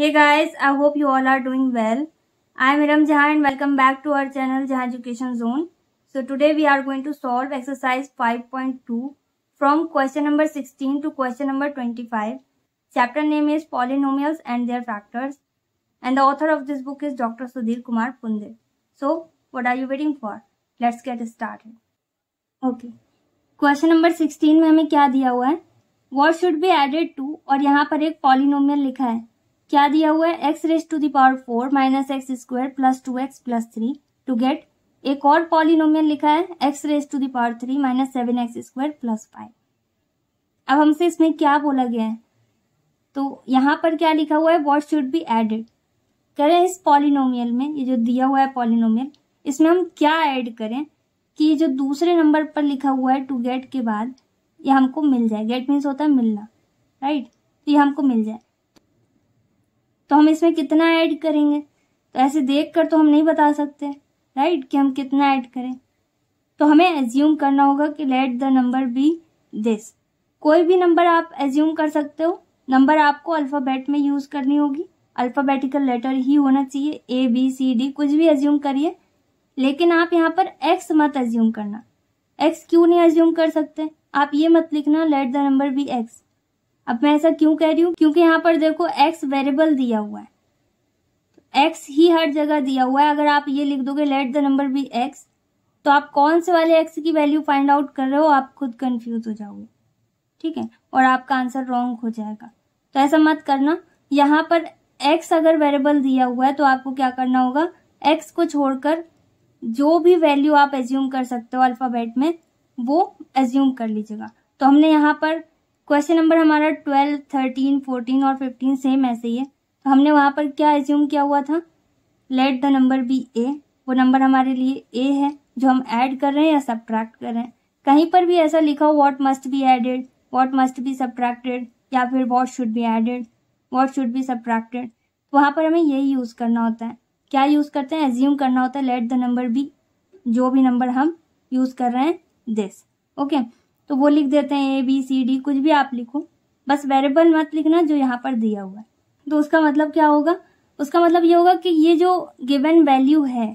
Hey guys I hope you all are doing well I am Miram Jha and welcome back to our channel Jha education zone so today we are going to solve exercise 5.2 from question number 16 to question number 25 chapter name is polynomials and their factors and the author of this book is doctor Sudhir Kumar Punde so what are you waiting for let's get start okay question number 16 में हमें क्या दिया हुआ है what should be added to और यहाँ पर एक पॉलिनोमियल लिखा है क्या दिया हुआ है x raise to the power four minus x square plus two x plus three to get एक और पॉलिनोमियल लिखा है x raise to the power three minus seven x square plus five अब हमसे इसमें क्या बोला गया है तो यहाँ पर क्या लिखा हुआ है वॉट शुड बी एडेड कह रहे हैं इस पॉलिनोमियल में ये जो दिया हुआ है पॉलिनोमियल इसमें हम क्या ऐड करें कि ये जो दूसरे नंबर पर लिखा हुआ है टू गेट के बाद ये हमको मिल जाए गेट मीन्स होता है मिलना राइट तो ये हमको मिल जाए तो हम इसमें कितना ऐड करेंगे तो ऐसे देख कर तो हम नहीं बता सकते राइट कि हम कितना ऐड करें तो हमें एज्यूम करना होगा कि let the number be this कोई भी नंबर आप एज्यूम कर सकते हो नंबर आपको अल्फ़ाबेट में यूज़ करनी होगी अल्फ़ाबेटिकल लेटर ही होना चाहिए ए बी सी डी कुछ भी एज्यूम करिए लेकिन आप यहाँ पर एक्स मत एज्यूम करना एक्स क्यों नहीं एज्यूम कर सकते आप ये मत लिखना let the number be x अब मैं ऐसा क्यों कह रही हूँ क्योंकि यहाँ पर देखो एक्स वेरिएबल दिया हुआ है एक्स ही हर जगह दिया हुआ है अगर आप ये लिख दोगे let the number be x तो आप कौन से वाले एक्स की वैल्यू फाइंड आउट कर रहे हो आप खुद कंफ्यूज हो जाओगे ठीक है और आपका आंसर रॉन्ग हो जाएगा तो ऐसा मत करना यहाँ पर एक्स अगर वेरिएबल दिया हुआ है तो आपको क्या करना होगा एक्स को छोड़कर जो भी वैल्यू आप एज्यूम कर सकते हो अल्फ़ाबेट में वो एज्यूम कर लीजिएगा तो हमने यहाँ पर क्वेश्चन नंबर हमारा ट्वेल्व थर्टीन फोर्टीन और फिफ्टीन सेम ऐसे ही है तो हमने वहाँ पर क्या एज्यूम किया हुआ था let the number be a वो नंबर हमारे लिए ए है जो हम ऐड कर रहे हैं या सब्ट्रैक्ट कर रहे हैं कहीं पर भी ऐसा लिखा हो what must be added what must be subtracted या फिर what should be added what should be subtracted वहाँ पर हमें यही यूज़ करना होता है क्या यूज़ करते हैं एज्यूम करना होता है लेट द नंबर बी जो भी नंबर हम यूज़ कर रहे हैं दिस ओके okay? तो वो लिख देते हैं ए बी सी डी कुछ भी आप लिखो बस वेरिएबल मत लिखना जो यहाँ पर दिया हुआ है तो उसका मतलब क्या होगा उसका मतलब ये होगा कि ये जो गिवन वैल्यू है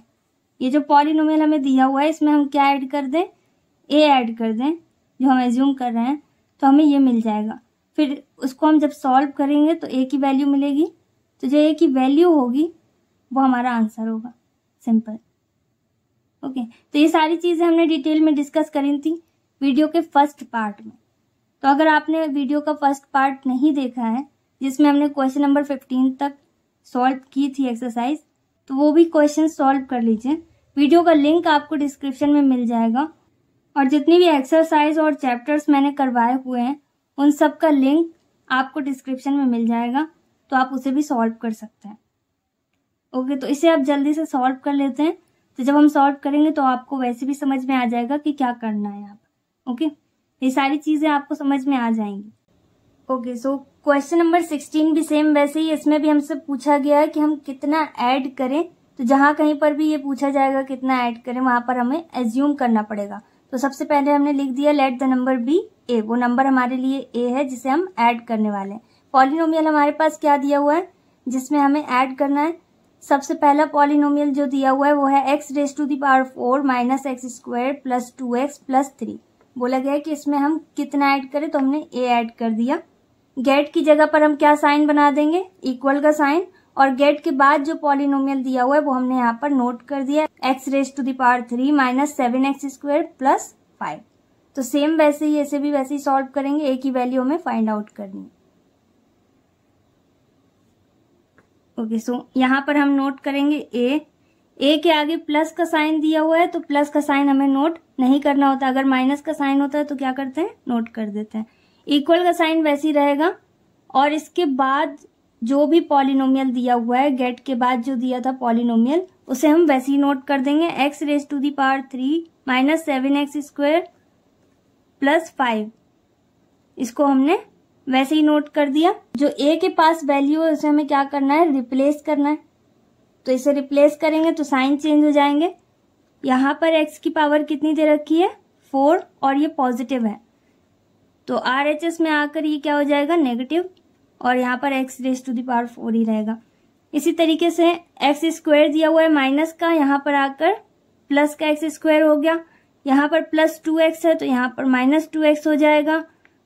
ये जो पॉलिनोमियल हमें दिया हुआ है इसमें हम क्या ऐड कर दें ए ऐड कर दें जो हम एज्यूम कर रहे हैं तो हमें ये मिल जाएगा फिर उसको हम जब सॉल्व करेंगे तो ए की वैल्यू मिलेगी तो जो ए की वैल्यू होगी वो हमारा आंसर होगा सिंपल ओके तो ये सारी चीज़ें हमने डिटेल में डिस्कस करी थी वीडियो के फर्स्ट पार्ट में तो अगर आपने वीडियो का फर्स्ट पार्ट नहीं देखा है जिसमें हमने क्वेश्चन नंबर फिफ्टीन तक सॉल्व की थी एक्सरसाइज तो वो भी क्वेश्चन सॉल्व कर लीजिए वीडियो का लिंक आपको डिस्क्रिप्शन में मिल जाएगा और जितनी भी एक्सरसाइज और चैप्टर्स मैंने करवाए हुए हैं उन सब का लिंक आपको डिस्क्रिप्शन में मिल जाएगा तो आप उसे भी सॉल्व कर सकते हैं ओके तो इसे आप जल्दी से सॉल्व कर लेते हैं तो जब हम सॉल्व करेंगे तो आपको वैसे भी समझ में आ जाएगा कि क्या करना है आप ओके ये सारी चीजें आपको समझ में आ जाएंगी okay so question number sixteen भी सेम वैसे ही इसमें भी हमसे पूछा गया है कि हम कितना ऐड करें तो जहां कहीं पर भी ये पूछा जाएगा कितना ऐड करें वहां पर हमें एज्यूम करना पड़ेगा तो सबसे पहले हमने लिख दिया let the number be a वो नंबर हमारे लिए ए है जिसे हम ऐड करने वाले हैं पॉलिनोमियल हमारे पास क्या दिया हुआ है जिसमें हमें ऐड करना है सबसे पहला पॉलिनोमियल जो दिया हुआ है वो है x raise to the power four minus x square plus two x plus three बोला गया है कि इसमें हम कितना ऐड करें तो हमने ए ऐड कर दिया गेट की जगह पर हम क्या साइन बना देंगे इक्वल का साइन और गेट के बाद जो पॉलिनोमियल दिया हुआ है वो हमने यहाँ पर नोट कर दिया x raise to the power three minus seven x square plus five तो सेम वैसे ही ऐसे भी वैसे ही सॉल्व करेंगे ए की वैल्यू हमें फाइंड आउट करनी ओके सो यहाँ पर हम नोट करेंगे ए ए के आगे प्लस का साइन दिया हुआ है तो प्लस का साइन हमें नोट नहीं करना होता अगर माइनस का साइन होता है तो क्या करते हैं नोट कर देते हैं इक्वल का साइन वैसे ही रहेगा और इसके बाद जो भी पॉलिनोमियल दिया हुआ है गेट के बाद जो दिया था पॉलिनोमियल उसे हम वैसे ही नोट कर देंगे x raise to power three minus seven x square plus five इसको हमने वैसे ही नोट कर दिया जो ए के पास वैल्यू है उसे हमें क्या करना है रिप्लेस करना है तो इसे रिप्लेस करेंगे तो साइन चेंज हो जाएंगे यहाँ पर एक्स की पावर कितनी दे रखी है फोर और ये पॉजिटिव है तो आर एच एस में आकर ये क्या हो जाएगा नेगेटिव और यहाँ पर x raise to the power four ही रहेगा इसी तरीके से एक्स स्क्वायर दिया हुआ है माइनस का यहाँ पर आकर प्लस का एक्स स्क्वायर हो गया यहाँ पर प्लस टू एक्स है तो यहाँ पर माइनस टू एक्स हो जाएगा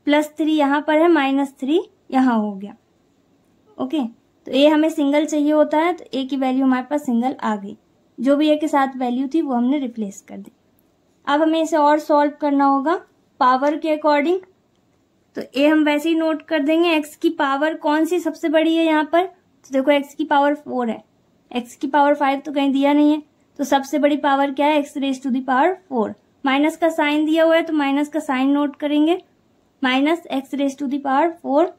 प्लस थ्री यहाँ पर है माइनस थ्री यहाँ हो गया ओके तो ए हमें सिंगल चाहिए होता है तो ए की वैल्यू हमारे पास सिंगल आ गई जो भी ए के साथ वैल्यू थी वो हमने रिप्लेस कर दी अब हमें इसे और सॉल्व करना होगा पावर के अकॉर्डिंग तो ए हम वैसे ही नोट कर देंगे एक्स की पावर कौन सी सबसे बड़ी है यहाँ पर तो देखो एक्स की पावर फोर है एक्स की पावर फाइव तो कहीं दिया नहीं है तो सबसे बड़ी पावर क्या है x raise to the power four minus का साइन दिया हुआ है तो माइनस का साइन नोट करेंगे minus x raise to the power four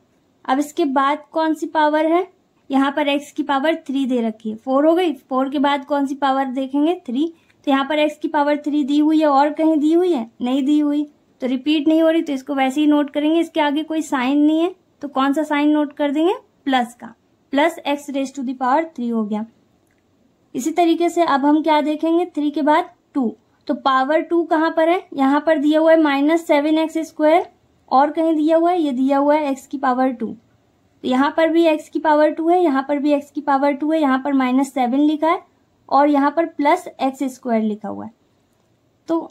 अब इसके बाद कौन सी पावर है यहाँ पर एक्स की पावर थ्री दे रखी है फोर हो गई फोर के बाद कौन सी पावर देखेंगे थ्री तो यहाँ पर एक्स की पावर थ्री दी हुई है और कहीं दी हुई है नहीं दी हुई तो रिपीट नहीं हो रही तो इसको वैसे ही नोट करेंगे इसके आगे कोई साइन नहीं है तो कौन सा साइन नोट कर देंगे प्लस का plus x raise to the power three हो गया इसी तरीके से अब हम क्या देखेंगे थ्री के बाद टू तो पावर टू कहाँ पर है यहाँ पर दिया हुआ है माइनस सेवन एक्स स्क्वायर और कहीं दिया हुआ है ये दिया हुआ है एक्स की पावर टू यहाँ पर भी x की पावर टू है यहाँ पर भी x की पावर टू है यहाँ पर माइनस सेवन लिखा है और यहाँ पर प्लस एक्स स्क्वायर लिखा हुआ है तो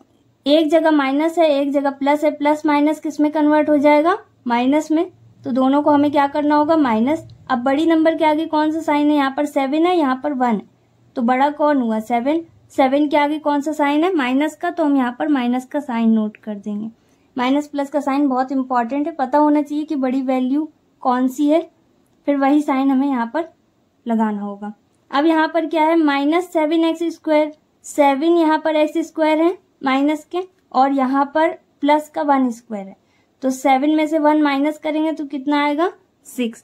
एक जगह माइनस है एक जगह प्लस है प्लस माइनस किस में कन्वर्ट हो जाएगा माइनस में तो दोनों को हमें क्या करना होगा माइनस अब बड़ी नंबर के आगे कौन सा साइन है यहाँ पर सेवन है यहाँ पर वन है तो बड़ा कौन हुआ सेवन सेवन के आगे कौन सा साइन है माइनस का तो हम यहाँ पर माइनस का साइन नोट कर देंगे माइनस प्लस का साइन बहुत इंपॉर्टेंट है पता होना चाहिए कि बड़ी वैल्यू कौन सी है फिर वही साइन हमें यहाँ पर लगाना होगा अब यहाँ पर क्या है minus seven x square seven यहाँ पर एक्स स्क्वायर है माइनस के और यहाँ पर प्लस का वन स्क्वायर है तो सेवन में से वन माइनस करेंगे तो कितना आएगा सिक्स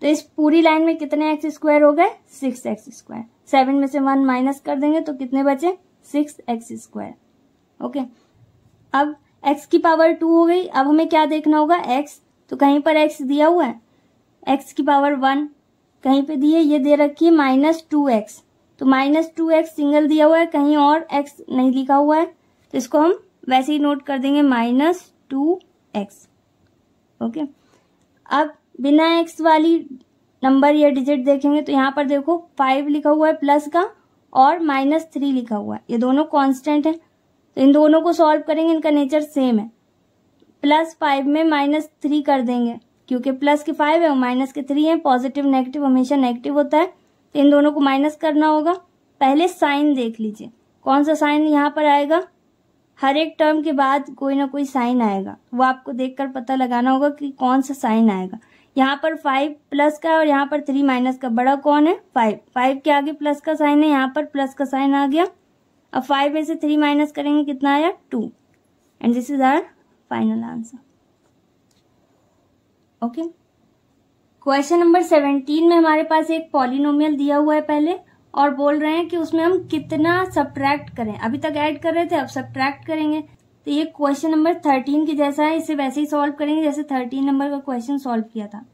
तो इस पूरी लाइन में कितने एक्स स्क्वायर हो गए सिक्स एक्स स्क्वायर सेवन में से वन माइनस कर देंगे तो कितने बचे सिक्स एक्स स्क्वायर ओके अब एक्स की पावर टू हो गई अब हमें क्या देखना होगा एक्स तो कहीं पर एक्स दिया हुआ है एक्स की पावर वन कहीं पे दिए ये दे रखी है माइनस टू एक्स तो माइनस टू एक्स सिंगल दिया हुआ है कहीं और एक्स नहीं लिखा हुआ है तो इसको हम वैसे ही नोट कर देंगे माइनस टू एक्स ओके अब बिना एक्स वाली नंबर या डिजिट देखेंगे तो यहाँ पर देखो फाइव लिखा हुआ है प्लस का और माइनस थ्री लिखा हुआ है ये दोनों कांस्टेंट है इन दोनों को सॉल्व करेंगे इनका नेचर सेम है प्लस फाइव में माइनस थ्री कर देंगे क्योंकि प्लस के फाइव है और माइनस के थ्री है पॉजिटिव नेगेटिव हमेशा नेगेटिव होता है तो इन दोनों को माइनस करना होगा पहले साइन देख लीजिए कौन सा साइन यहाँ पर आएगा हर एक टर्म के बाद कोई ना कोई साइन आएगा वो आपको देखकर पता लगाना होगा कि कौन सा साइन आएगा यहाँ पर फाइव प्लस का और यहाँ पर थ्री माइनस का बड़ा कौन है फाइव फाइव के आगे प्लस का साइन है यहाँ पर प्लस का साइन आ गया अब फाइव में से थ्री माइनस करेंगे कितना आया two and this is our final answer okay question number seventeen में हमारे पास एक पॉलिनोमियल दिया हुआ है पहले और बोल रहे हैं कि उसमें हम कितना सब्ट्रैक्ट करें अभी तक ऐड कर रहे थे अब सब्ट्रैक्ट करेंगे तो ये क्वेश्चन नंबर थर्टीन के जैसा है इसे वैसे ही सॉल्व करेंगे जैसे थर्टीन नंबर का क्वेश्चन सॉल्व किया था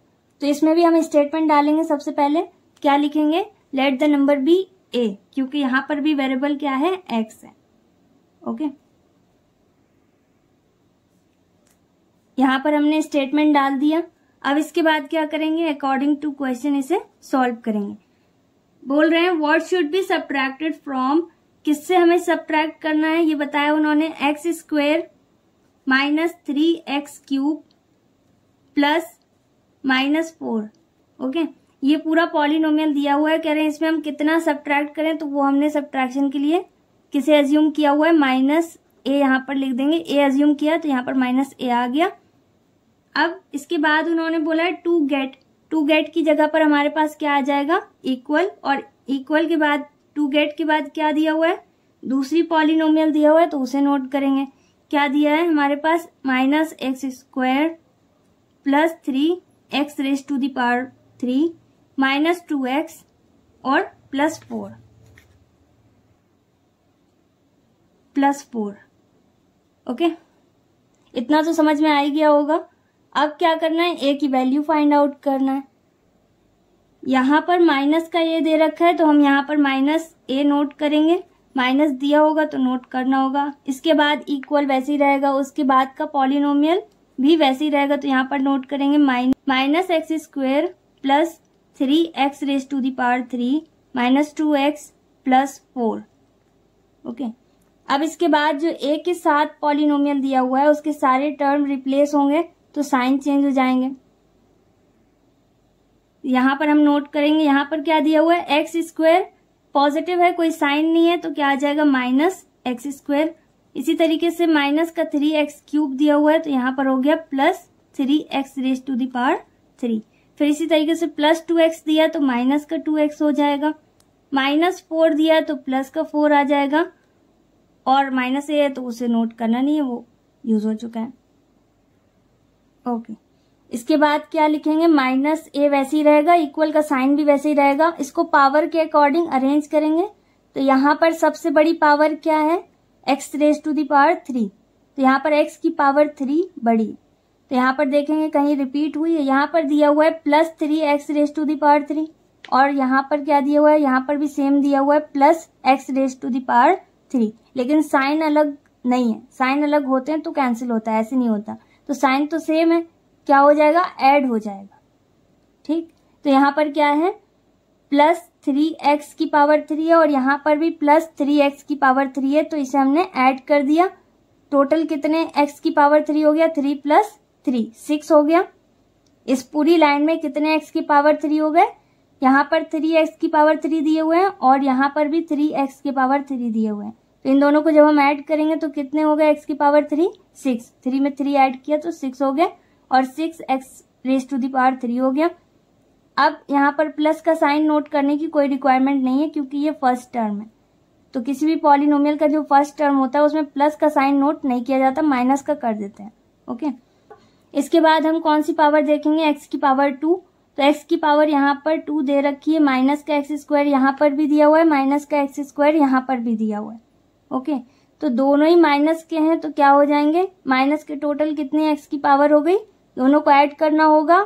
तो इसमें भी हम स्टेटमेंट डालेंगे सबसे पहले क्या लिखेंगे let the number be a क्योंकि यहां पर भी वेरिएबल क्या है एक्स है ओके यहां पर हमने स्टेटमेंट डाल दिया अब इसके बाद क्या करेंगे अकॉर्डिंग टू क्वेश्चन इसे सॉल्व करेंगे बोल रहे हैं what should be subtracted from किससे हमें सब्ट्रैक्ट करना है ये बताया उन्होंने x square minus three x cube plus minus four okay ये पूरा पॉलिनोमियल दिया हुआ है कह रहे हैं इसमें हम कितना सब्ट्रैक्ट करें तो वो हमने सब्ट्रैक्शन के लिए किसे एज्यूम किया हुआ है माइनस ए यहाँ पर लिख देंगे ए एज्यूम किया तो यहाँ पर माइनस ए आ गया अब इसके बाद उन्होंने बोला है टू गेट टू गेट की जगह पर हमारे पास क्या आ जाएगा इक्वल और इक्वल के बाद टू गेट के बाद क्या दिया हुआ है दूसरी पॉलिनोमियल दिया हुआ है तो उसे नोट करेंगे क्या दिया है हमारे पास minus x square plus three x raise to the power three minus two x और plus four plus four okay इतना तो समझ में आ ही गया होगा अब क्या करना है ए की वैल्यू फाइंड आउट करना है यहां पर माइनस का ये दे रखा है तो हम यहाँ पर माइनस ए नोट करेंगे माइनस दिया होगा तो नोट करना होगा इसके बाद इक्वल वैसे ही रहेगा उसके बाद का पॉलिनोमियल भी वैसे ही रहेगा तो यहाँ पर नोट करेंगे minus x square plus three x raise to the power three minus two x plus four okay अब इसके बाद जो ए के साथ पॉलिनोमियल दिया हुआ है उसके सारे टर्म रिप्लेस होंगे तो साइन चेंज हो जाएंगे यहां पर हम नोट करेंगे यहां पर क्या दिया हुआ है एक्स स्क्वेयर पॉजिटिव है कोई साइन नहीं है तो क्या आ जाएगा माइनस एक्स स्क्वेयर इसी तरीके से माइनस का थ्री एक्स क्यूब दिया हुआ है तो यहां पर हो गया plus three x raise to the power three फिर इसी तरीके से प्लस टू एक्स दिया तो माइनस का टू एक्स हो जाएगा माइनस फोर दिया तो प्लस का फोर आ जाएगा और माइनस ए है तो उसे नोट करना नहीं है वो यूज हो चुका है ओके इसके बाद क्या लिखेंगे माइनस ए वैसे ही रहेगा इक्वल का साइन भी वैसे ही रहेगा इसको पावर के अकॉर्डिंग अरेंज करेंगे तो यहां पर सबसे बड़ी पावर क्या है x raise to the power three तो यहां पर एक्स की पावर थ्री बड़ी तो यहाँ पर देखेंगे कहीं रिपीट हुई है यहाँ पर दिया हुआ है plus three x raise to the power three और यहाँ पर क्या दिया हुआ है यहाँ पर भी सेम दिया हुआ है plus x raise to the power three लेकिन साइन अलग नहीं है साइन अलग होते हैं तो कैंसिल होता है ऐसे नहीं होता तो साइन तो सेम है क्या हो जाएगा एड हो जाएगा ठीक तो यहाँ पर क्या है प्लस थ्री एक्स की पावर थ्री है और यहाँ पर भी प्लस थ्री एक्स की पावर थ्री है तो इसे हमने ऐड कर दिया टोटल कितने एक्स की पावर थ्री हो गया थ्री प्लस थ्री सिक्स हो गया इस पूरी लाइन में कितने एक्स की पावर थ्री हो गए यहाँ पर थ्री एक्स की पावर थ्री दिए हुए हैं और यहाँ पर भी थ्री एक्स की पावर थ्री दिए हुए हैं तो इन दोनों को जब हम ऐड करेंगे तो कितने हो गए एक्स की पावर थ्री सिक्स थ्री में थ्री ऐड किया तो सिक्स हो गया और six x raise to the power three हो गया अब यहाँ पर प्लस का साइन नोट करने की कोई रिक्वायरमेंट नहीं है क्योंकि ये फर्स्ट टर्म है तो किसी भी पॉलिनोमियल का जो फर्स्ट टर्म होता है उसमें प्लस का साइन नोट नहीं किया जाता माइनस का कर देते हैं ओके okay? इसके बाद हम कौन सी पावर देखेंगे एक्स की पावर टू तो एक्स की पावर यहाँ पर टू दे रखी है माइनस का एक्स स्क्वायर यहाँ पर भी दिया हुआ है माइनस का एक्स स्क्वायर यहाँ पर भी दिया हुआ है ओके तो दोनों ही माइनस के हैं तो क्या हो जाएंगे माइनस के टोटल कितने एक्स की पावर हो गई दोनों को ऐड करना होगा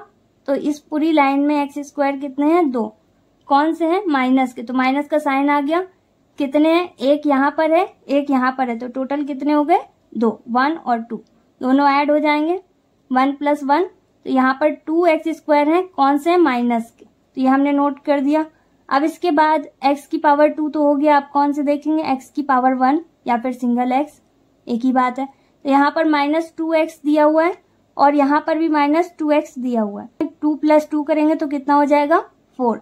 तो इस पूरी लाइन में एक्स स्क्वायर कितने हैं दो कौन से हैं माइनस के तो माइनस का साइन आ गया कितने हैं एक यहाँ पर है एक यहाँ पर है तो टोटल कितने हो गए दो वन और टू दोनों ऐड हो जाएंगे वन प्लस वन तो यहाँ पर टू एक्स स्क्वायर है कौन से है माइनस के तो ये हमने नोट कर दिया अब इसके बाद x की पावर टू तो हो गया आप कौन से देखेंगे x की पावर वन या फिर सिंगल x एक ही बात है तो यहाँ पर माइनस टू एक्स दिया हुआ है और यहाँ पर भी माइनस टू एक्स दिया हुआ है टू प्लस टू करेंगे तो कितना हो जाएगा फोर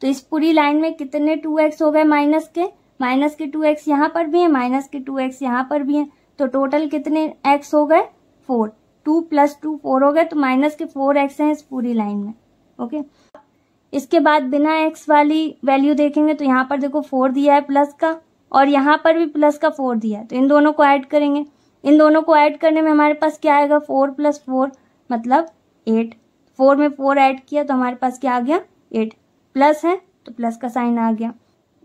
तो इस पूरी लाइन में कितने टू एक्स हो गए माइनस के माइनस के टू एक्स यहाँ पर भी है माइनस के टू एक्स यहाँ पर भी है तो टोटल कितने एक्स हो गए four two plus two four हो गए तो माइनस के फोर एक्स हैं इस पूरी लाइन में ओके इसके बाद बिना एक्स वाली वैल्यू देखेंगे तो यहाँ पर देखो फोर दिया है प्लस का और यहाँ पर भी प्लस का फोर दिया है तो इन दोनों को ऐड करेंगे इन दोनों को ऐड करने में हमारे पास क्या आएगा फोर प्लस फोर मतलब एट फोर में फोर ऐड किया तो हमारे पास क्या आ गया एट प्लस है तो प्लस का साइन आ गया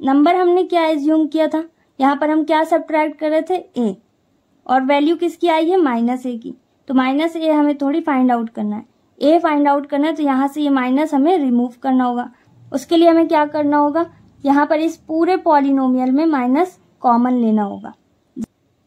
नंबर हमने क्या एज्यूम किया था यहाँ पर हम क्या सब्ट्रैक्ट कर रहे थे ए और वैल्यू किसकी आई है माइनस ए की तो माइनस ए हमें थोड़ी फाइंड आउट करना है ए फाइंड आउट करना है तो यहाँ से ये माइनस हमें रिमूव करना होगा उसके लिए हमें क्या करना होगा यहाँ पर इस पूरे पॉलिनोमियल में माइनस कॉमन लेना होगा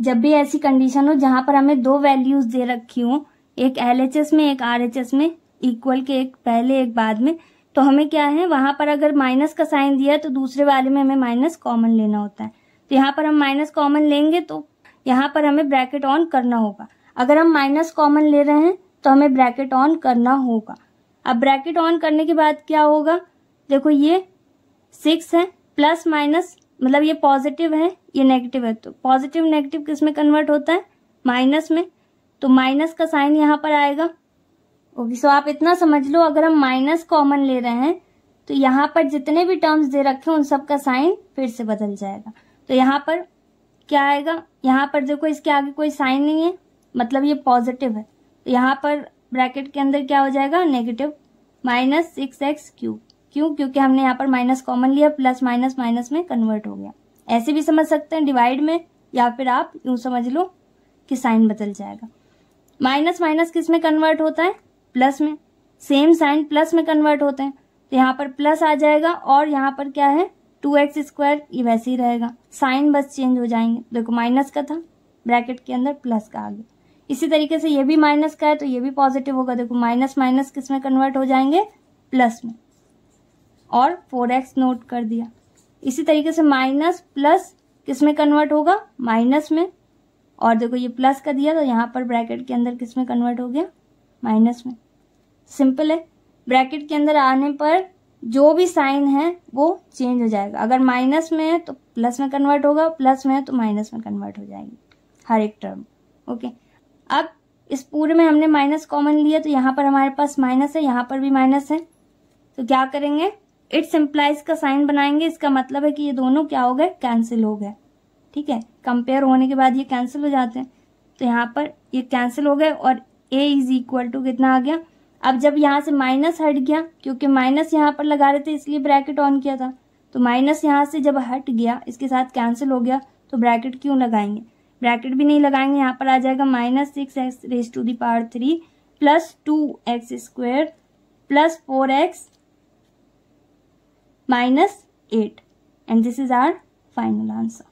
जब भी ऐसी कंडीशन हो जहां पर हमें दो वैल्यूज दे रखी हो एक एल में एक आर में इक्वल के एक पहले एक बाद में तो हमें क्या है वहां पर अगर माइनस का साइन दिया तो दूसरे वाले में हमें माइनस कॉमन लेना होता है तो यहाँ पर हम माइनस कॉमन लेंगे तो यहाँ पर हमें ब्रैकेट ऑन करना होगा अगर हम माइनस कॉमन ले रहे हैं तो हमें ब्रैकेट ऑन करना होगा अब ब्रैकेट ऑन करने के बाद क्या होगा देखो ये सिक्स है प्लस माइनस मतलब ये पॉजिटिव है ये नेगेटिव है तो पॉजिटिव नेगेटिव किस में कन्वर्ट होता है माइनस में तो माइनस का साइन यहाँ पर आएगा ओके सो आप इतना समझ लो अगर हम माइनस कॉमन ले रहे हैं तो यहाँ पर जितने भी टर्म्स दे रखे उन सब का साइन फिर से बदल जाएगा तो यहाँ पर क्या आएगा यहाँ पर देखो इसके आगे कोई साइन नहीं है मतलब ये पॉजिटिव है तो यहाँ पर ब्रैकेट के अंदर क्या हो जाएगा negative minus six x cube क्यों क्योंकि हमने यहाँ पर माइनस कॉमन लिया प्लस माइनस माइनस में कन्वर्ट हो गया ऐसे भी समझ सकते हैं डिवाइड में या फिर आप यूं समझ लो कि साइन बदल जाएगा माइनस माइनस किस में कन्वर्ट होता है प्लस में सेम साइन प्लस में कन्वर्ट होते हैं तो यहाँ पर प्लस आ जाएगा और यहाँ पर क्या है टू एक्स स्क्वायर ये वैसे ही रहेगा साइन बस चेंज हो जाएंगे देखो माइनस का था ब्रैकेट के अंदर प्लस का आ गया इसी तरीके से ये भी माइनस का है तो ये भी पॉजिटिव होगा देखो माइनस माइनस किस में कन्वर्ट हो जाएंगे प्लस में और फोर एक्स नोट कर दिया इसी तरीके से माइनस प्लस किस में कन्वर्ट होगा माइनस में और देखो ये प्लस का दिया तो यहाँ पर ब्रैकेट के अंदर किस में कन्वर्ट हो गया माइनस में सिंपल है ब्रैकेट के अंदर आने पर जो भी साइन है वो चेंज हो जाएगा अगर माइनस में है तो प्लस में कन्वर्ट होगा प्लस में है तो माइनस में कन्वर्ट हो जाएंगे हर एक टर्म ओके okay. अब इस पूरे में हमने माइनस कॉमन लिया तो यहाँ पर हमारे पास माइनस है यहाँ पर भी माइनस है तो क्या करेंगे इट्स एम्प्लाइज का साइन बनाएंगे इसका मतलब है कि ये दोनों क्या हो गए कैंसिल हो गए ठीक है कंपेयर होने के बाद ये कैंसिल हो जाते हैं तो यहाँ पर ये कैंसिल हो गए और ए इज इक्वल टू कितना आ गया अब जब यहाँ से माइनस हट गया क्योंकि माइनस यहाँ पर लगा रहे थे इसलिए ब्रैकेट ऑन किया था तो माइनस यहाँ से जब हट गया इसके साथ कैंसिल हो गया तो ब्रैकेट क्यों लगाएंगे ब्रैकेट भी नहीं लगाएंगे यहाँ पर आ जाएगा minus six x raise to the power three plus two x square plus four x minus eight and this is our final answer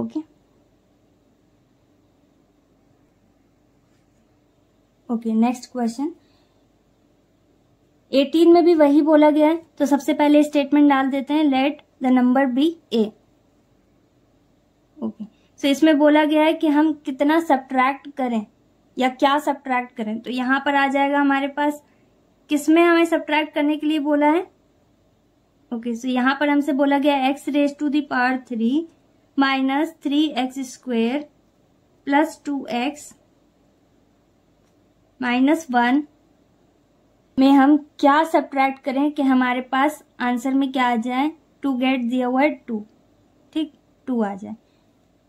okay okay next question 18 में भी वही बोला गया है तो सबसे पहले स्टेटमेंट डाल देते हैं let the number be a okay so तो इसमें बोला गया है कि हम कितना सब्ट्रैक्ट करें या क्या सब्ट्रैक्ट करें तो यहाँ पर आ जाएगा हमारे पास किसमें हमें सब्ट्रैक्ट करने के लिए बोला है ओके सो यहां यहाँ पर हमसे बोला गया है x raise to the power three minus three x square plus two x minus one में हम क्या सब्ट्रैक्ट करें कि हमारे पास आंसर में क्या आ जाए टू गेट दिया हुआ टू ठीक टू आ जाए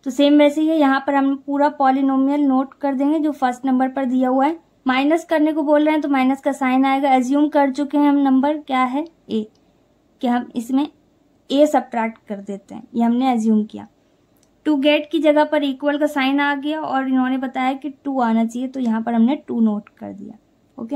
तो सेम वैसे ही है यहाँ पर हम पूरा पॉलिनोमियल नोट कर देंगे जो फर्स्ट नंबर पर दिया हुआ है माइनस करने को बोल रहे हैं तो माइनस का साइन आएगा एज्यूम कर चुके हैं हम नंबर क्या है ए कि हम इसमें ए सब्ट्रैक्ट कर देते हैं ये हमने एज्यूम किया टू गेट की जगह पर इक्वल का साइन आ गया और इन्होंने बताया कि टू आना चाहिए तो यहाँ पर हमने टू नोट कर दिया ओके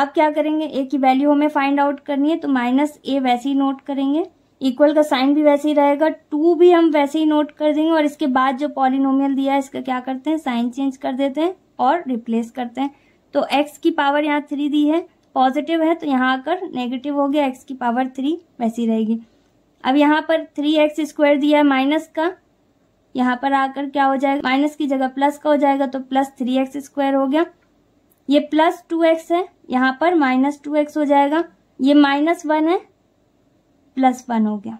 अब क्या करेंगे ए की वैल्यू हमें फाइंड आउट करनी है तो माइनस ए वैसे ही नोट करेंगे इक्वल का साइन भी वैसे ही रहेगा टू भी हम वैसे ही नोट कर देंगे और इसके बाद जो पॉलिनोमियल दिया है इसका क्या करते हैं साइन चेंज कर देते हैं और रिप्लेस करते हैं तो एक्स की पावर यहाँ थ्री दी है पॉजिटिव है तो यहाँ आकर नेगेटिव हो गया एक्स की पावर थ्री वैसी रहेगी अब यहाँ पर थ्री एक्स स्क्वायर दिया है माइनस का यहाँ पर आकर क्या हो जाएगा माइनस की जगह प्लस का हो जाएगा तो प्लस थ्री एक्स स्क्वायर हो गया ये प्लस टू एक्स है यहाँ पर माइनस टू एक्स हो जाएगा ये माइनस वन है प्लस वन हो गया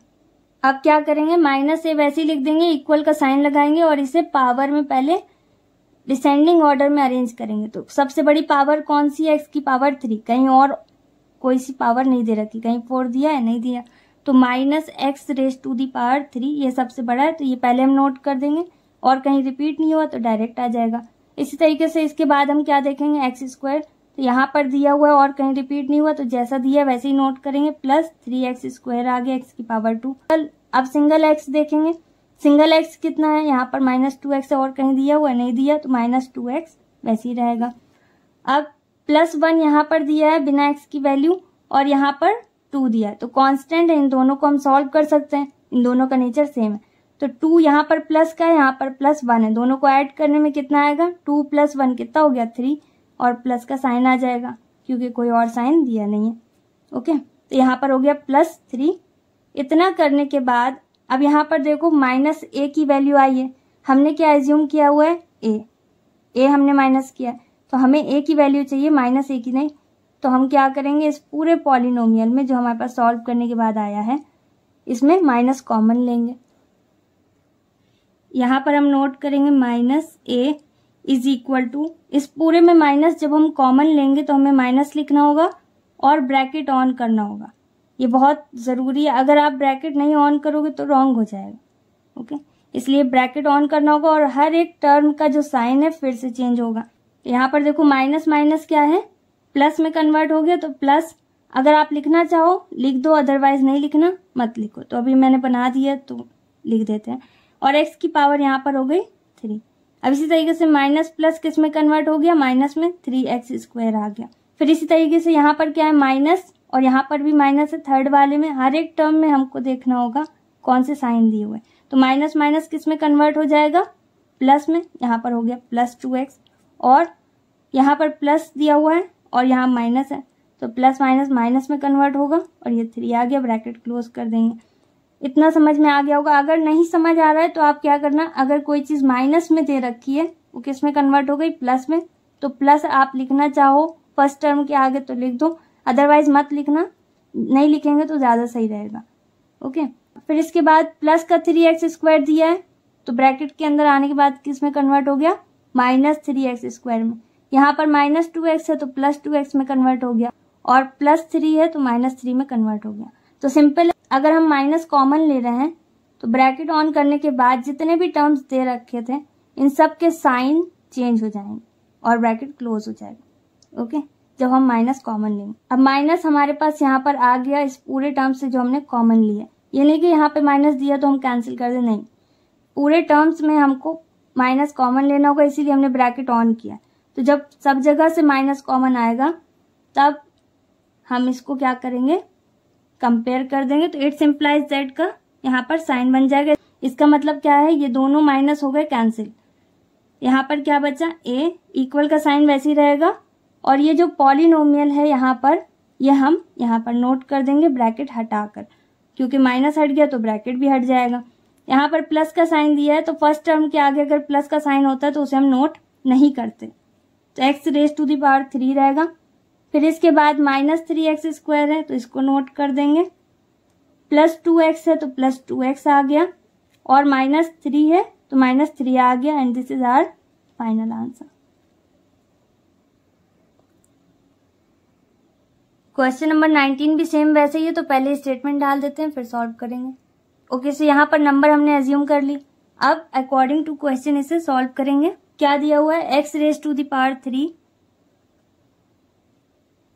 अब क्या करेंगे माइनस ए वैसे ही लिख देंगे इक्वल का साइन लगाएंगे और इसे पावर में पहले डिसेंडिंग ऑर्डर में अरेंज करेंगे तो सबसे बड़ी पावर कौन सी है एक्स की पावर थ्री कहीं और कोई सी पावर नहीं दे रखी कहीं फोर दिया है नहीं दिया तो minus x raise to the power three ये सबसे बड़ा है तो ये पहले हम नोट कर देंगे और कहीं रिपीट नहीं हुआ तो डायरेक्ट आ जाएगा इसी तरीके से इसके बाद हम क्या देखेंगे एक्स स्क्वायर तो यहाँ पर दिया हुआ है और कहीं रिपीट नहीं हुआ तो जैसा दिया वैसे ही नोट करेंगे प्लस थ्री एक्स स्क्वायर आगे एक्स की पावर टू कल अब सिंगल एक्स देखेंगे सिंगल एक्स कितना है यहाँ पर माइनस टू एक्स है और कहीं दिया हुआ नहीं दिया तो माइनस टू एक्स वैसे ही रहेगा अब प्लस वन यहाँ पर दिया है बिना एक्स की वैल्यू और यहाँ पर टू दिया है तो कॉन्स्टेंट है इन दोनों को हम सॉल्व कर सकते हैं इन दोनों का नेचर सेम है तो टू यहाँ पर प्लस का है यहाँ पर प्लस वन है दोनों को ऐड करने में कितना आएगा टू प्लस वन कितना हो गया थ्री और प्लस का साइन आ जाएगा क्योंकि कोई और साइन दिया नहीं है ओके तो यहाँ पर हो गया प्लस थ्री इतना करने के बाद अब यहाँ पर देखो माइनस ए की वैल्यू आई है हमने क्या एज्यूम किया हुआ है ए ए हमने माइनस किया तो हमें ए की वैल्यू चाहिए माइनस ए की नहीं तो हम क्या करेंगे इस पूरे पॉलिनोमियल में जो हमारे पास सॉल्व करने के बाद आया है इसमें माइनस कॉमन लेंगे यहाँ पर हम नोट करेंगे minus a is equal to इस पूरे में माइनस जब हम कॉमन लेंगे तो हमें माइनस लिखना होगा और ब्रैकेट ऑन करना होगा ये बहुत ज़रूरी है अगर आप ब्रैकेट नहीं ऑन करोगे तो रॉन्ग हो जाएगा ओके इसलिए ब्रैकेट ऑन करना होगा और हर एक टर्म का जो साइन है फिर से चेंज होगा यहाँ पर देखो माइनस माइनस क्या है प्लस में कन्वर्ट हो गया तो प्लस अगर आप लिखना चाहो लिख दो अदरवाइज नहीं लिखना मत लिखो तो अभी मैंने बना दिया तो लिख देते हैं और एक्स की पावर यहाँ पर हो गई थ्री अब इसी तरीके से माइनस प्लस किस में कन्वर्ट हो गया माइनस में थ्री एक्स स्क्वायर आ गया फिर इसी तरीके से यहाँ पर क्या है माइनस और यहाँ पर भी माइनस है थर्ड वाले में हर एक टर्म में हमको देखना होगा कौन से साइन दिए हुए तो माइनस माइनस किस में कन्वर्ट हो जाएगा प्लस में यहाँ पर हो गया प्लस टू एक्स और यहाँ पर प्लस दिया हुआ है और यहाँ माइनस है तो प्लस माइनस माइनस में कन्वर्ट होगा और ये थ्री आ गया ब्रैकेट क्लोज कर देंगे इतना समझ में आ गया होगा अगर नहीं समझ आ रहा है तो आप क्या करना अगर कोई चीज़ माइनस में दे रखी है वो किस में कन्वर्ट हो गई प्लस में तो प्लस आप लिखना चाहो फर्स्ट टर्म के आगे तो लिख दो अदरवाइज मत लिखना नहीं लिखेंगे तो ज़्यादा सही रहेगा ओके फिर इसके बाद प्लस का थ्री एक्स स्क्वायर दिया है तो ब्रैकेट के अंदर आने के बाद किस में कन्वर्ट हो गया माइनस थ्री एक्स स्क्वायर में यहाँ पर माइनस टू एक्स है तो प्लस टू एक्स में कन्वर्ट हो गया और प्लस थ्री है तो माइनस थ्री में कन्वर्ट हो गया तो सिंपल अगर हम माइनस कॉमन ले रहे हैं तो ब्रैकेट ऑन करने के बाद जितने भी टर्म्स दे रखे थे इन सब के साइन चेंज हो जाएंगे और ब्रैकेट क्लोज हो जाएगा ओके जब हम माइनस कॉमन लेंगे अब माइनस हमारे पास यहाँ पर आ गया इस पूरे टर्म्स से जो हमने कॉमन लिया ये नहीं कि यहाँ पे माइनस दिया तो हम कैंसिल कर दें नहीं पूरे टर्म्स में हमको माइनस कॉमन लेना होगा इसीलिए हमने ब्रैकेट ऑन किया तो जब सब जगह से माइनस कॉमन आएगा तब हम इसको क्या करेंगे कंपेयर कर देंगे तो इट्स इम्प्लाइज जेड का यहाँ पर साइन बन जाएगा इसका मतलब क्या है ये दोनों माइनस हो गए कैंसिल यहाँ पर क्या बचा ए इक्वल का साइन वैसे ही रहेगा और ये जो पॉलिनोमियल है यहाँ पर ये यह हम यहाँ पर नोट कर देंगे ब्रैकेट हटाकर क्योंकि माइनस हट गया तो ब्रैकेट भी हट जाएगा यहाँ पर प्लस का साइन दिया है तो फर्स्ट टर्म के आगे अगर प्लस का साइन होता है तो उसे हम नोट नहीं करते तो x raise to the power three रहेगा फिर इसके बाद माइनस थ्री एक्स स्क्वायर है तो इसको नोट कर देंगे प्लस टू एक्स है तो प्लस टू एक्स आ गया और माइनस थ्री है तो माइनस थ्री आ गया and this is our final answer question number nineteen भी सेम वैसे ही है तो पहले स्टेटमेंट डाल देते हैं फिर सॉल्व करेंगे ओके सो यहाँ पर नंबर हमने एज्यूम कर ली अब अकॉर्डिंग टू क्वेश्चन इसे सॉल्व करेंगे क्या दिया हुआ है x raise to the power three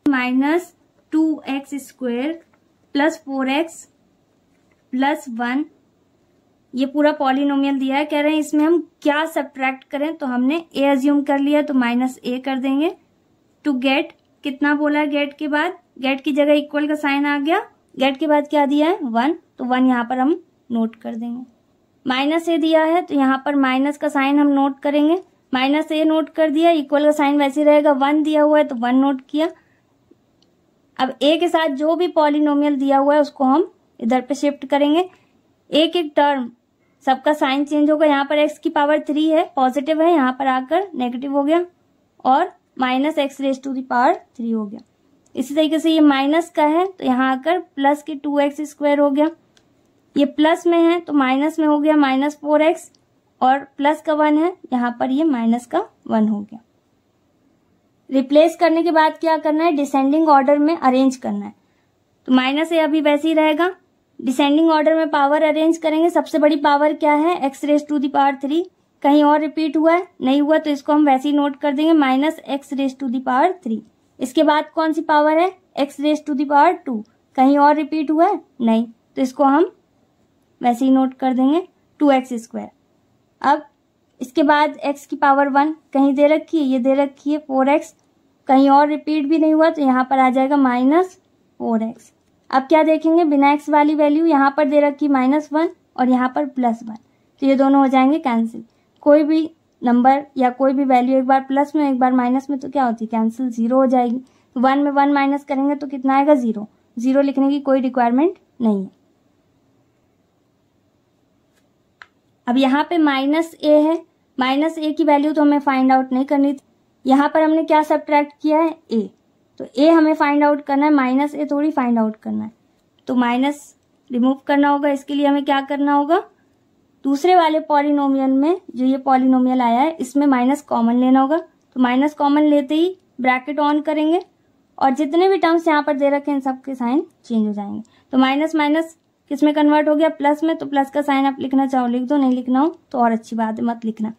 minus two x square plus four x plus one ये पूरा पॉलिनोमियल दिया है कह रहे हैं इसमें हम क्या सब्ट्रैक्ट करें तो हमने ए एज्यूम कर लिया तो माइनस ए कर देंगे टू तो गेट कितना बोला है गेट के बाद गेट की जगह इक्वल का साइन आ गया गेट के बाद क्या दिया है वन तो वन यहाँ पर हम नोट कर देंगे माइनस ए दिया है तो यहाँ पर माइनस का साइन हम नोट करेंगे माइनस ए नोट कर दिया इक्वल का साइन वैसे रहेगा वन दिया हुआ है तो वन नोट किया अब ए के साथ जो भी पॉलिनोमियल दिया हुआ है उसको हम इधर पे शिफ्ट करेंगे एक एक टर्म सबका साइन चेंज होगा यहाँ पर एक्स की पावर थ्री है पॉजिटिव है यहाँ पर आकर नेगेटिव हो गया और minus x raise to the power three हो गया इसी तरीके से ये माइनस का है तो यहाँ आकर प्लस के टू एक्स स्क्वायर हो गया ये प्लस में है तो माइनस में हो गया माइनस फोर एक्स और प्लस का वन है यहाँ पर ये माइनस का वन हो गया रिप्लेस करने के बाद क्या करना है डिसेंडिंग ऑर्डर में अरेंज करना है तो माइनस ए अभी वैसे ही रहेगा डिसेंडिंग ऑर्डर में पावर अरेंज करेंगे सबसे बड़ी पावर क्या है x raise to the power three कहीं और रिपीट हुआ है नहीं हुआ तो इसको हम वैसे ही नोट कर देंगे minus x raise to the power three इसके बाद कौन सी पावर है x raise to the power two कहीं और रिपीट हुआ है नहीं तो इसको हम वैसे ही नोट कर देंगे टू एक्स स्क्वायर अब इसके बाद एक्स की पावर वन कहीं दे रखी है ये दे रखी है फोर एक्स कहीं और रिपीट भी नहीं हुआ तो यहाँ पर आ जाएगा माइनस फोर एक्स अब क्या देखेंगे बिना एक्स वाली वैल्यू यहाँ पर दे रखी माइनस वन और यहाँ पर प्लस वन तो ये दोनों हो जाएंगे कैंसिल कोई भी नंबर या कोई भी वैल्यू एक बार प्लस में एक बार माइनस में तो क्या होती है कैंसिल जीरो हो जाएगी वन तो में वन माइनस करेंगे तो कितना आएगा जीरो जीरो लिखने की कोई रिक्वायरमेंट नहीं है अब यहाँ पे माइनस ए है माइनस ए की वैल्यू तो हमें फाइंड आउट नहीं करनी थी यहाँ पर हमने क्या सब्ट्रैक्ट किया है ए तो ए हमें फाइंड आउट करना है माइनस ए थोड़ी फाइंड आउट करना है तो माइनस रिमूव करना होगा इसके लिए हमें क्या करना होगा दूसरे वाले पॉलिनोमियल में जो ये पॉलिनोमियल आया है इसमें माइनस कॉमन लेना होगा तो माइनस कॉमन लेते ही ब्रैकेट ऑन करेंगे और जितने भी टर्म्स यहाँ पर दे रखे हैं सबके साइन चेंज हो जाएंगे तो माइनस माइनस किस में कन्वर्ट हो गया प्लस में तो प्लस का साइन आप लिखना चाहो लिख दो नहीं लिखना हो तो और अच्छी बात है मत लिखना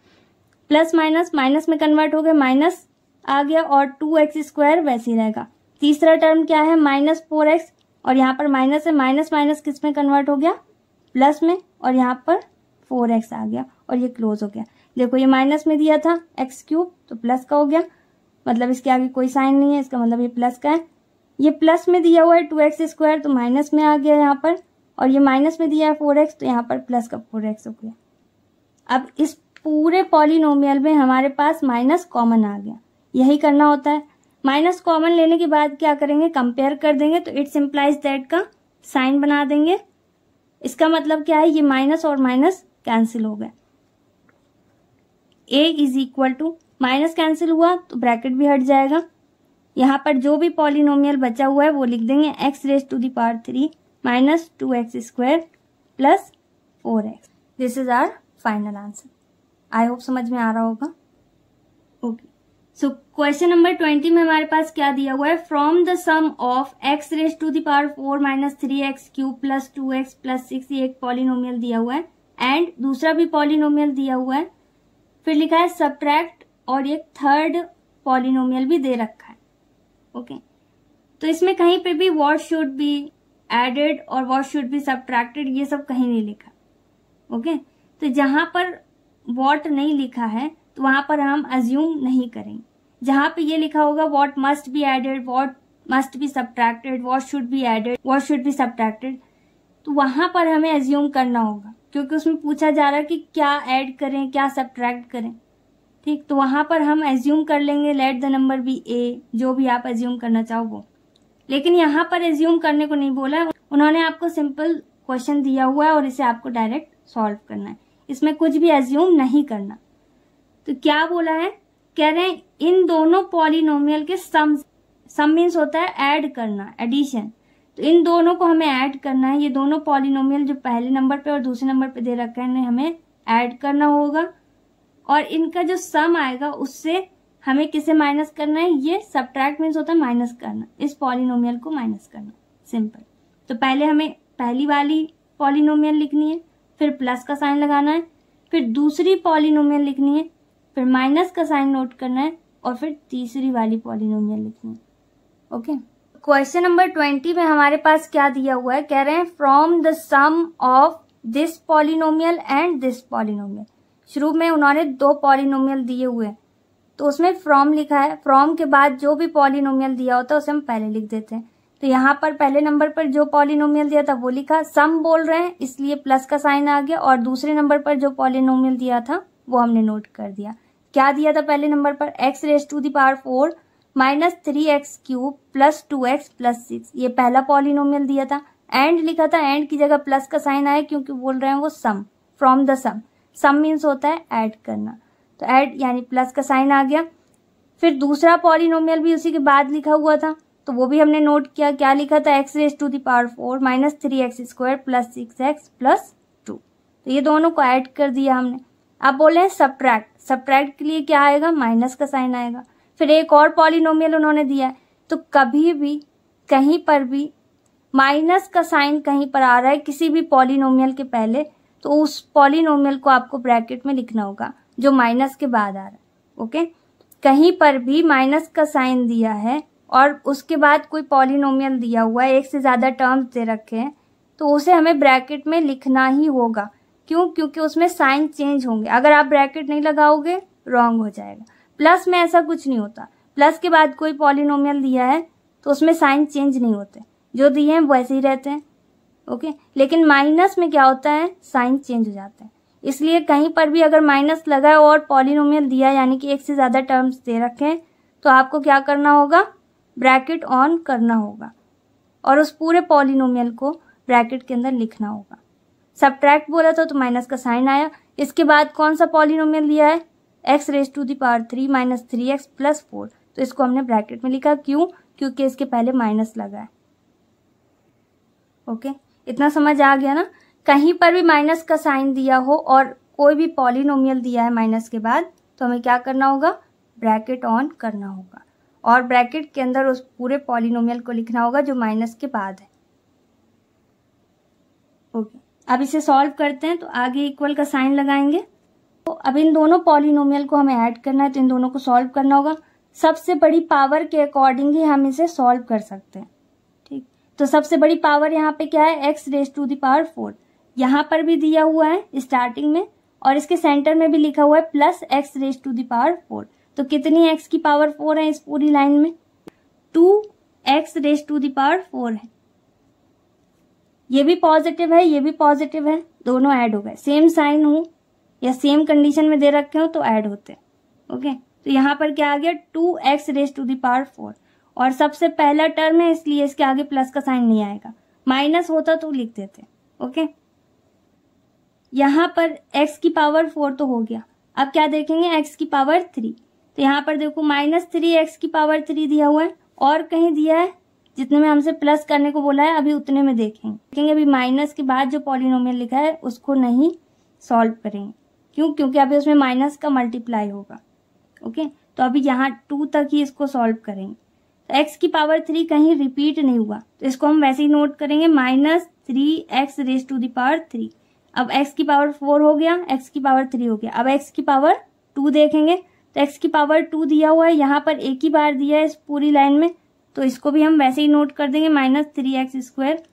प्लस माइनस माइनस में कन्वर्ट हो गया माइनस आ गया और टू एक्स स्क्वायर वैसे ही रहेगा तीसरा टर्म क्या है माइनस फोर एक्स और यहाँ पर माइनस है माइनस माइनस किस में कन्वर्ट हो गया प्लस में और यहाँ पर फोर एक्स आ गया और ये क्लोज हो गया देखो ये माइनस में दिया था एक्स क्यूब तो प्लस का हो गया मतलब इसके आगे कोई साइन नहीं है इसका मतलब ये प्लस का है ये प्लस में दिया हुआ है टू एक्स स्क्वायर तो माइनस में आ गया यहाँ पर और ये माइनस में दिया है फोर एक्स तो यहाँ पर प्लस का फोर एक्स हो गया अब इस पूरे पॉलिनोमियल में हमारे पास माइनस कॉमन आ गया यही करना होता है माइनस कॉमन लेने के बाद क्या करेंगे कंपेयर कर देंगे तो इट्स इम्प्लाइज दैट का साइन बना देंगे इसका मतलब क्या है ये माइनस और माइनस कैंसिल हो गए a is equal to minus cancel हुआ तो ब्रैकेट भी हट जाएगा यहाँ पर जो भी पॉलिनोमियल बचा हुआ है वो लिख देंगे x raise to the power three minus two x square plus four x this is our final answer I hope समझ में आ रहा होगा okay so question number twenty में हमारे पास क्या दिया हुआ है from the sum of x raise to the power four minus three x cube plus two x plus six एक पॉलिनोमियल दिया हुआ है एंड दूसरा भी पॉलिनोमियल दिया हुआ है फिर लिखा है सब्ट्रैक्ट और एक थर्ड पॉलिनोमियल भी दे रखा है ओके okay. तो इसमें कहीं पे भी व्हाट शुड बी एडेड और वॉट शुड बी सब्ट्रैक्टेड ये सब कहीं नहीं लिखा ओके okay? तो जहां पर वॉट नहीं लिखा है तो वहां पर हम अज्यूम नहीं करेंगे जहां पे ये लिखा होगा what must be added what must be subtracted what should be added what should be subtracted तो वहां पर हमें एज्यूम करना होगा क्योंकि उसमें पूछा जा रहा है कि क्या एड करें क्या सब्ट्रैक्ट करें ठीक तो वहां पर हम एज्यूम कर लेंगे let the number be a जो भी आप एज्यूम करना चाहो वो लेकिन यहाँ पर एज्यूम करने को नहीं बोला है उन्होंने आपको सिंपल क्वेश्चन दिया हुआ है और इसे आपको डायरेक्ट सॉल्व करना है इसमें कुछ भी एज्यूम नहीं करना तो क्या बोला है कह रहे हैं इन दोनों पॉलिनोमियल के सम सम मीन्स होता है ऐड करना एडिशन तो इन दोनों को हमें ऐड करना है ये दोनों पॉलिनोमियल जो पहले नंबर पे और दूसरे नंबर पे दे रखे हैं हमें ऐड करना होगा और इनका जो सम आएगा उससे हमें किसे माइनस करना है ये सब्ट्रैक्ट मीन्स होता है माइनस करना इस पॉलिनोमियल को माइनस करना सिंपल तो पहले हमें पहली वाली पॉलिनोमियल लिखनी है फिर प्लस का साइन लगाना है फिर दूसरी पॉलिनोमियल लिखनी है फिर माइनस का साइन नोट करना है और फिर तीसरी वाली पॉलिनोमियल लिखनी है ओके क्वेश्चन नंबर ट्वेंटी में हमारे पास क्या दिया हुआ है कह रहे हैं from the sum of this polynomial and this polynomial शुरू में उन्होंने दो पॉलिनोमियल दिए हुए हैं तो उसमें फ्रॉम लिखा है फ्रॉम के बाद जो भी पॉलिनोमियल दिया होता है उसे हम पहले लिख देते हैं तो यहाँ पर पहले नंबर पर जो पॉलिनोमियल दिया था वो लिखा सम बोल रहे हैं इसलिए प्लस का साइन आ गया और दूसरे नंबर पर जो पॉलिनोमियल दिया था वो हमने नोट कर दिया क्या दिया था पहले नंबर पर x raise to the power four minus three x cube plus two x plus six ये पहला पॉलिनोमियल दिया था एंड लिखा था एंड की जगह प्लस का साइन आया क्योंकि बोल रहे हैं वो sum from the sum sum means होता है एड करना तो ऐड यानी प्लस का साइन आ गया फिर दूसरा पॉलिनोमियल भी उसी के बाद लिखा हुआ था तो वो भी हमने नोट किया क्या लिखा था x raise to the power four minus three x square plus six x plus two तो ये दोनों को ऐड कर दिया हमने आप बोले हैं सब्ट्रैक्ट सब्ट्रैक्ट के लिए क्या आएगा माइनस का साइन आएगा फिर एक और पॉलिनोमियल उन्होंने दिया तो कभी भी कहीं पर भी माइनस का साइन कहीं पर आ रहा है किसी भी पॉलिनोमियल के पहले तो उस पॉलिनोमियल को आपको ब्रैकेट में लिखना होगा जो माइनस के बाद आ रहा है ओके कहीं पर भी माइनस का साइन दिया है और उसके बाद कोई पॉलिनोमियल दिया हुआ है एक से ज़्यादा टर्म्स दे रखे हैं तो उसे हमें ब्रैकेट में लिखना ही होगा क्यों क्योंकि उसमें साइन चेंज होंगे अगर आप ब्रैकेट नहीं लगाओगे रॉन्ग हो जाएगा प्लस में ऐसा कुछ नहीं होता प्लस के बाद कोई पॉलिनोमियल दिया है तो उसमें साइन चेंज नहीं होते जो दिए हैं वैसे ही रहते हैं ओके लेकिन माइनस में क्या होता है साइन चेंज हो जाते हैं इसलिए कहीं पर भी अगर माइनस लगा है और पॉलिनोमियल दिया यानी कि एक से ज़्यादा टर्म्स दे रखे तो आपको क्या करना होगा ब्रैकेट ऑन करना होगा और उस पूरे पॉलिनोमियल को ब्रैकेट के अंदर लिखना होगा सब्ट्रैक्ट बोला था तो माइनस का साइन आया इसके बाद कौन सा पॉलिनोमियल दिया है x raise to the power three minus three x plus four तो इसको हमने ब्रैकेट में लिखा क्यों क्योंकि इसके पहले माइनस लगा है ओके इतना समझ आ गया ना कहीं पर भी माइनस का साइन दिया हो और कोई भी पॉलिनोमियल दिया है माइनस के बाद तो हमें क्या करना होगा ब्रैकेट ऑन करना होगा और ब्रैकेट के अंदर उस पूरे पॉलिनोमियल को लिखना होगा जो माइनस के बाद है ओके अब इसे सॉल्व करते हैं तो आगे इक्वल का साइन लगाएंगे तो अब इन दोनों पॉलिनोमियल को हमें ऐड करना है तो इन दोनों को सॉल्व करना होगा सबसे बड़ी पावर के अकॉर्डिंग ही हम इसे सॉल्व कर सकते हैं ठीक तो सबसे बड़ी पावर यहाँ पे क्या है x raise to the power four यहाँ पर भी दिया हुआ है स्टार्टिंग में और इसके सेंटर में भी लिखा हुआ है plus x raise to the power four तो कितनी एक्स की पावर फोर है इस पूरी लाइन में two x raise to the power four है ये भी पॉजिटिव है ये भी पॉजिटिव है दोनों ऐड हो गए सेम साइन हो या सेम कंडीशन में दे रखे हो तो ऐड होते हैं ओके तो यहाँ पर क्या आ गया two x raise to the power four और सबसे पहला टर्म है इसलिए इसके आगे प्लस का साइन नहीं आएगा माइनस होता तो लिख देते ओके यहाँ पर x की पावर फोर तो हो गया अब क्या देखेंगे x की पावर थ्री तो यहाँ पर देखो माइनस थ्री एक्स की पावर थ्री दिया हुआ है और कहीं दिया है जितने में हमसे प्लस करने को बोला है अभी उतने में देखेंगे देखेंगे अभी माइनस के बाद जो पॉलिनोम लिखा है उसको नहीं सॉल्व करेंगे क्यों क्योंकि अभी उसमें माइनस का मल्टीप्लाई होगा ओके तो अभी यहाँ टू तक ही इसको सॉल्व करेंगे तो एक्स की पावर थ्री कहीं रिपीट नहीं हुआ तो इसको हम वैसे ही नोट करेंगे minus three x raise to the power three अब x की पावर फोर हो गया x की पावर थ्री हो गया अब x की पावर टू देखेंगे तो x की पावर टू दिया हुआ है यहाँ पर एक ही बार दिया है इस पूरी लाइन में तो इसको भी हम वैसे ही नोट कर देंगे माइनस थ्री एक्स स्क्वायर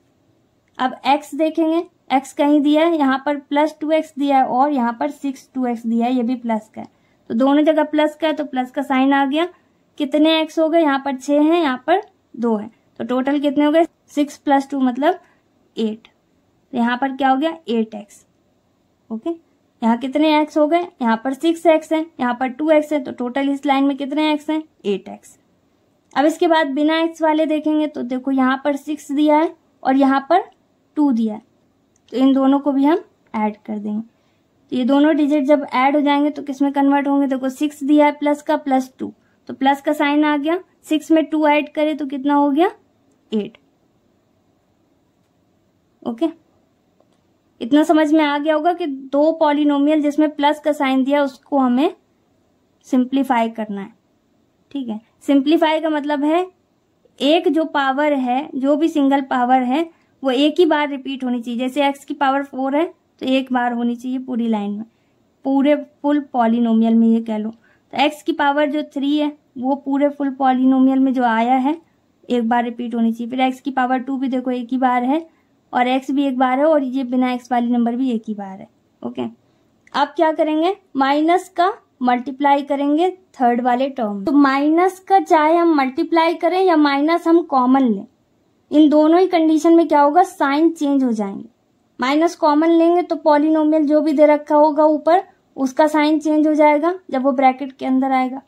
अब x देखेंगे x कहीं दिया है यहाँ पर प्लस टू एक्स दिया है और यहाँ पर सिक्स टू एक्स दिया है ये भी प्लस का है तो दोनों जगह प्लस का है तो प्लस का साइन आ गया कितने एक्स हो गए यहाँ पर छः हैं यहाँ पर दो है तो टोटल कितने हो गए सिक्स प्लस टू मतलब एट तो यहाँ पर क्या हो गया एट एक्स ओके यहाँ कितने एक्स हो गए यहाँ पर सिक्स एक्स है यहाँ पर टू एक्स है तो टोटल इस लाइन में कितने एक्स हैं एट एक्स अब इसके बाद बिना एक्स वाले देखेंगे तो देखो यहाँ पर सिक्स दिया है और यहाँ पर टू दिया है तो इन दोनों को भी हम ऐड कर देंगे तो ये दोनों डिजिट जब ऐड हो जाएंगे तो किस में कन्वर्ट होंगे देखो सिक्स दिया है प्लस का प्लस टू तो प्लस का साइन आ गया सिक्स में टू ऐड करें तो कितना हो गया एट ओके okay? इतना समझ में आ गया होगा कि दो पॉलिनोमियल जिसमें प्लस का साइन दिया उसको हमें सिंप्लीफाई करना है ठीक है सिंप्लीफाई का मतलब है एक जो पावर है जो भी सिंगल पावर है वो एक ही बार रिपीट होनी चाहिए जैसे एक्स की पावर फोर है तो एक बार होनी चाहिए पूरी लाइन में पूरे फुल पॉलिनोमियल में ये कह लो तो एक्स की पावर जो थ्री है वो पूरे फुल पॉलिनोमियल में जो आया है एक बार रिपीट होनी चाहिए फिर एक्स की पावर टू भी देखो एक ही बार है और एक्स भी एक बार है और ये बिना एक्स वाली नंबर भी एक ही बार है ओके अब क्या करेंगे माइनस का मल्टीप्लाई करेंगे थर्ड वाले टर्म तो माइनस का चाहे हम मल्टीप्लाई करें या माइनस हम कॉमन लें इन दोनों ही कंडीशन में क्या होगा साइन चेंज हो जाएंगे माइनस कॉमन लेंगे तो पॉलिनोमियल जो भी दे रखा होगा ऊपर उसका साइन चेंज हो जाएगा जब वो ब्रैकेट के अंदर आएगा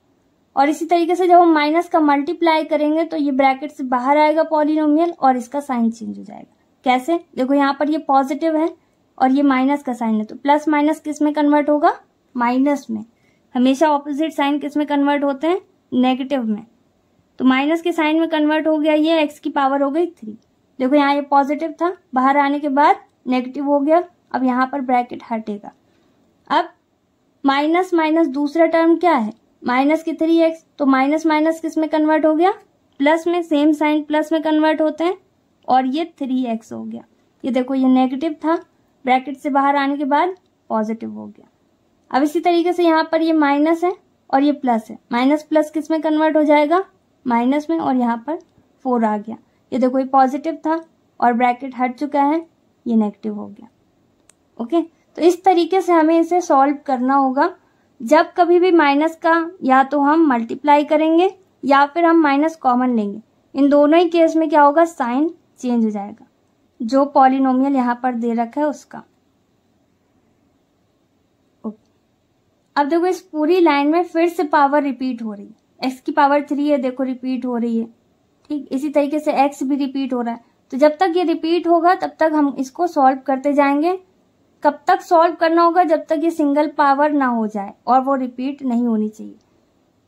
और इसी तरीके से जब हम माइनस का मल्टीप्लाई करेंगे तो ये ब्रैकेट से बाहर आएगा पॉलिनोमियल और इसका साइन चेंज हो जाएगा कैसे देखो यहाँ पर ये पॉजिटिव है और ये माइनस का साइन है तो प्लस माइनस किस में कन्वर्ट होगा माइनस में हमेशा ऑपोजिट साइन किस में कन्वर्ट होते हैं नेगेटिव में तो माइनस के साइन में कन्वर्ट हो गया ये एक्स की पावर हो गई थ्री देखो यहाँ ये पॉजिटिव था बाहर आने के बाद नेगेटिव हो गया अब यहाँ पर ब्रैकेट हटेगा अब माइनस माइनस दूसरा टर्म क्या है माइनस की थ्री एक्स तो माइनस माइनस किस में कन्वर्ट हो गया प्लस में सेम साइन प्लस में कन्वर्ट होते हैं और ये थ्री एक्स हो गया ये देखो ये नेगेटिव था ब्रैकेट से बाहर आने के बाद पॉजिटिव हो गया अब इसी तरीके से यहाँ पर ये माइनस है और ये प्लस है माइनस प्लस किस में कन्वर्ट हो जाएगा माइनस में और यहाँ पर फोर आ गया ये देखो ये पॉजिटिव था और ब्रैकेट हट चुका है ये नेगेटिव हो गया ओके तो इस तरीके से हमें इसे सॉल्व करना होगा जब कभी भी माइनस का या तो हम मल्टीप्लाई करेंगे या फिर हम माइनस कॉमन लेंगे इन दोनों ही केस में क्या होगा साइन चेंज हो जाएगा जो पॉलिनोमियल यहाँ पर दे रखा है उसका अब देखो इस पूरी लाइन में फिर से पावर रिपीट हो रही है एक्स की पावर थ्री है देखो रिपीट हो रही है ठीक इसी तरीके से एक्स भी रिपीट हो रहा है तो जब तक ये रिपीट होगा तब तक हम इसको सॉल्व करते जाएंगे कब तक सॉल्व करना होगा जब तक ये सिंगल पावर ना हो जाए और वो रिपीट नहीं होनी चाहिए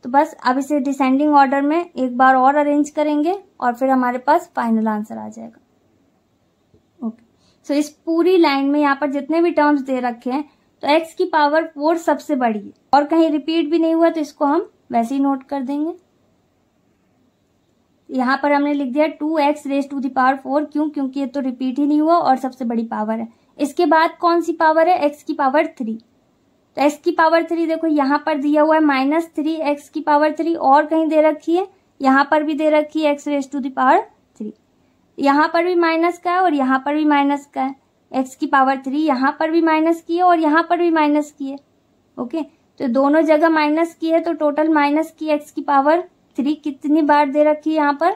तो बस अब इसे डिसेंडिंग ऑर्डर में एक बार और अरेंज करेंगे और फिर हमारे पास फाइनल आंसर आ जाएगा ओके सो इस पूरी लाइन में यहाँ पर जितने भी टर्म्स दे रखे हैं तो x की पावर फोर सबसे बड़ी है और कहीं रिपीट भी नहीं हुआ तो इसको हम वैसे ही नोट कर देंगे यहाँ पर हमने लिख दिया two x raise to the power four क्यों क्योंकि ये तो रिपीट ही नहीं हुआ और सबसे बड़ी पावर है इसके बाद कौन सी पावर है एक्स की पावर थ्री तो एक्स की पावर थ्री देखो यहाँ पर दिया हुआ है माइनस थ्री एक्स की पावर थ्री और कहीं दे रखी है यहाँ पर भी दे रखी है x raise to the power three यहाँ पर भी माइनस का है और यहाँ पर भी माइनस का है एक्स की पावर थ्री यहाँ पर भी माइनस की है और यहाँ पर भी माइनस की है ओके तो दोनों जगह माइनस की है तो टोटल माइनस की एक्स की पावर थ्री कितनी बार दे रखी है यहाँ पर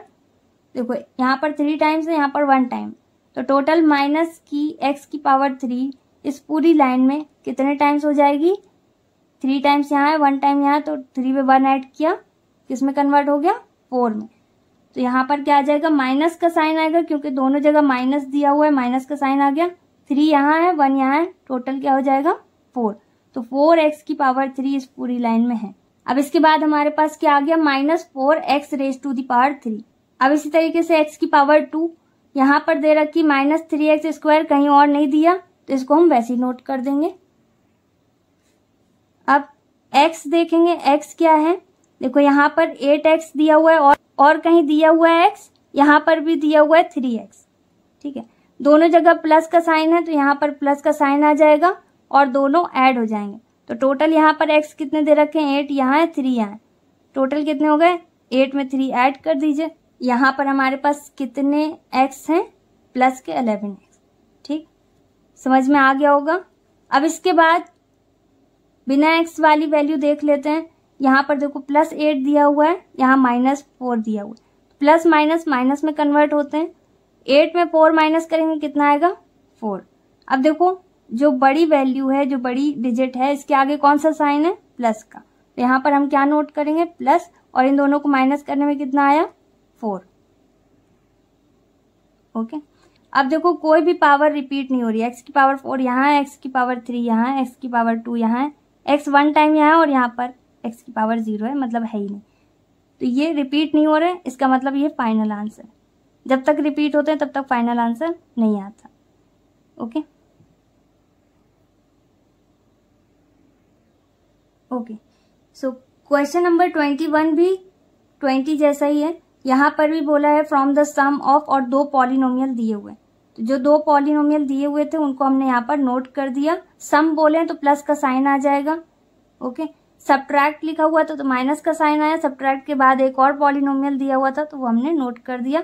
देखो यहाँ पर थ्री टाइम्स है यहाँ पर वन टाइम तो टोटल माइनस की एक्स की पावर थ्री इस पूरी लाइन में कितने टाइम्स हो जाएगी थ्री टाइम्स यहाँ है वन टाइम यहाँ तो थ्री में वन ऐड किया किस में कन्वर्ट हो गया फोर में तो यहाँ पर क्या आ जाएगा माइनस का साइन आएगा क्योंकि दोनों जगह माइनस दिया हुआ है माइनस का साइन आ गया थ्री यहाँ है वन यहाँ है टोटल क्या हो जाएगा फोर तो फोर एक्स की पावर थ्री इस पूरी लाइन में है अब इसके बाद हमारे पास क्या आ गया minus four x raise to the power three अब इसी तरीके से एक्स की पावर टू यहाँ पर दे रखी माइनस थ्री एक्स स्क्वायर कहीं और नहीं दिया तो इसको हम वैसे ही नोट कर देंगे अब एक्स देखेंगे एक्स क्या है देखो यहाँ पर एट एक्स दिया हुआ है और और कहीं दिया हुआ है एक्स यहाँ पर भी दिया हुआ है थ्री एक्स ठीक है दोनों जगह प्लस का साइन है तो यहाँ पर प्लस का साइन आ जाएगा और दोनों ऐड हो जाएंगे तो टोटल यहाँ पर एक्स कितने दे रखे हैं एट यहाँ है थ्री यहाँ टोटल कितने हो गए एट में थ्री ऐड कर दीजिए यहाँ पर हमारे पास कितने एक्स हैं प्लस के अलेवन है समझ में आ गया होगा अब इसके बाद बिना एक्स वाली वैल्यू देख लेते हैं यहाँ पर देखो प्लस एट दिया हुआ है यहाँ माइनस फोर दिया हुआ है प्लस माइनस माइनस में कन्वर्ट होते हैं एट में फोर माइनस करेंगे कितना आएगा फोर अब देखो जो बड़ी वैल्यू है जो बड़ी डिजिट है इसके आगे कौन सा साइन है प्लस का तो यहाँ पर हम क्या नोट करेंगे प्लस और इन दोनों को माइनस करने में कितना आया फोर ओके okay? अब देखो कोई भी पावर रिपीट नहीं हो रही है एक्स की पावर फोर यहाँ है एक्स की पावर थ्री यहाँ है एक्स की पावर टू यहाँ है एक्स वन टाइम यहाँ है और यहाँ पर एक्स की पावर जीरो है मतलब है ही नहीं तो ये रिपीट नहीं हो रहे इसका मतलब ये फाइनल आंसर जब तक रिपीट होते हैं तब तक फाइनल आंसर नहीं आता okay okay so question number twenty one भी ट्वेंटी जैसा ही है यहाँ पर भी बोला है फ्रॉम द सम ऑफ और दो पॉलिनोमियल दिए हुए जो दो पॉलिनोमियल दिए हुए थे उनको हमने यहाँ पर नोट कर दिया सम बोले तो प्लस का साइन आ जाएगा ओके सब्ट्रैक्ट लिखा हुआ था तो माइनस का साइन आया सब्ट्रैक्ट के बाद एक और पॉलिनोमियल दिया हुआ था तो वो हमने नोट कर दिया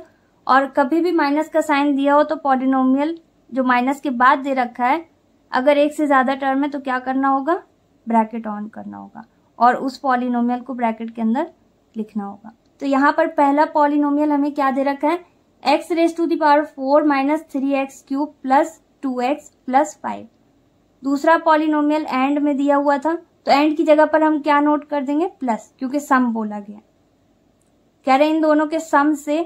और कभी भी माइनस का साइन दिया हो तो पॉलिनोमियल जो माइनस के बाद दे रखा है अगर एक से ज़्यादा टर्म है तो क्या करना होगा ब्रैकेट ऑन करना होगा और उस पॉलिनोमियल को ब्रैकेट के अंदर लिखना होगा तो यहाँ पर पहला पॉलिनोमियल हमें क्या दे रखा है x raise to the power four minus three x cube plus two x plus five दूसरा पॉलिनोमियल एंड में दिया हुआ था तो एंड की जगह पर हम क्या नोट कर देंगे प्लस क्योंकि सम बोला गया कह रहे इन दोनों के सम से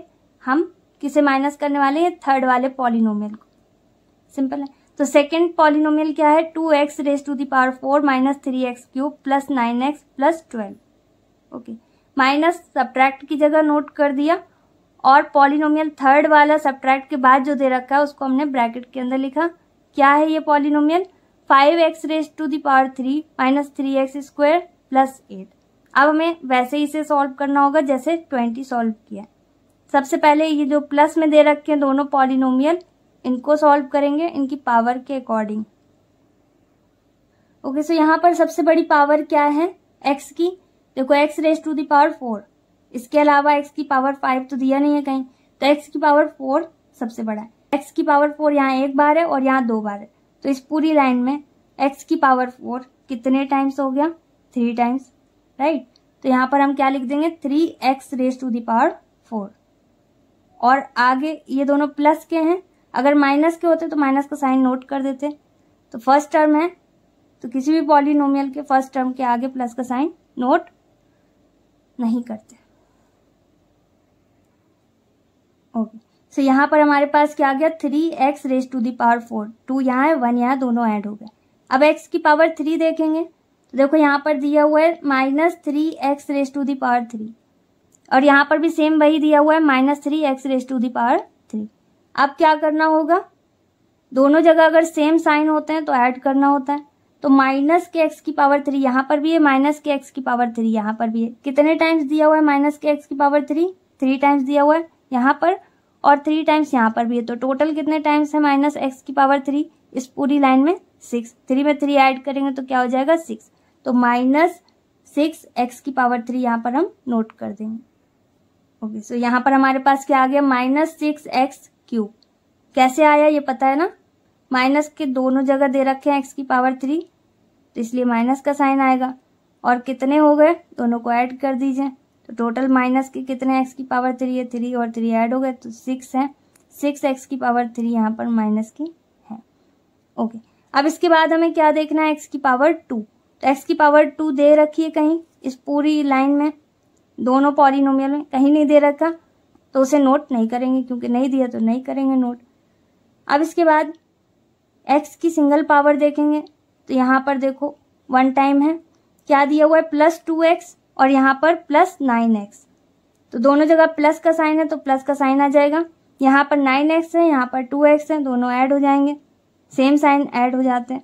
हम किसे माइनस करने वाले हैं थर्ड वाले पॉलिनोमियल को सिंपल है तो सेकेंड पॉलिनोमियल क्या है two x raise to the power four minus three x cube plus nine x plus twelve okay minus subtract की जगह नोट कर दिया और पॉलिनोमियल थर्ड वाला सब्ट्रैक्ट के बाद जो दे रखा है उसको हमने ब्रैकेट के अंदर लिखा क्या है ये polynomial five x raise to the power three minus three x square plus eight अब हमें वैसे ही इसे सॉल्व करना होगा जैसे ट्वेंटी सॉल्व किया सबसे पहले ये जो प्लस में दे रखे हैं दोनों पॉलिनोमियल इनको सॉल्व करेंगे इनकी पावर के अकॉर्डिंग ओके सो यहाँ पर सबसे बड़ी पावर क्या है एक्स की देखो x raise to the power four इसके अलावा एक्स की पावर फाइव तो दिया नहीं है कहीं तो एक्स की पावर फोर सबसे बड़ा है एक्स की पावर फोर यहाँ एक बार है और यहाँ दो बार है तो इस पूरी लाइन में एक्स की पावर फोर कितने टाइम्स हो गया थ्री टाइम्स राइट तो यहाँ पर हम क्या लिख देंगे three x raise to the power four और आगे ये दोनों प्लस के हैं अगर माइनस के होते तो माइनस का साइन नोट कर देते तो फर्स्ट टर्म है तो किसी भी पॉलिनोमियल के फर्स्ट टर्म के आगे प्लस का साइन नोट नहीं करते ओके सो यहाँ पर हमारे पास क्या आ गया three x raise to the power four two यहाँ है वन यहाँ दोनों ऐड हो गए अब एक्स की पावर थ्री देखेंगे तो देखो यहाँ पर दिया हुआ है minus three x raise to the power three और यहाँ पर भी सेम वही दिया हुआ है minus three x raise to the power three अब क्या करना होगा दोनों जगह अगर सेम साइन होते हैं तो ऐड करना होता है तो माइनस के एक्स की पावर थ्री यहाँ पर भी है माइनस के एक्स की पावर थ्री यहाँ पर भी है कितने टाइम्स दिया हुआ है माइनस के एक्स की पावर थ्री थ्री टाइम्स दिया हुआ है यहाँ पर और थ्री टाइम्स यहाँ पर भी है तो टोटल कितने टाइम्स है माइनस एक्स की पावर थ्री इस पूरी लाइन में सिक्स थ्री में थ्री ऐड करेंगे तो क्या हो जाएगा सिक्स तो माइनस सिक्स एक्स की पावर थ्री यहाँ पर हम नोट कर देंगे ओके सो यहाँ पर हमारे पास क्या आ गया माइनस सिक्स एक्स क्यूब कैसे आया ये पता है ना माइनस के दोनों जगह दे रखे हैं एक्स की पावर थ्री तो इसलिए माइनस का साइन आएगा और कितने हो गए दोनों को ऐड कर दीजिए टोटल माइनस के कितने एक्स की पावर थ्री है थ्री और थ्री ऐड हो गए तो सिक्स है सिक्स एक्स की पावर थ्री यहाँ पर माइनस की है ओके अब इसके बाद हमें क्या देखना है एक्स की पावर टू तो एक्स की पावर टू दे रखी है कहीं इस पूरी लाइन में दोनों पॉलिनोमियल में कहीं नहीं दे रखा तो उसे नोट नहीं करेंगे क्योंकि नहीं दिया तो नहीं करेंगे नोट अब इसके बाद एक्स की सिंगल पावर देखेंगे तो यहाँ पर देखो वन टाइम है क्या दिया हुआ है प्लस टू एक्स और यहाँ पर प्लस नाइन एक्स तो दोनों जगह प्लस का साइन है तो प्लस का साइन आ जाएगा यहाँ पर नाइन एक्स है यहाँ पर टू एक्स है दोनों ऐड हो जाएंगे सेम साइन ऐड हो जाते हैं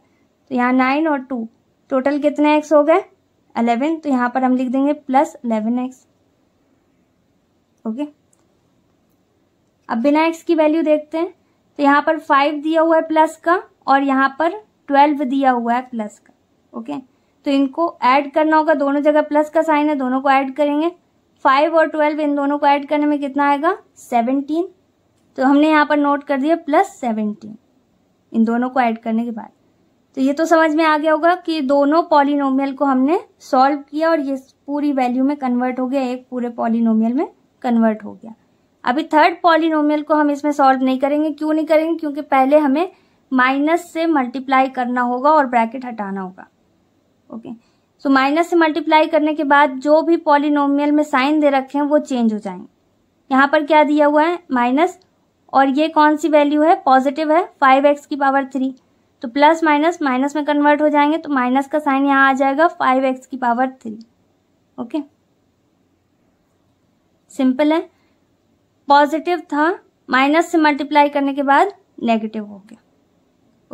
तो यहाँ नाइन और टू टोटल कितने एक्स हो गए अलेवन तो यहाँ पर हम लिख देंगे प्लस अलेवन एक्स ओके अब बिना एक्स की वैल्यू देखते हैं तो यहाँ पर फाइव दिया हुआ है प्लस का और यहाँ पर ट्वेल्व दिया हुआ है प्लस का ओके okay? तो इनको ऐड करना होगा दोनों जगह प्लस का साइन है दोनों को ऐड करेंगे फाइव और ट्वेल्व इन दोनों को ऐड करने में कितना आएगा सेवनटीन तो हमने यहाँ पर नोट कर दिया प्लस सेवनटीन इन दोनों को ऐड करने के बाद तो ये तो समझ में आ गया होगा कि दोनों पॉलिनोमियल को हमने सॉल्व किया और ये पूरी वैल्यू में कन्वर्ट हो गया एक पूरे पॉलिनोमियल में कन्वर्ट हो गया अभी थर्ड पॉलिनोमियल को हम इसमें सॉल्व नहीं करेंगे क्यों नहीं करेंगे क्योंकि पहले हमें माइनस से मल्टीप्लाई करना होगा और ब्रैकेट हटाना होगा ओके सो माइनस से मल्टीप्लाई करने के बाद जो भी पॉलिनोमियल में साइन दे रखे हैं वो चेंज हो जाएंगे यहाँ पर क्या दिया हुआ है माइनस और ये कौन सी वैल्यू है पॉजिटिव है फाइव एक्स की पावर थ्री तो प्लस माइनस माइनस में कन्वर्ट हो जाएंगे तो माइनस का साइन यहाँ आ जाएगा फाइव एक्स की पावर थ्री ओके सिंपल है पॉजिटिव था माइनस से मल्टीप्लाई करने के बाद नेगेटिव हो गया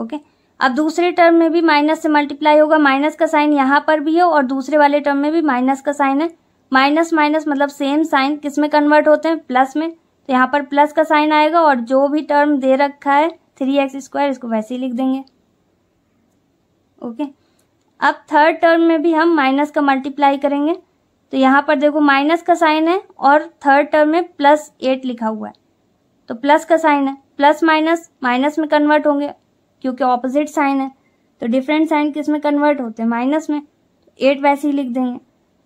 ओके okay? अब दूसरे टर्म में भी माइनस से मल्टीप्लाई होगा माइनस का साइन यहाँ पर भी है और दूसरे वाले टर्म में भी माइनस का साइन है माइनस माइनस मतलब सेम साइन किस में कन्वर्ट होते हैं प्लस में तो यहाँ पर प्लस का साइन आएगा और जो भी टर्म दे रखा है थ्री एक्स स्क्वायर इसको वैसे ही लिख देंगे ओके अब थर्ड टर्म में भी हम माइनस का मल्टीप्लाई करेंगे तो यहाँ पर देखो माइनस का साइन है और थर्ड टर्म में प्लस एट लिखा हुआ है तो प्लस का साइन है प्लस माइनस माइनस में कन्वर्ट होंगे क्योंकि ऑपोजिट साइन है तो डिफरेंट साइन किस में कन्वर्ट होते हैं माइनस में एट तो वैसे ही लिख देंगे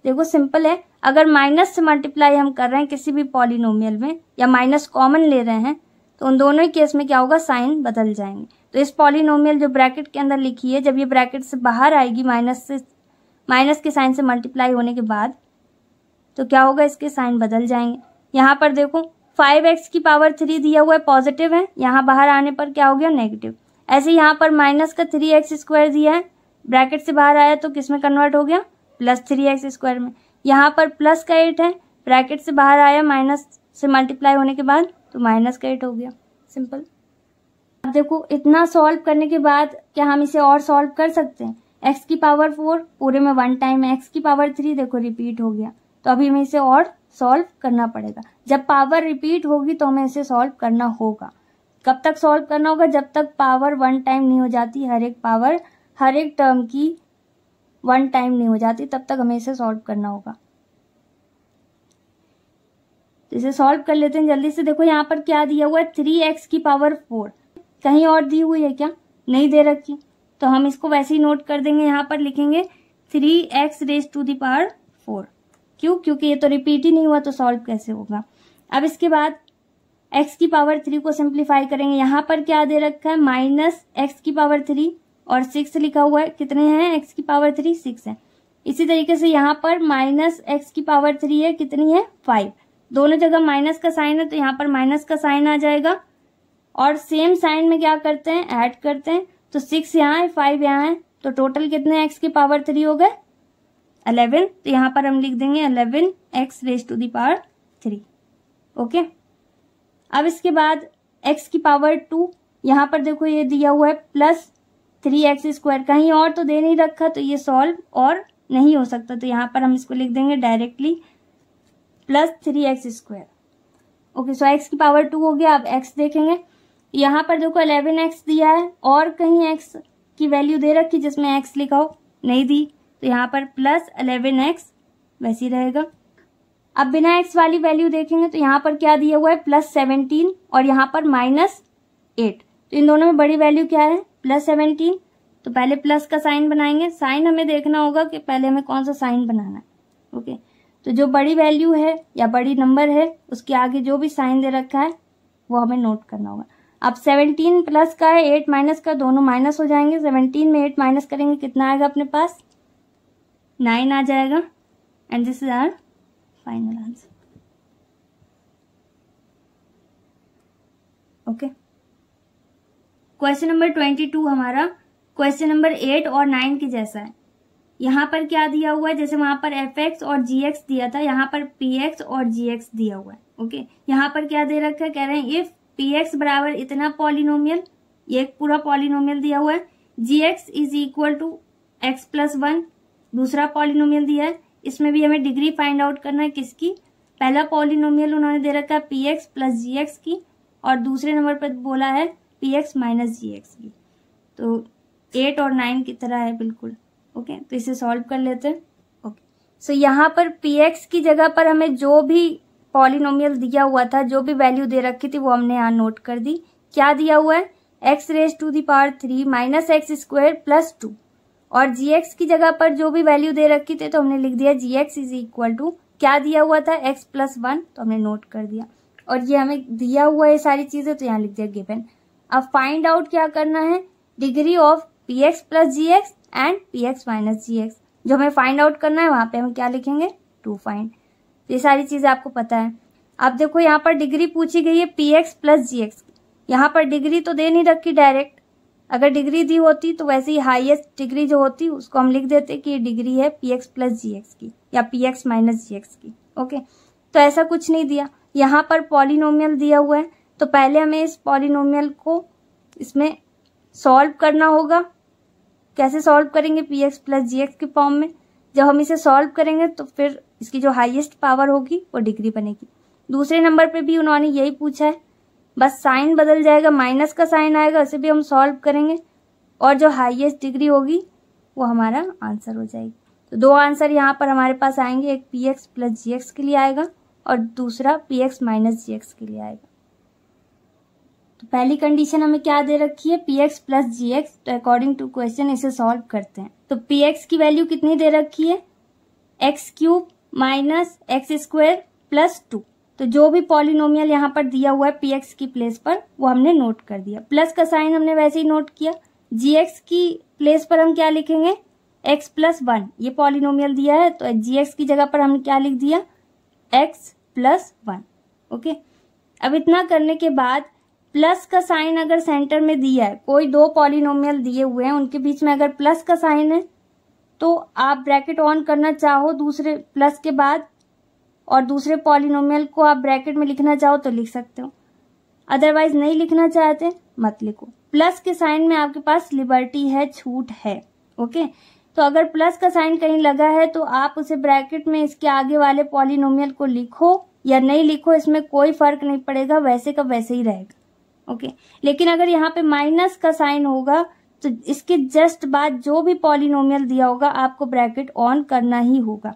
देखो सिंपल है अगर माइनस से मल्टीप्लाई हम कर रहे हैं किसी भी पॉलिनोमियल में या माइनस कॉमन ले रहे हैं तो उन दोनों ही केस में क्या होगा साइन बदल जाएंगे तो इस पॉलिनोमियल जो ब्रैकेट के अंदर लिखी है जब ये ब्रैकेट से बाहर आएगी माइनस से माइनस के साइन से मल्टीप्लाई होने के बाद तो क्या होगा इसके साइन बदल जाएंगे यहाँ पर देखो फाइव एक्स की पावर थ्री दिया हुआ है पॉजिटिव है यहाँ बाहर आने पर क्या हो गया नेगेटिव ऐसे यहाँ पर माइनस का थ्री एक्स स्क्वायर दिया है ब्रैकेट से बाहर आया तो किस में कन्वर्ट हो गया प्लस थ्री एक्स स्क्वायर में यहाँ पर प्लस का एट है ब्रैकेट से बाहर आया माइनस से मल्टीप्लाई होने के बाद तो माइनस का एट हो गया सिंपल अब देखो इतना सॉल्व करने के बाद क्या हम इसे और सॉल्व कर सकते हैं एक्स की पावर फोर पूरे में वन टाइम है एक्स की पावर थ्री देखो रिपीट हो गया तो अभी हमें इसे और सॉल्व करना पड़ेगा जब पावर रिपीट होगी तो हमें इसे सॉल्व करना होगा कब तक सॉल्व करना होगा जब तक पावर वन टाइम नहीं हो जाती हर एक पावर हर एक टर्म की वन टाइम नहीं हो जाती तब तक हमें इसे सॉल्व करना होगा तो इसे सॉल्व कर लेते हैं जल्दी से देखो यहाँ पर क्या दिया हुआ है थ्री एक्स की पावर फोर कहीं और दी हुई है क्या नहीं दे रखी तो हम इसको वैसे ही नोट कर देंगे यहाँ पर लिखेंगे three x raise to the power four क्यों क्योंकि ये तो रिपीट ही नहीं हुआ तो सॉल्व कैसे होगा अब इसके बाद एक्स की पावर थ्री को सिंप्लीफाई करेंगे यहाँ पर क्या दे रखा है माइनस एक्स की पावर थ्री और सिक्स लिखा हुआ है कितने हैं एक्स की पावर थ्री सिक्स है इसी तरीके से यहाँ पर माइनस एक्स की पावर थ्री है कितनी है फाइव दोनों जगह माइनस का साइन है तो यहाँ पर माइनस का साइन आ जाएगा और सेम साइन में क्या करते हैं ऐड करते हैं तो सिक्स यहाँ है फाइव यहाँ है तो टोटल कितने एक्स की पावर थ्री हो गए अलेवन तो यहाँ पर हम लिख देंगे eleven x raise to the power three okay अब इसके बाद एक्स की पावर टू यहाँ पर देखो ये दिया हुआ है प्लस थ्री एक्स स्क्वायर कहीं और तो दे नहीं रखा तो ये सॉल्व और नहीं हो सकता तो यहाँ पर हम इसको लिख देंगे directly plus three x square okay so x की पावर टू हो गया अब एक्स देखेंगे यहाँ पर देखो अलेवन एक्स दिया है और कहीं एक्स की वैल्यू दे रखी जिसमें एक्स लिखा हो नहीं दी तो यहाँ पर प्लस अलेवन एक्स वैसे ही रहेगा अब बिना एक्स वाली वैल्यू देखेंगे तो यहाँ पर क्या दिया हुआ है प्लस सेवनटीन और यहाँ पर माइनस एट तो इन दोनों में बड़ी वैल्यू क्या है प्लस सेवनटीन तो पहले प्लस का साइन बनाएंगे साइन हमें देखना होगा कि पहले हमें कौन सा साइन बनाना है ओके तो जो बड़ी वैल्यू है या बड़ी नंबर है उसके आगे जो भी साइन दे रखा है वो हमें नोट करना होगा अब सेवनटीन प्लस का है एट माइनस का दोनों माइनस हो जाएंगे सेवनटीन में एट माइनस करेंगे कितना आएगा अपने पास नाइन आ जाएगा and this is our final answer okay question number 22 too हमारा क्वेश्चन नंबर एट और नाइन के जैसा है यहाँ पर क्या दिया हुआ है जैसे वहां पर एफ एक्स और जी एक्स दिया था यहाँ पर पी एक्स और जी एक्स दिया हुआ है ओके यहाँ पर क्या दे रखा है कह रहे हैं इफ पी एक्स बराबर इतना पॉलिनोमियल एक पूरा पॉलिनोमियल दिया हुआ है g x is equal to x plus one दूसरा पॉलिनोमियल दिया है इसमें भी हमें डिग्री फाइंड आउट करना है किसकी पहला पॉलिनोमियल उन्होंने दे रखा है पी एक्स प्लस जी एक्स की और दूसरे नंबर पर बोला है p x minus g x की तो एट और नाइन की तरह है बिल्कुल ओके तो इसे सॉल्व कर लेते हैं ओके सो यहाँ पर पी एक्स की जगह पर हमें जो भी पॉलिनोमियल दिया हुआ था जो भी वैल्यू दे रखी थी वो हमने यहाँ नोट कर दी क्या दिया हुआ है x raise to the power three minus x square plus two और जी एक्स की जगह पर जो भी वैल्यू दे रखी थी तो हमने लिख दिया g x is equal to क्या दिया हुआ था एक्स प्लस वन तो हमने नोट कर दिया और ये हमें दिया हुआ है सारी चीजें तो यहाँ लिख दिया गिवन अब फाइंड आउट क्या करना है degree of P x plus ji x and p x minus g x जो हमें फाइंड आउट करना है वहां पे हम क्या लिखेंगे टू फाइंड तो ये सारी चीजें आपको पता है अब देखो यहाँ पर डिग्री पूछी गई है पी एक्स प्लस जी एक्स यहाँ पर डिग्री तो दे नहीं रखी डायरेक्ट अगर डिग्री दी होती तो वैसे ही हाईएस्ट डिग्री जो होती उसको हम लिख देते कि ये डिग्री है पी एक्स प्लस जी एक्स की या p x minus g x की ओके तो ऐसा कुछ नहीं दिया यहाँ पर पॉलिनोमियल दिया हुआ है तो पहले हमें इस पॉलिनोमियल को इसमें सॉल्व करना होगा कैसे सॉल्व करेंगे पी एक्स प्लस जी एक्स के फॉर्म में जब हम इसे सॉल्व करेंगे तो फिर इसकी जो हाइएस्ट पावर होगी वो डिग्री बनेगी दूसरे नंबर पर भी उन्होंने यही पूछा है बस साइन बदल जाएगा माइनस का साइन आएगा उसे भी हम सॉल्व करेंगे और जो हाईएस्ट डिग्री होगी वो हमारा आंसर हो जाएगी तो दो आंसर यहाँ पर हमारे पास आएंगे एक पी एक्स प्लस जी एक्स के लिए आएगा और दूसरा p x minus g x के लिए आएगा तो पहली कंडीशन हमें क्या दे रखी है पी एक्स प्लस जी एक्स तो अकॉर्डिंग टू क्वेश्चन इसे सॉल्व करते हैं तो पी एक्स की वैल्यू कितनी दे रखी है x cube minus x square plus two तो जो भी पॉलिनोमियल यहाँ पर दिया हुआ है पी एक्स की प्लेस पर वो हमने नोट कर दिया प्लस का साइन हमने वैसे ही नोट किया जी एक्स की प्लेस पर हम क्या लिखेंगे एक्स प्लस वन ये पॉलिनोमियल दिया है तो जी एक्स की जगह पर हमने क्या लिख दिया एक्स प्लस वन ओके अब इतना करने के बाद प्लस का साइन अगर सेंटर में दिया है कोई दो पॉलिनोमियल दिए हुए हैं उनके बीच में अगर प्लस का साइन है तो आप ब्रैकेट ऑन करना चाहो दूसरे प्लस के बाद और दूसरे पॉलिनोमियल को आप ब्रैकेट में लिखना चाहो तो लिख सकते हो अदरवाइज नहीं लिखना चाहते मत लिखो प्लस के साइन में आपके पास लिबर्टी है छूट है ओके तो अगर प्लस का साइन कहीं लगा है तो आप उसे ब्रैकेट में इसके आगे वाले पॉलिनोमियल को लिखो या नहीं लिखो इसमें कोई फर्क नहीं पड़ेगा वैसे का वैसे ही रहेगा ओके लेकिन अगर यहाँ पे माइनस का साइन होगा तो इसके जस्ट बाद जो भी पॉलिनोमियल दिया होगा आपको ब्रैकेट ऑन करना ही होगा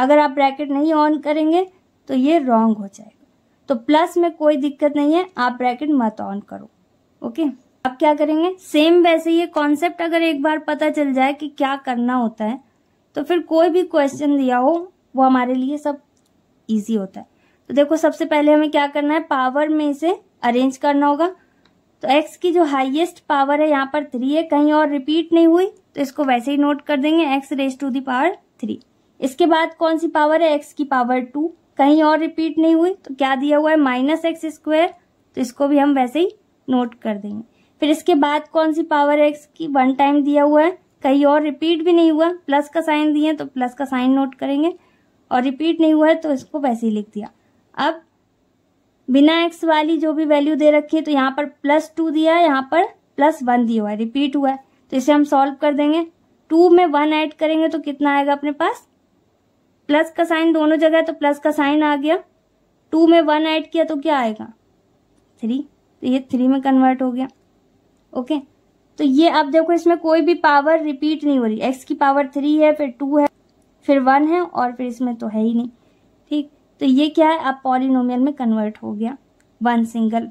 अगर आप ब्रैकेट नहीं ऑन करेंगे तो ये रॉन्ग हो जाएगा तो प्लस में कोई दिक्कत नहीं है आप ब्रैकेट मत ऑन करो ओके आप क्या करेंगे सेम वैसे ये कॉन्सेप्ट अगर एक बार पता चल जाए कि क्या करना होता है तो फिर कोई भी क्वेश्चन दिया हो वो हमारे लिए सब इजी होता है तो देखो सबसे पहले हमें क्या करना है पावर में इसे अरेंज करना होगा तो एक्स की जो हाईएस्ट पावर है यहाँ पर थ्री है कहीं और रिपीट नहीं हुई तो इसको वैसे ही नोट कर देंगे x raise to the power three इसके बाद कौन सी पावर है एक्स की पावर टू कहीं और रिपीट नहीं हुई तो क्या दिया हुआ है माइनस एक्स स्क्वायर तो इसको भी हम वैसे ही नोट कर देंगे फिर इसके बाद कौन सी पावर है एक्स की वन टाइम दिया हुआ है कहीं और रिपीट भी नहीं हुआ प्लस का साइन दिए तो प्लस का साइन नोट करेंगे और रिपीट नहीं हुआ है तो इसको वैसे ही लिख दिया अब बिना एक्स वाली जो भी वैल्यू दे रखी है तो यहाँ पर प्लस टू दिया है यहाँ पर प्लस वन दिया हुआ है रिपीट हुआ है तो इसे हम सॉल्व कर देंगे टू में वन ऐड करेंगे तो कितना आएगा अपने पास प्लस का साइन दोनों जगह है तो प्लस का साइन आ गया टू में वन ऐड किया तो क्या आएगा थ्री तो ये थ्री में कन्वर्ट हो गया ओके तो ये आप देखो इसमें कोई भी पावर रिपीट नहीं हो रही एक्स की पावर थ्री है फिर टू है फिर वन है और फिर इसमें तो है ही नहीं ठीक तो ये क्या है अब पॉलिनोमियल में कन्वर्ट हो गया वन सिंगल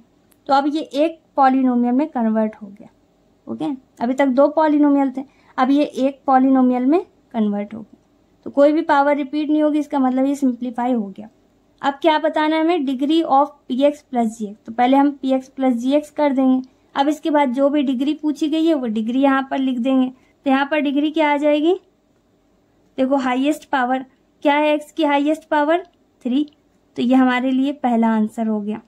तो अब ये एक पॉलिनोमियल में कन्वर्ट हो गया ओके अभी तक दो पॉलिनोमियल थे अब ये एक पॉलिनोमियल में कन्वर्ट हो गया तो कोई भी पावर रिपीट नहीं होगी इसका मतलब ये सिंप्लीफाई हो गया अब क्या बताना है हमें degree of P x plus ji x तो पहले हम पी एक्स प्लस जी एक्स कर देंगे अब इसके बाद जो भी डिग्री पूछी गई है वो डिग्री यहाँ पर लिख देंगे तो यहाँ पर डिग्री क्या आ जाएगी देखो हाईएस्ट पावर क्या है एक्स की हाईएस्ट पावर थ्री तो ये हमारे लिए पहला आंसर हो गया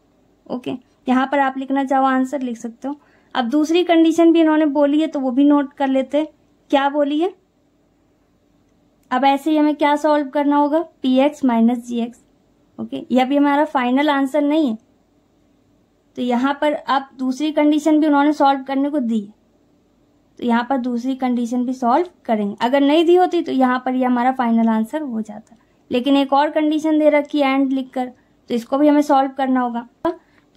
ओके यहाँ पर आप लिखना चाहो आंसर लिख सकते हो अब दूसरी कंडीशन भी इन्होंने बोली है तो वो भी नोट कर लेते हैं क्या बोली है अब ऐसे ही हमें क्या सॉल्व करना होगा p x minus g x okay ये अभी हमारा फाइनल आंसर नहीं है तो यहाँ पर अब दूसरी कंडीशन भी उन्होंने सॉल्व करने को दी तो यहाँ पर दूसरी कंडीशन भी सॉल्व करेंगे अगर नहीं दी होती तो यहाँ पर यह हमारा फाइनल आंसर हो जाता लेकिन एक और कंडीशन दे रखी एंड लिखकर तो इसको भी हमें सॉल्व करना होगा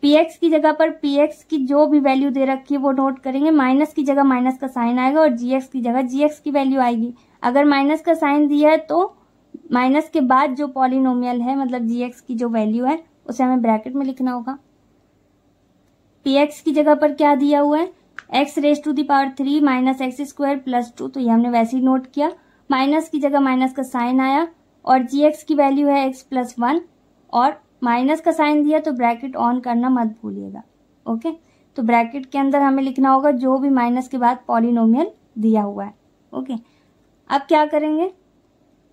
पी एक्स की जगह पर पी एक्स की जो भी वैल्यू दे रखी है वो नोट करेंगे माइनस की जगह माइनस का साइन आएगा और जी एक्स की जगह जी एक्स की वैल्यू आएगी अगर माइनस का साइन दिया है तो माइनस के बाद जो पॉलिनोमियल है मतलब जी एक्स की जो वैल्यू है उसे हमें ब्रैकेट में लिखना होगा पी एक्स की जगह पर क्या दिया हुआ है x raise to the power three minus x square plus two तो ये हमने वैसे ही नोट किया माइनस की जगह माइनस का साइन आया और जी एक्स की वैल्यू है एक्स प्लस वन और माइनस का साइन दिया तो ब्रैकेट ऑन करना मत भूलिएगा ओके तो ब्रैकेट के अंदर हमें लिखना होगा जो भी माइनस के बाद पॉलिनोमियल दिया हुआ है ओके अब क्या करेंगे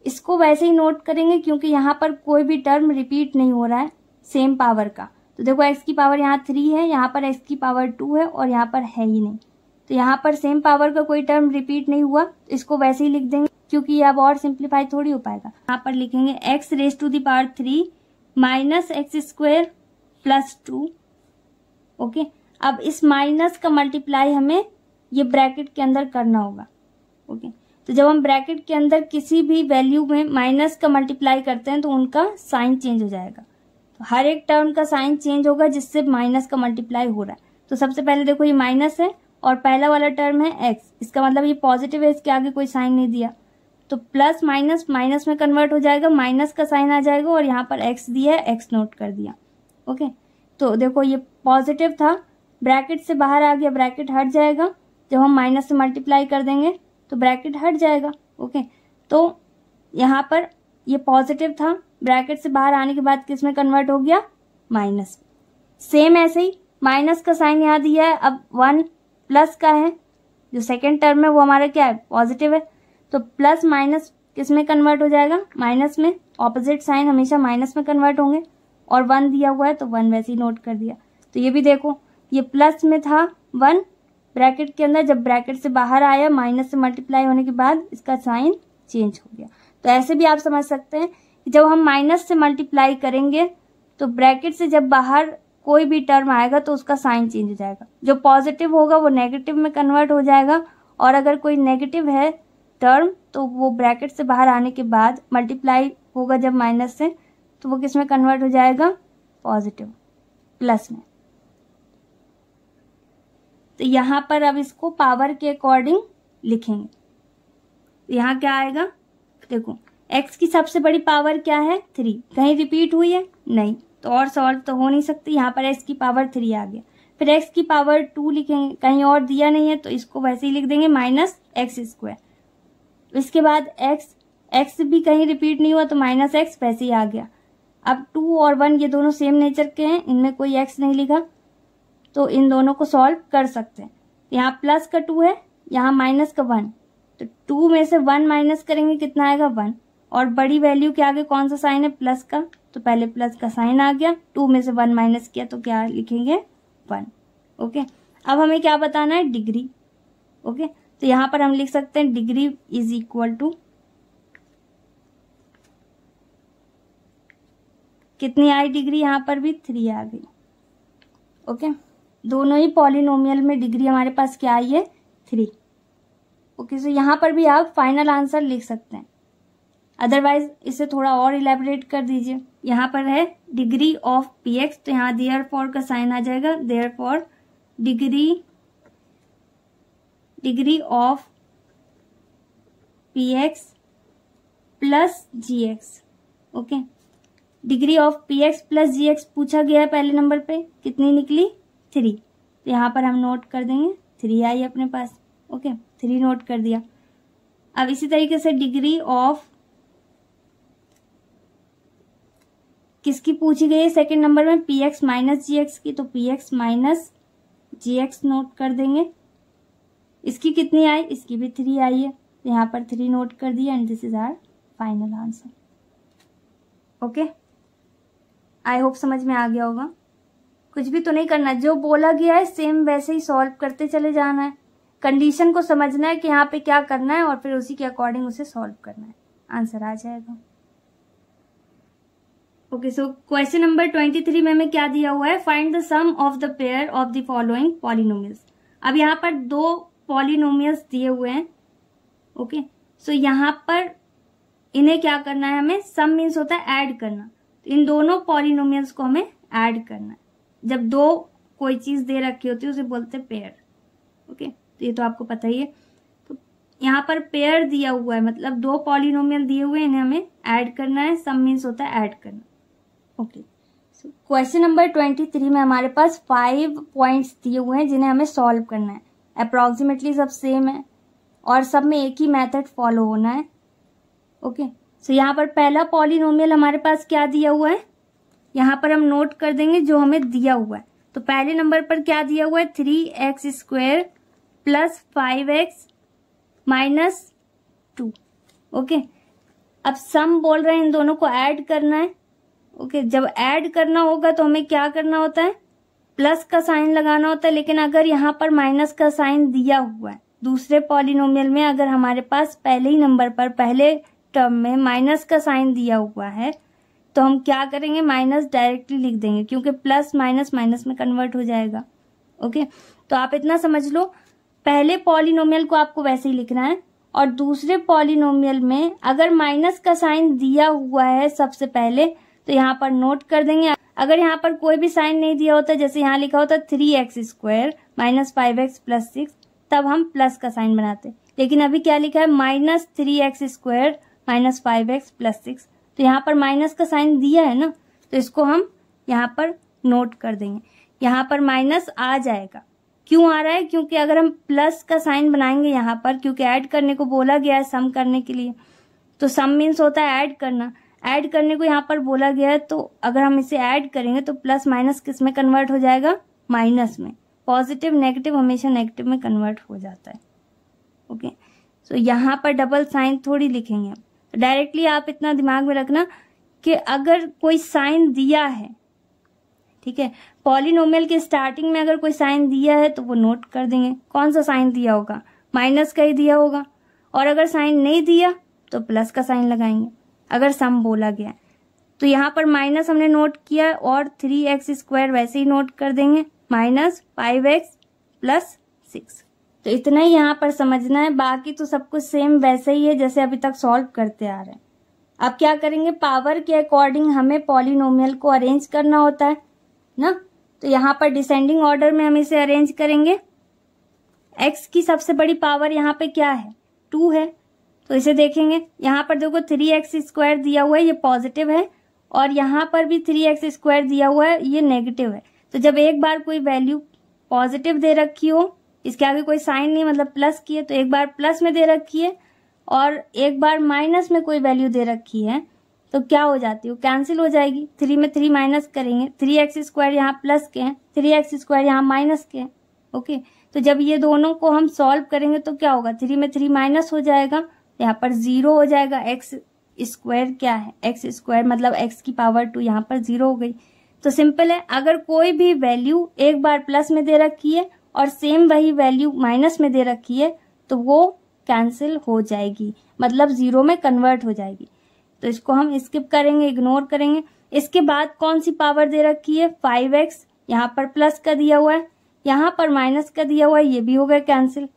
इसको वैसे ही नोट करेंगे क्योंकि यहाँ पर कोई भी टर्म रिपीट नहीं हो रहा है सेम पावर का तो देखो एक्स की पावर यहाँ थ्री है यहाँ पर एक्स की पावर टू है और यहाँ पर है ही नहीं तो यहाँ पर सेम पावर का कोई टर्म रिपीट नहीं हुआ इसको वैसे ही लिख देंगे क्योंकि अब और सिंप्लीफाई थोड़ी हो पाएगा यहाँ पर लिखेंगे x raise to the power three minus x square plus two okay अब इस माइनस का मल्टीप्लाई हमें ये ब्रैकेट के अंदर करना होगा ओके okay. तो जब हम ब्रैकेट के अंदर किसी भी वैल्यू में माइनस का मल्टीप्लाई करते हैं तो उनका साइन चेंज हो जाएगा तो हर एक टर्म का साइन चेंज होगा जिससे माइनस का मल्टीप्लाई हो रहा है तो सबसे पहले देखो ये माइनस है और पहला वाला टर्म है एक्स इसका मतलब ये पॉजिटिव है इसके आगे कोई साइन नहीं दिया तो प्लस माइनस माइनस में कन्वर्ट हो जाएगा माइनस का साइन आ जाएगा और यहाँ पर एक्स दिया है एक्स नोट कर दिया ओके तो देखो ये पॉजिटिव था ब्रैकेट से बाहर आ गया ब्रैकेट हट जाएगा जब हम माइनस से मल्टीप्लाई कर देंगे तो ब्रैकेट हट जाएगा ओके तो यहाँ पर ये पॉजिटिव था ब्रैकेट से बाहर आने के बाद किस में कन्वर्ट हो गया माइनस सेम ऐसे ही माइनस का साइन यहाँ दिया है अब वन प्लस का है जो सेकेंड टर्म है वो हमारा क्या है पॉजिटिव है तो प्लस माइनस किस में कन्वर्ट हो जाएगा माइनस में ऑपोजिट साइन हमेशा माइनस में कन्वर्ट होंगे और वन दिया हुआ है तो वन वैसे ही नोट कर दिया तो ये भी देखो ये प्लस में था वन ब्रैकेट के अंदर जब ब्रैकेट से बाहर आया माइनस से मल्टीप्लाई होने के बाद इसका साइन चेंज हो गया तो ऐसे भी आप समझ सकते हैं कि जब हम माइनस से मल्टीप्लाई करेंगे तो ब्रैकेट से जब बाहर कोई भी टर्म आएगा तो उसका साइन चेंज हो जाएगा जो पॉजिटिव होगा वो नेगेटिव में कन्वर्ट हो जाएगा और अगर कोई नेगेटिव है टर्म तो वो ब्रैकेट से बाहर आने के बाद मल्टीप्लाई होगा जब माइनस से तो वो किस में कन्वर्ट हो जाएगा पॉजिटिव प्लस में तो यहां पर अब इसको पावर के अकॉर्डिंग लिखेंगे यहां क्या आएगा देखो एक्स की सबसे बड़ी पावर क्या है थ्री कहीं रिपीट हुई है नहीं तो और सॉल्व तो हो नहीं सकती यहाँ पर एक्स की पावर थ्री आ गया फिर एक्स की पावर टू लिखेंगे कहीं और दिया नहीं है तो इसको वैसे ही लिख देंगे माइनस एक्स स्क्वायर इसके बाद एक्स एक्स भी कहीं रिपीट नहीं हुआ तो माइनस एक्स वैसे ही आ गया अब टू और वन ये दोनों सेम नेचर के हैं इनमें कोई एक्स नहीं लिखा तो इन दोनों को सॉल्व कर सकते हैं यहाँ प्लस का टू है यहाँ माइनस का वन तो टू में से वन माइनस करेंगे कितना आएगा वन और बड़ी वैल्यू के आगे कौन सा साइन है प्लस का तो पहले प्लस का साइन आ गया टू में से वन माइनस किया तो क्या लिखेंगे वन ओके अब हमें क्या बताना है डिग्री ओके तो यहां पर हम लिख सकते हैं डिग्री इज इक्वल टू कितनी आई डिग्री यहां पर भी थ्री आ गई ओके दोनों ही पॉलिनोमियल में डिग्री हमारे पास क्या आई है थ्री ओके सो यहाँ पर भी आप फाइनल आंसर लिख सकते हैं अदरवाइज इसे थोड़ा और इलेबोरेट कर दीजिए यहाँ पर है डिग्री ऑफ पी एक्स तो यहाँ देयर फॉर का साइन आ जाएगा therefore degree degree of P x plus ji x okay degree of P x plus ji X पूछा गया है पहले नंबर पे कितनी निकली थ्री तो यहाँ पर हम नोट कर देंगे थ्री आई अपने पास ओके थ्री नोट कर दिया अब इसी तरीके से डिग्री ऑफ किसकी पूछी गई है सेकेंड नंबर में p x minus g x की तो p x minus g x note कर देंगे इसकी कितनी आई इसकी भी थ्री आई है तो यहाँ पर थ्री नोट कर दिया and this is our final answer okay I hope समझ में आ गया होगा कुछ भी तो नहीं करना जो बोला गया है सेम वैसे ही सॉल्व करते चले जाना है कंडीशन को समझना है कि यहाँ पे क्या करना है और फिर उसी के अकॉर्डिंग उसे सॉल्व करना है आंसर आ जाएगा okay so question number twenty three में हमें क्या दिया हुआ है find the sum of the pair of the following polynomials अब यहाँ पर दो पॉलिनोमियल्स दिए हुए हैं ओके सो यहाँ पर इन्हें क्या करना है हमें सम मीन्स होता है एड करना तो इन दोनों पॉलिनोमियल्स को हमें ऐड करना है जब दो कोई चीज दे रखी होती है उसे बोलते हैं पेयर ओके तो ये तो आपको पता ही है तो यहाँ पर पेयर दिया हुआ है मतलब दो पॉलिनोमियल दिए हुए इन्हें हमें ऐड करना है सम मीन्स होता है ऐड करना okay question number twenty three में हमारे पास फाइव पॉइंट्स दिए हुए हैं जिन्हें हमें सॉल्व करना है अप्रोक्सीमेटली सब सेम है और सब में एक ही मेथड फॉलो होना है ओके okay. सो so, यहाँ पर पहला पॉलिनोमियल हमारे पास क्या दिया हुआ है यहाँ पर हम नोट कर देंगे जो हमें दिया हुआ है तो पहले नंबर पर क्या दिया हुआ है three x square plus five x minus two okay अब सम बोल रहे हैं इन दोनों को ऐड करना है ओके okay, जब ऐड करना होगा तो हमें क्या करना होता है प्लस का साइन लगाना होता है लेकिन अगर यहाँ पर माइनस का साइन दिया हुआ है दूसरे पॉलिनोमियल में अगर हमारे पास पहले ही नंबर पर पहले टर्म में माइनस का साइन दिया हुआ है तो हम क्या करेंगे माइनस डायरेक्टली लिख देंगे क्योंकि प्लस माइनस माइनस में कन्वर्ट हो जाएगा ओके तो आप इतना समझ लो पहले पॉलिनोमियल को आपको वैसे ही लिखना है और दूसरे पॉलिनोमियल में अगर माइनस का साइन दिया हुआ है सबसे पहले तो यहाँ पर नोट कर देंगे अगर यहाँ पर कोई भी साइन नहीं दिया होता जैसे यहाँ लिखा होता three x square minus five x plus six तब हम प्लस का साइन बनाते लेकिन अभी क्या लिखा है minus three x square minus five x plus six तो यहाँ पर माइनस का साइन दिया है ना तो इसको हम यहाँ पर नोट कर देंगे यहाँ पर माइनस आ जाएगा क्यों आ रहा है क्योंकि अगर हम प्लस का साइन बनाएंगे यहाँ पर क्योंकि ऐड करने को बोला गया है सम करने के लिए तो सम मीन्स होता है ऐड करना ऐड करने को यहाँ पर बोला गया है तो अगर हम इसे ऐड करेंगे तो प्लस माइनस किस में कन्वर्ट हो जाएगा माइनस में पॉजिटिव नेगेटिव हमेशा नेगेटिव में कन्वर्ट हो जाता है ओके सो यहाँ पर डबल साइन थोड़ी लिखेंगे डायरेक्टली आप इतना दिमाग में रखना कि अगर कोई साइन दिया है ठीक है पॉलिनोमियल के स्टार्टिंग में अगर कोई साइन दिया है तो वो नोट कर देंगे कौन सा साइन दिया होगा माइनस का ही दिया होगा और अगर साइन नहीं दिया तो प्लस का साइन लगाएंगे अगर सम बोला गया तो यहाँ पर माइनस हमने नोट किया और थ्री एक्स स्क्वायर वैसे ही नोट कर देंगे minus five x plus six तो इतना ही यहाँ पर समझना है बाकी तो सब कुछ सेम वैसे ही है जैसे अभी तक सॉल्व करते आ रहे हैं अब क्या करेंगे पावर के अकॉर्डिंग हमें पॉलिनोमियल को अरेंज करना होता है ना तो यहाँ पर डिसेंडिंग ऑर्डर में हम इसे अरेंज करेंगे एक्स की सबसे बड़ी पावर यहाँ पे क्या है टू है तो इसे देखेंगे यहाँ पर देखो थ्री एक्स स्क्वायर दिया हुआ है ये पॉजिटिव है और यहाँ पर भी थ्री एक्स स्क्वायर दिया हुआ है ये नेगेटिव है तो जब एक बार कोई वैल्यू पॉजिटिव दे रखी हो इसके आगे कोई साइन नहीं मतलब प्लस की है तो एक बार प्लस में दे रखी है और एक बार माइनस में कोई वैल्यू दे रखी है तो क्या हो जाती है कैंसिल हो जाएगी थ्री में थ्री माइनस करेंगे थ्री एक्स स्क्वायर यहाँ प्लस के हैं थ्री एक्स स्क्वायर यहाँ माइनस के हैं ओके तो जब ये दोनों को हम सॉल्व करेंगे तो क्या होगा थ्री में थ्री माइनस हो जाएगा यहाँ पर जीरो हो जाएगा एक्स स्क्वायर क्या है एक्स स्क्वायर मतलब एक्स की पावर टू यहाँ पर जीरो हो गई तो सिंपल है अगर कोई भी वैल्यू एक बार प्लस में दे रखी है और सेम वही वैल्यू माइनस में दे रखी है तो वो कैंसिल हो जाएगी मतलब जीरो में कन्वर्ट हो जाएगी तो इसको हम स्किप करेंगे इग्नोर करेंगे इसके बाद कौन सी पावर दे रखी है फाइव एक्स यहाँ पर प्लस का दिया हुआ है यहाँ पर माइनस का दिया हुआ है ये भी हो गया कैंसिल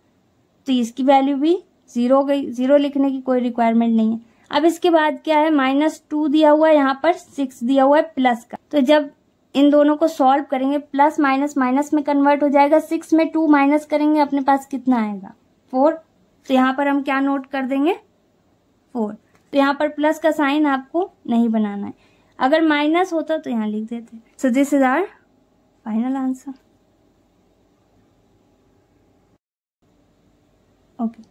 तो इसकी वैल्यू भी जीरो हो गई जीरो लिखने की कोई रिक्वायरमेंट नहीं है अब इसके बाद क्या है माइनस टू दिया हुआ है यहाँ पर सिक्स दिया हुआ है प्लस का तो जब इन दोनों को सॉल्व करेंगे प्लस माइनस माइनस में कन्वर्ट हो जाएगा सिक्स में टू माइनस करेंगे अपने पास कितना आएगा फोर तो यहाँ पर हम क्या नोट कर देंगे फोर तो यहाँ पर प्लस का साइन आपको नहीं बनाना है अगर माइनस होता तो यहाँ लिख देते so this is our final answer okay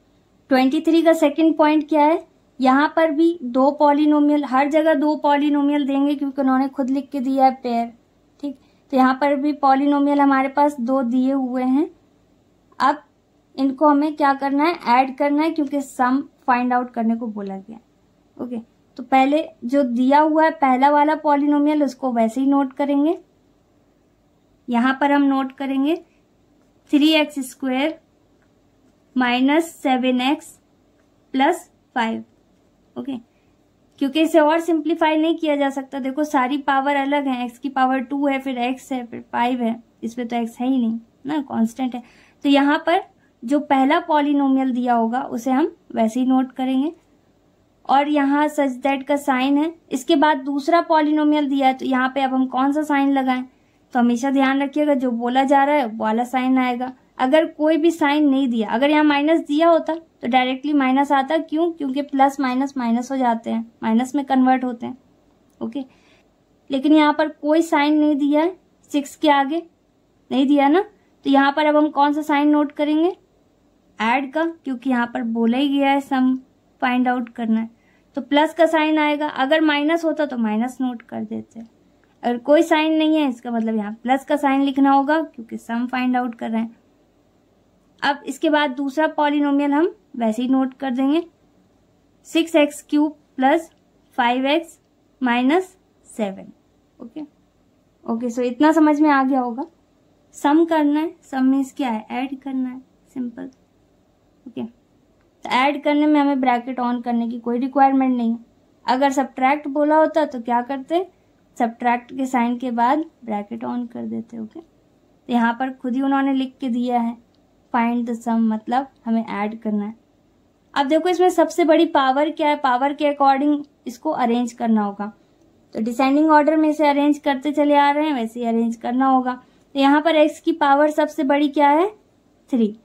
twenty three का सेकेंड पॉइंट क्या है यहाँ पर भी दो पॉलिनोमियल हर जगह दो पॉलिनोमियल देंगे क्योंकि उन्होंने खुद लिख के दिया है पेयर ठीक तो यहाँ पर भी पॉलिनोमियल हमारे पास दो दिए हुए हैं अब इनको हमें क्या करना है ऐड करना है क्योंकि सम फाइंड आउट करने को बोला गया ओके तो पहले जो दिया हुआ है पहला वाला पॉलिनोमियल उसको वैसे ही नोट करेंगे यहां पर हम नोट करेंगे three x square minus seven x plus five okay क्योंकि इसे और सिंप्लीफाई नहीं किया जा सकता देखो सारी पावर अलग है एक्स की पावर टू है फिर एक्स है फिर फाइव है इसमें तो एक्स है ही नहीं ना कॉन्स्टेंट है तो यहाँ पर जो पहला पॉलिनोमियल दिया होगा उसे हम वैसे ही नोट करेंगे और यहाँ सच दैट का साइन है इसके बाद दूसरा पॉलिनोमियल दिया है तो यहाँ पे अब हम कौन सा साइन लगाएं तो हमेशा ध्यान रखिएगा जो बोला जा रहा है वाला साइन आएगा अगर कोई भी साइन नहीं दिया अगर यहाँ माइनस दिया होता तो डायरेक्टली माइनस आता क्यों क्योंकि प्लस माइनस माइनस हो जाते हैं माइनस में कन्वर्ट होते हैं ओके लेकिन यहाँ पर कोई साइन नहीं दिया है सिक्स के आगे नहीं दिया ना तो यहाँ पर अब हम कौन सा साइन नोट करेंगे एड का क्योंकि यहाँ पर बोला ही गया है सम फाइंड आउट करना है तो प्लस का साइन आएगा अगर माइनस होता तो माइनस नोट कर देते अगर कोई साइन नहीं है इसका मतलब यहाँ प्लस का साइन लिखना होगा क्योंकि सम फाइंड आउट कर रहे हैं अब इसके बाद दूसरा पॉलिनोमियल हम वैसे ही नोट कर देंगे six x cube plus five x minus seven okay okay so इतना समझ में आ गया होगा सम करना है सम मीन्स क्या है ऐड करना है सिंपल ओके तो ऐड करने में हमें ब्रैकेट ऑन करने की कोई रिक्वायरमेंट नहीं है अगर सब्ट्रैक्ट बोला होता तो क्या करते सब्ट्रैक्ट के साइन के बाद ब्रैकेट ऑन कर देते ओके okay? तो यहाँ पर खुद ही उन्होंने लिख के दिया है फाइंड द सम मतलब हमें ऐड करना है अब देखो इसमें सबसे बड़ी पावर क्या है पावर के अकॉर्डिंग इसको अरेंज करना होगा तो डिसेंडिंग ऑर्डर में इसे अरेंज करते चले आ रहे हैं वैसे ही अरेंज करना होगा तो यहाँ पर एक्स की पावर सबसे बड़ी क्या है थ्री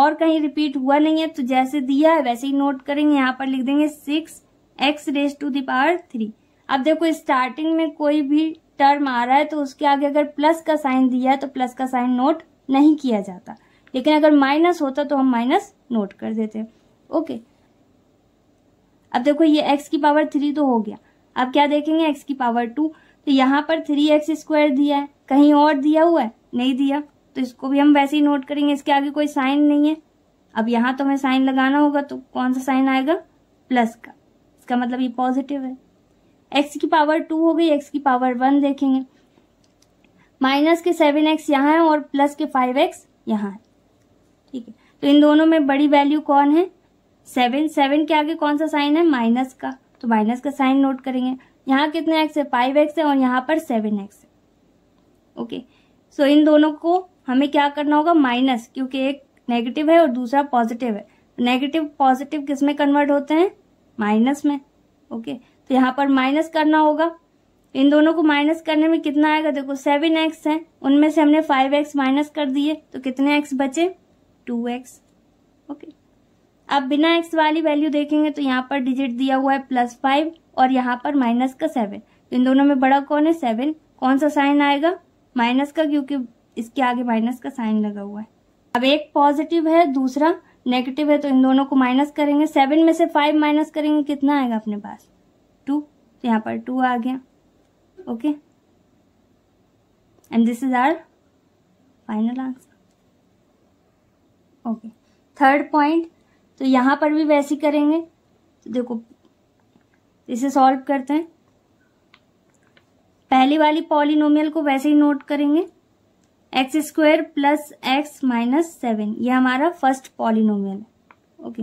और कहीं रिपीट हुआ नहीं है तो जैसे दिया है वैसे ही नोट करेंगे यहाँ पर लिख देंगे six x raise to the power three अब देखो स्टार्टिंग में कोई भी टर्म आ रहा है तो उसके आगे अगर प्लस का साइन दिया है तो प्लस का साइन नोट नहीं किया जाता लेकिन अगर माइनस होता तो हम माइनस नोट कर देते ओके अब देखो ये एक्स की पावर थ्री तो हो गया अब क्या देखेंगे एक्स की पावर टू तो यहाँ पर थ्री एक्स स्क्वायर दिया है कहीं और दिया हुआ है नहीं दिया तो इसको भी हम वैसे ही नोट करेंगे इसके आगे कोई साइन नहीं है अब यहाँ तो हमें साइन लगाना होगा तो कौन सा साइन आएगा प्लस का इसका मतलब ये पॉजिटिव है एक्स की पावर टू हो गई एक्स की पावर वन देखेंगे माइनस के सेवन एक्स यहाँ है और प्लस के फाइव एक्स यहाँ है ठीक है तो इन दोनों में बड़ी वैल्यू कौन है सेवन सेवन के आगे कौन सा साइन है माइनस का तो माइनस का साइन नोट करेंगे यहाँ कितने एक्स है फाइव एक्स है और यहाँ पर सेवन एक्स है ओके सो इन दोनों को हमें क्या करना होगा माइनस क्योंकि एक नेगेटिव है और दूसरा पॉजिटिव है नेगेटिव पॉजिटिव किस में कन्वर्ट होते हैं माइनस में ओके तो यहाँ पर माइनस करना होगा इन दोनों को माइनस करने में कितना आएगा देखो सेवन एक्स है उनमें से हमने फाइव एक्स माइनस कर दिए तो कितने एक्स बचे टू एक्स ओके अब बिना एक्स वाली वैल्यू देखेंगे तो यहाँ पर डिजिट दिया हुआ है प्लस फाइव और यहाँ पर माइनस का सेवन तो इन दोनों में बड़ा कौन है सेवन कौन सा साइन आएगा माइनस का क्योंकि इसके आगे माइनस का साइन लगा हुआ है अब एक पॉजिटिव है दूसरा नेगेटिव है तो इन दोनों को माइनस करेंगे सेवन में से फाइव माइनस करेंगे कितना आएगा अपने पास टू तो यहाँ पर टू आ गया okay and this is our final answer okay third point तो यहाँ पर भी वैसे ही करेंगे तो देखो इसे सॉल्व करते हैं पहली वाली पॉलिनोमियल को वैसे ही नोट करेंगे x square plus x minus seven ये हमारा फर्स्ट पॉलिनोमियल है ओके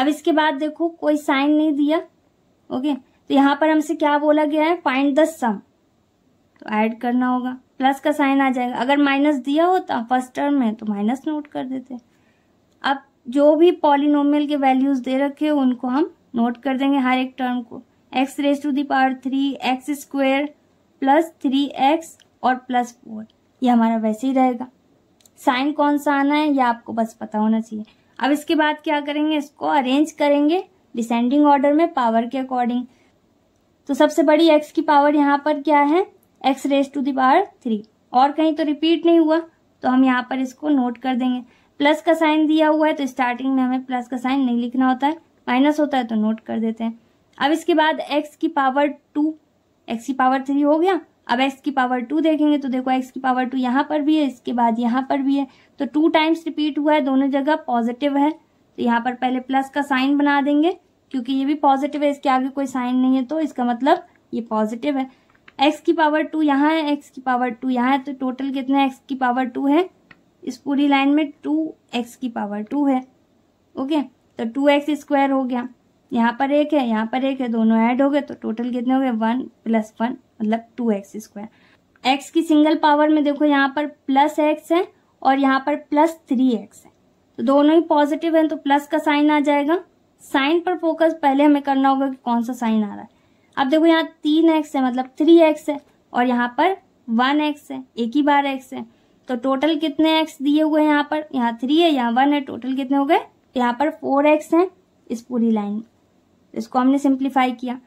अब इसके बाद देखो कोई साइन नहीं दिया ओके तो यहाँ पर हमसे क्या बोला गया है फाइंड द सम तो ऐड करना होगा प्लस का साइन आ जाएगा अगर माइनस दिया होता फर्स्ट टर्म में तो माइनस नोट कर देते हैं जो भी पॉलिनोमियल के वैल्यूज दे रखे हैं उनको हम नोट कर देंगे हर एक टर्म को x raise to the power three x square plus three x और प्लस फोर ये हमारा वैसे ही रहेगा साइन कौन सा आना है यह आपको बस पता होना चाहिए अब इसके बाद क्या करेंगे इसको अरेंज करेंगे डिसेंडिंग ऑर्डर में पावर के अकॉर्डिंग तो सबसे बड़ी एक्स की पावर यहाँ पर क्या है x raise to the power three और कहीं तो रिपीट नहीं हुआ तो हम यहाँ पर इसको नोट कर देंगे प्लस का साइन दिया हुआ है तो स्टार्टिंग में हमें प्लस का साइन नहीं लिखना होता है माइनस होता है तो नोट कर देते हैं अब इसके बाद एक्स की पावर टू एक्स की पावर थ्री हो गया अब एक्स की पावर टू देखेंगे तो देखो एक्स की पावर टू यहाँ पर भी है इसके बाद यहाँ पर भी है तो टू टाइम्स रिपीट हुआ है दोनों जगह पॉजिटिव है तो यहाँ पर पहले प्लस का साइन बना देंगे क्योंकि ये भी पॉजिटिव है इसके आगे कोई साइन नहीं है तो इसका मतलब ये पॉजिटिव है एक्स की पावर टू यहाँ है एक्स की पावर टू यहाँ है तो टोटल कितना एक्स की पावर टू है इस पूरी लाइन में टू एक्स की पावर टू है ओके तो टू एक्स स्क्वायर हो गया यहाँ पर एक है यहाँ पर एक है दोनों ऐड हो गए तो टोटल कितने हो गए वन प्लस वन मतलब टू एक्स स्क्वायर एक्स की सिंगल पावर में देखो यहाँ पर प्लस एक्स है और यहाँ पर प्लस थ्री एक्स है तो दोनों ही पॉजिटिव हैं तो प्लस का साइन आ जाएगा साइन पर फोकस पहले हमें करना होगा कि कौन सा साइन आ रहा है अब देखो यहाँ तीन एक्स है मतलब थ्री एक्स है और यहाँ पर वन एक्स है एक ही बार एक्स है तो टोटल कितने एक्स दिए हुए हैं यहाँ पर यहाँ थ्री है यहाँ वन है टोटल कितने हो गए यहाँ पर फोर एक्स है इस पूरी लाइन में इसको हमने सिंप्लीफाई किया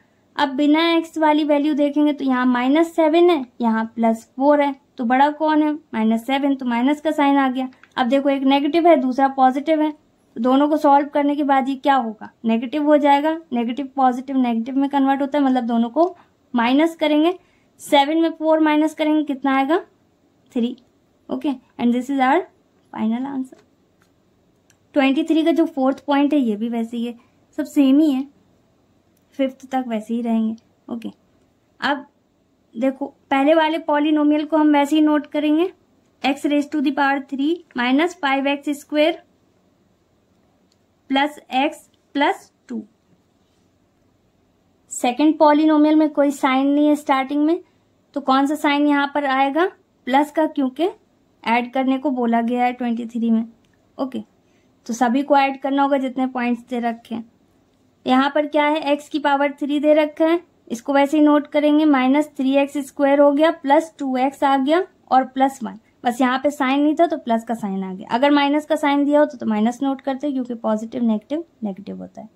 अब बिना एक्स वाली वैल्यू देखेंगे तो यहाँ माइनस सेवन है यहाँ प्लस फोर है तो बड़ा कौन है माइनस सेवन तो माइनस का साइन आ गया अब देखो एक नेगेटिव है दूसरा पॉजिटिव है तो दोनों को सॉल्व करने के बाद ये क्या होगा नेगेटिव हो जाएगा नेगेटिव पॉजिटिव नेगेटिव में कन्वर्ट होता है मतलब दोनों को माइनस करेंगे सेवन में फोर माइनस करेंगे कितना आएगा three okay and this is our final answer twenty three का जो फोर्थ पॉइंट है ये भी वैसे ही है सब सेम ही है फिफ्थ तक वैसे ही रहेंगे ओके okay. अब देखो पहले वाले पॉलिनोमियल को हम वैसे ही नोट करेंगे x raise to the power three minus five x square plus x plus two second polynomial में कोई साइन नहीं है स्टार्टिंग में तो कौन सा साइन यहां पर आएगा प्लस का क्योंकि ऐड करने को बोला गया है ट्वेंटी थ्री में ओके तो सभी को ऐड करना होगा जितने पॉइंट्स दे रखे हैं यहाँ पर क्या है एक्स की पावर थ्री दे रखे हैं इसको वैसे ही नोट करेंगे माइनस थ्री एक्स स्क्वायर हो गया प्लस टू एक्स आ गया और प्लस वन बस यहाँ पे साइन नहीं था तो प्लस का साइन आ गया अगर माइनस का साइन दिया हो तो, तो माइनस नोट करते क्योंकि पॉजिटिव नेगेटिव नेगेटिव होता है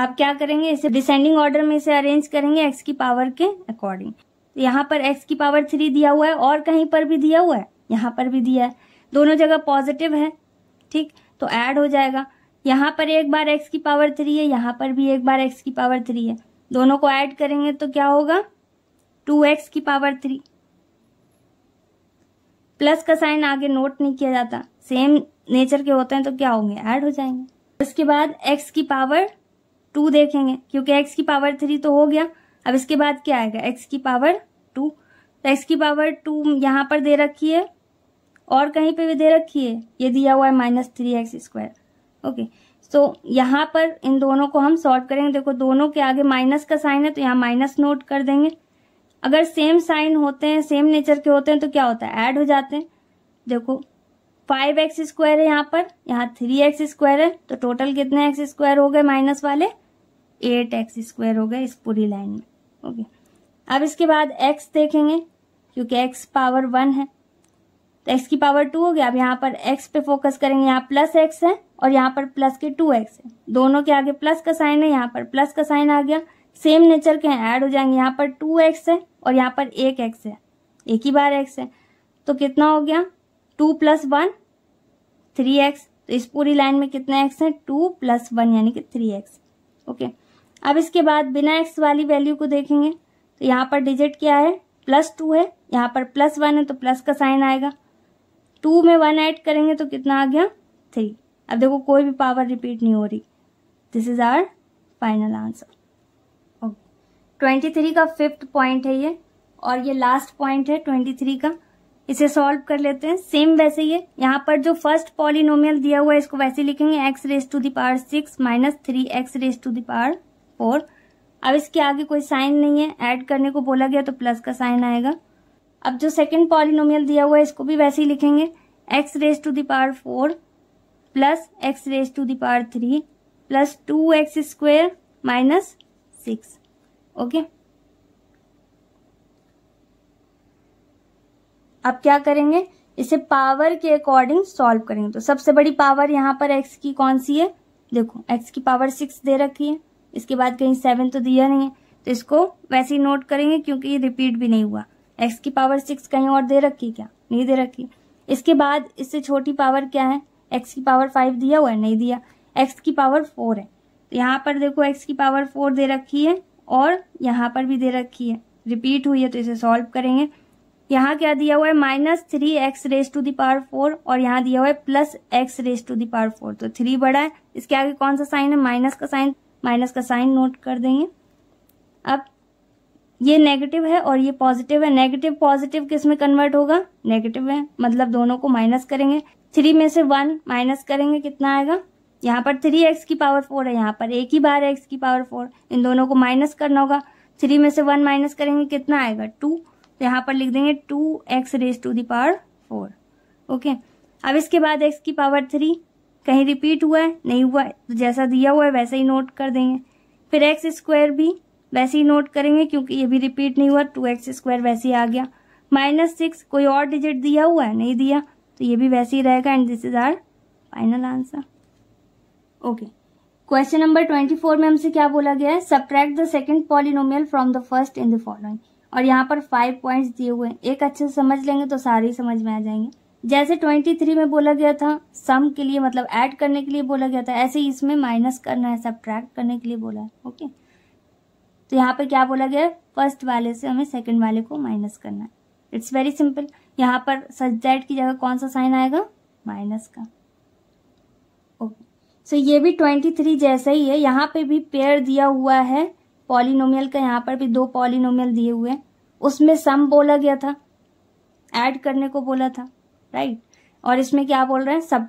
आप क्या करेंगे इसे डिसेंडिंग ऑर्डर में इसे अरेंज करेंगे एक्स की पावर के अकॉर्डिंग यहाँ पर एक्स की पावर थ्री दिया हुआ है और कहीं पर भी दिया हुआ है यहाँ पर भी दिया है दोनों जगह पॉजिटिव है ठीक तो ऐड हो जाएगा यहाँ पर एक बार एक्स की पावर थ्री है यहाँ पर भी एक बार एक्स की पावर थ्री है दोनों को ऐड करेंगे तो क्या होगा टू एक्स की पावर थ्री प्लस का साइन आगे नोट नहीं किया जाता सेम नेचर के होते हैं तो क्या होंगे ऐड हो जाएंगे उसके बाद एक्स की पावर टू देखेंगे क्योंकि एक्स की पावर थ्री तो हो गया अब इसके बाद क्या आएगा एक्स की पावर टू तो एक्स की पावर टू यहाँ पर दे रखी है और कहीं पे भी दे रखी है ये दिया हुआ है minus three x square okay so यहाँ पर इन दोनों को हम सॉल्व करेंगे देखो दोनों के आगे माइनस का साइन है तो यहाँ माइनस नोट कर देंगे अगर सेम साइन होते हैं सेम नेचर के होते हैं तो क्या होता है ऐड हो जाते हैं देखो फाइव एक्स स्क्वायर है यहाँ पर यहाँ थ्री एक्स स्क्वायर है तो टोटल कितने एक्स स्क्वायर हो गए माइनस वाले एट एक्स स्क्वायर हो गए इस पूरी लाइन में ओके अब इसके बाद एक्स देखेंगे क्योंकि एक्स पावर वन है तो एक्स की पावर टू हो गया अब यहाँ पर एक्स पे फोकस करेंगे यहाँ प्लस एक्स है और यहाँ पर प्लस के टू एक्स है दोनों के आगे प्लस का साइन है यहाँ पर प्लस का साइन आ गया सेम नेचर के ऐड हो जाएंगे यहाँ पर टू एक्स है और यहाँ पर एक एक्स है एक ही बार एक्स है तो कितना हो गया two plus one three x तो इस पूरी लाइन में कितने एक्स है टू प्लस वन यानी कि थ्री एक्स ओके अब इसके बाद बिना एक्स वाली वैल्यू को देखेंगे तो यहाँ पर डिजिट क्या है प्लस टू है यहाँ पर प्लस वन है तो प्लस का साइन आएगा टू में वन ऐड करेंगे तो कितना आ गया थ्री अब देखो कोई भी पावर रिपीट नहीं हो रही this is our final answer okay twenty three का फिफ्थ पॉइंट है ये और ये लास्ट पॉइंट है ट्वेंटी थ्री का इसे सॉल्व कर लेते हैं सेम वैसे ही है यहाँ पर जो फर्स्ट पॉलिनोमियल दिया हुआ है इसको वैसे लिखेंगे x raise to the power six minus three x raise to the power four अब इसके आगे कोई साइन नहीं है ऐड करने को बोला गया तो प्लस का साइन आएगा अब जो सेकंड पॉलिनोमियल दिया हुआ है इसको भी वैसे ही लिखेंगे x raise to the power four plus x raise to the power three plus two x square minus six okay अब क्या करेंगे इसे पावर के अकॉर्डिंग सॉल्व करेंगे तो सबसे बड़ी पावर यहाँ पर एक्स की कौन सी है देखो एक्स की पावर सिक्स दे रखी है इसके बाद कहीं सेवन तो दिया नहीं है तो इसको वैसे ही नोट करेंगे क्योंकि ये रिपीट भी नहीं हुआ एक्स की पावर सिक्स कहीं और दे रखी क्या नहीं दे रखी इसके बाद इससे छोटी पावर क्या है एक्स की पावर फाइव दिया हुआ है नहीं दिया एक्स की पावर फोर है तो यहाँ पर देखो एक्स की पावर फोर दे रखी है और यहाँ पर भी दे रखी है रिपीट हुई है तो इसे सॉल्व करेंगे यहाँ क्या दिया हुआ है minus three x raise to the power four और यहाँ दिया हुआ है plus x raise to the power four तो थ्री बड़ा है इसके आगे कौन सा साइन है माइनस का साइन माइनस का साइन नोट कर देंगे अब ये नेगेटिव है और ये पॉजिटिव है नेगेटिव पॉजिटिव किस में कन्वर्ट होगा नेगेटिव है मतलब दोनों को माइनस करेंगे थ्री में से वन माइनस करेंगे कितना आएगा यहाँ पर थ्री एक्स की पावर फोर है यहाँ पर एक ही बार एक्स की पावर फोर इन दोनों को माइनस करना होगा थ्री में से वन माइनस करेंगे कितना आएगा टू तो यहाँ पर लिख देंगे two x raise to the power four okay अब इसके बाद एक्स की पावर थ्री कहीं रिपीट हुआ है नहीं हुआ है तो जैसा दिया हुआ है वैसे ही नोट कर देंगे फिर एक्स स्क्वायर भी वैसे ही नोट करेंगे क्योंकि ये भी रिपीट नहीं हुआ टू एक्स स्क्वायर वैसे ही आ गया माइनस सिक्स कोई और डिजिट दिया हुआ है नहीं दिया तो ये भी वैसे ही रहेगा and this is our final answer okay question number twenty four में हमसे क्या बोला गया है subtract the second polynomial from the first in the following और यहाँ पर फाइव पॉइंट्स दिए हुए हैं एक अच्छे से समझ लेंगे तो सारे समझ में आ जाएंगे जैसे ट्वेंटी थ्री में बोला गया था सम के लिए मतलब ऐड करने के लिए बोला गया था ऐसे ही इसमें माइनस करना है सब करने के लिए बोला है ओके तो यहाँ पे क्या बोला गया फर्स्ट वाले से हमें सेकेंड वाले को माइनस करना है इट्स वेरी सिंपल यहाँ पर दैट की जगह कौन सा साइन आएगा माइनस का ओके सो ये भी ट्वेंटी थ्री जैसा ही है यहाँ पे भी पेयर दिया हुआ है पॉलिनोमियल का यहाँ पर भी दो पॉलिनोमियल दिए हुए हैं उसमें सम बोला गया था ऐड करने को बोला था राइट और इसमें क्या बोल रहे हैं सब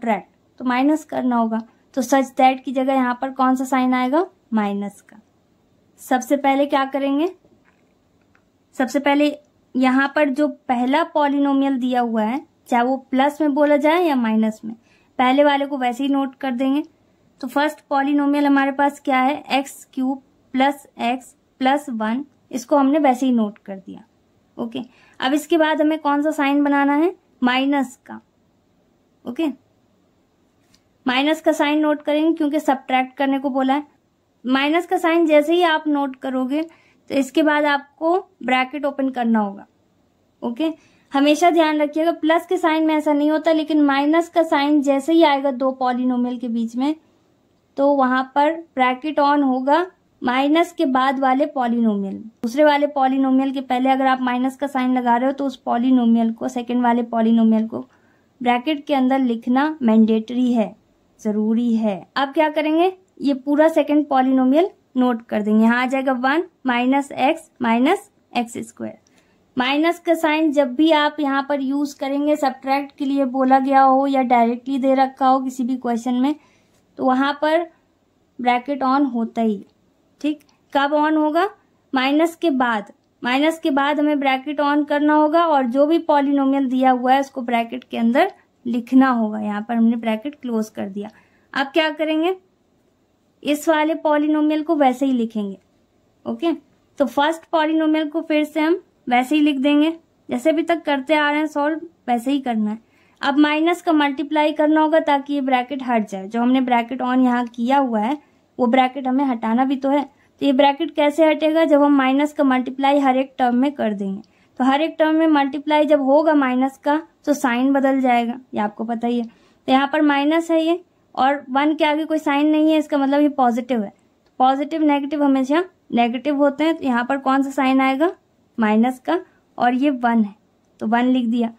तो माइनस करना होगा तो सच दैट की जगह यहाँ पर कौन सा साइन आएगा माइनस का सबसे पहले क्या करेंगे सबसे पहले यहाँ पर जो पहला पॉलिनोमियल दिया हुआ है चाहे वो प्लस में बोला जाए या माइनस में पहले वाले को वैसे ही नोट कर देंगे तो फर्स्ट पॉलिनोमियल हमारे पास क्या है x cube plus x plus one इसको हमने वैसे ही नोट कर दिया ओके अब इसके बाद हमें कौन सा साइन बनाना है माइनस का ओके माइनस का साइन नोट करेंगे क्योंकि सब्ट्रैक्ट करने को बोला है माइनस का साइन जैसे ही आप नोट करोगे तो इसके बाद आपको ब्रैकेट ओपन करना होगा ओके हमेशा ध्यान रखिएगा प्लस के साइन में ऐसा नहीं होता लेकिन माइनस का साइन जैसे ही आएगा दो पॉलिनोमियल के बीच में तो वहां पर ब्रैकेट ऑन होगा माइनस के बाद वाले पॉलिनोमियल दूसरे वाले पॉलिनोमियल के पहले अगर आप माइनस का साइन लगा रहे हो तो उस पॉलिनोमियल को सेकेंड वाले पॉलिनोमियल को ब्रैकेट के अंदर लिखना मैंडेटरी है जरूरी है अब क्या करेंगे ये पूरा सेकेंड पॉलिनोमियल नोट कर देंगे यहाँ आ जाएगा one minus x minus x square minus का साइन जब भी आप यहाँ पर यूज करेंगे सब्ट्रैक्ट के लिए बोला गया हो या डायरेक्टली दे रखा हो किसी भी क्वेश्चन में तो वहां पर ब्रैकेट ऑन होता ही ठीक कब ऑन होगा माइनस के बाद माइनस के बाद हमें ब्रैकेट ऑन करना होगा और जो भी पॉलिनोमियल दिया हुआ है उसको ब्रैकेट के अंदर लिखना होगा यहाँ पर हमने ब्रैकेट क्लोज कर दिया अब क्या करेंगे इस वाले पॉलिनोमियल को वैसे ही लिखेंगे ओके तो फर्स्ट पॉलिनोमियल को फिर से हम वैसे ही लिख देंगे जैसे अभी तक करते आ रहे हैं सॉल्व वैसे ही करना है अब माइनस का मल्टीप्लाई करना होगा ताकि ये ब्रैकेट हट जाए जो हमने ब्रैकेट ऑन यहाँ किया हुआ है वो ब्रैकेट हमें हटाना भी तो है तो ये ब्रैकेट कैसे हटेगा जब हम माइनस का मल्टीप्लाई हर एक टर्म में कर देंगे तो हर एक टर्म में मल्टीप्लाई जब होगा माइनस का तो साइन बदल जाएगा ये आपको पता ही है तो यहाँ पर माइनस है ये और वन के आगे कोई साइन नहीं है इसका मतलब ये पॉजिटिव है पॉजिटिव तो नेगेटिव हमेशा नेगेटिव होते हैं तो यहाँ पर कौन सा साइन आएगा माइनस का और ये वन है तो वन लिख दिया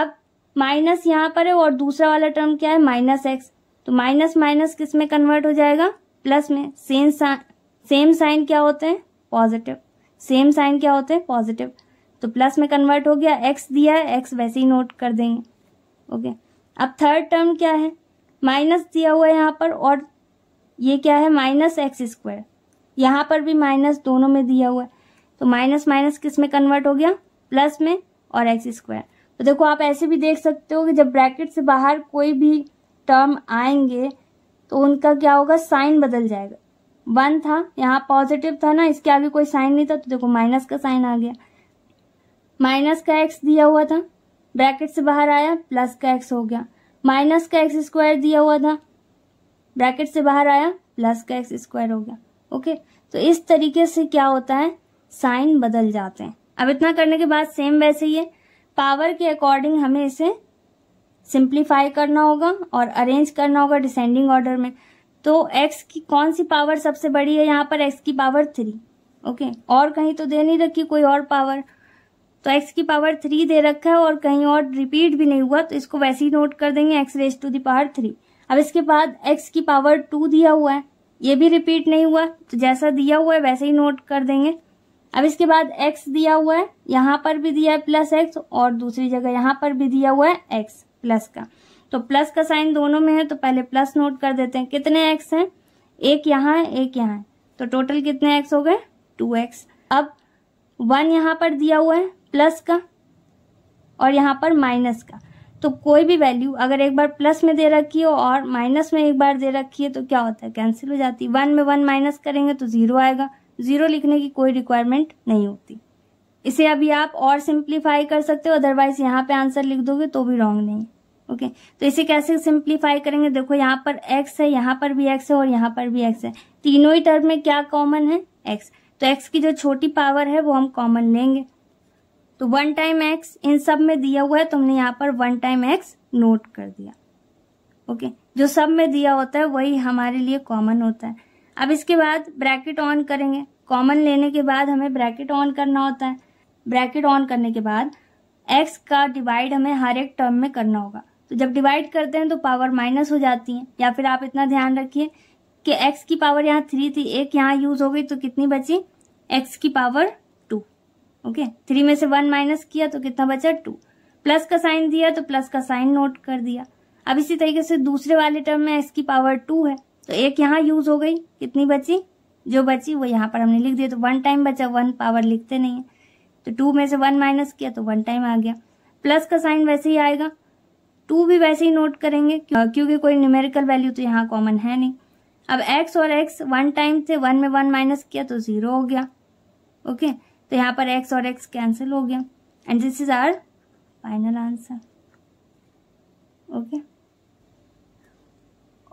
अब माइनस यहाँ पर है और दूसरा वाला टर्म क्या है माइनस एक्स तो माइनस माइनस किस में कन्वर्ट हो जाएगा प्लस में सेम सेम साइन क्या होते हैं पॉजिटिव सेम साइन क्या होते हैं पॉजिटिव तो प्लस में कन्वर्ट हो गया एक्स दिया है एक्स वैसे ही नोट कर देंगे ओके अब थर्ड टर्म क्या है माइनस दिया हुआ है यहाँ पर और ये क्या है माइनस एक्स स्क्वायर यहाँ पर भी माइनस दोनों में दिया हुआ है तो माइनस माइनस किस में कन्वर्ट हो गया प्लस में और एक्स स्क्वायर तो देखो आप ऐसे भी देख सकते हो कि जब ब्रैकेट से बाहर कोई भी टर्म आएंगे तो उनका क्या होगा साइन बदल जाएगा वन था यहाँ पॉजिटिव था ना इसके आगे कोई साइन नहीं था तो देखो माइनस का साइन आ गया माइनस का एक्स दिया हुआ था ब्रैकेट से बाहर आया प्लस का एक्स हो गया माइनस का एक्स स्क्वायर दिया हुआ था ब्रैकेट से बाहर आया प्लस का एक्स स्क्वायर हो गया ओके तो इस तरीके से क्या होता है साइन बदल जाते हैं अब इतना करने के बाद सेम वैसे ही है पावर के अकॉर्डिंग हमें इसे सिंप्लीफाई करना होगा और अरेंज करना होगा डिसेंडिंग ऑर्डर में तो एक्स की कौन सी पावर सबसे बड़ी है यहाँ पर एक्स की पावर थ्री ओके और कहीं तो दे नहीं रखी कोई और पावर तो एक्स की पावर थ्री दे रखा है और कहीं और रिपीट भी नहीं हुआ तो इसको वैसे ही नोट कर देंगे x raise to the power three अब इसके बाद एक्स की पावर टू दिया हुआ है ये भी रिपीट नहीं हुआ तो जैसा दिया हुआ है वैसे ही नोट कर देंगे अब इसके बाद एक्स दिया हुआ है यहाँ पर भी दिया है प्लस एक्स और दूसरी जगह यहाँ पर भी दिया हुआ है एक्स प्लस का तो प्लस का साइन दोनों में है तो पहले प्लस नोट कर देते हैं कितने एक्स हैं एक यहाँ है एक यहाँ है तो टोटल कितने एक्स हो गए टू एक्स अब वन यहाँ पर दिया हुआ है प्लस का और यहाँ पर माइनस का तो कोई भी वैल्यू अगर एक बार प्लस में दे रखी हो और माइनस में एक बार दे रखी है तो क्या होता है कैंसिल हो जाती है वन में वन माइनस करेंगे तो जीरो आएगा जीरो लिखने की कोई रिक्वायरमेंट नहीं होती इसे अभी आप और सिंप्लीफाई कर सकते हो अदरवाइज यहाँ पे आंसर लिख दोगे तो भी रॉन्ग नहीं ओके okay, तो इसे कैसे सिंप्लीफाई करेंगे देखो यहाँ पर x है यहाँ पर भी x है और यहाँ पर भी x है तीनों ही टर्म में क्या कॉमन है x तो x की जो छोटी पावर है वो हम कॉमन लेंगे तो वन टाइम x इन सब में दिया हुआ है तो हमने यहाँ पर वन टाइम x नोट कर दिया ओके okay, जो सब में दिया होता है वही हमारे लिए कॉमन होता है अब इसके बाद ब्रैकेट ऑन करेंगे कॉमन लेने के बाद हमें ब्रैकेट ऑन करना होता है ब्रैकेट ऑन करने के बाद एक्स का डिवाइड हमें हर एक टर्म में करना होगा तो जब डिवाइड करते हैं तो पावर माइनस हो जाती है या फिर आप इतना ध्यान रखिए कि एक्स की पावर यहाँ थ्री थी एक यहाँ यूज हो गई तो कितनी बची एक्स की पावर टू ओके थ्री में से वन माइनस किया तो कितना बचा टू प्लस का साइन दिया तो प्लस का साइन नोट कर दिया अब इसी तरीके से दूसरे वाले टर्म में एक्स की पावर टू है तो एक यहाँ यूज हो गई कितनी बची जो बची वो यहाँ पर हमने लिख दिया तो वन टाइम बचा वन पावर लिखते नहीं है तो टू में से वन माइनस किया तो वन टाइम आ गया प्लस का साइन वैसे ही आएगा टू भी वैसे ही नोट करेंगे क्योंकि कोई न्यूमेरिकल वैल्यू तो यहाँ कॉमन है नहीं अब एक्स और एक्स वन टाइम से वन में वन माइनस किया तो जीरो हो गया ओके तो यहाँ पर एक्स और एक्स कैंसिल हो गया and this is our final answer okay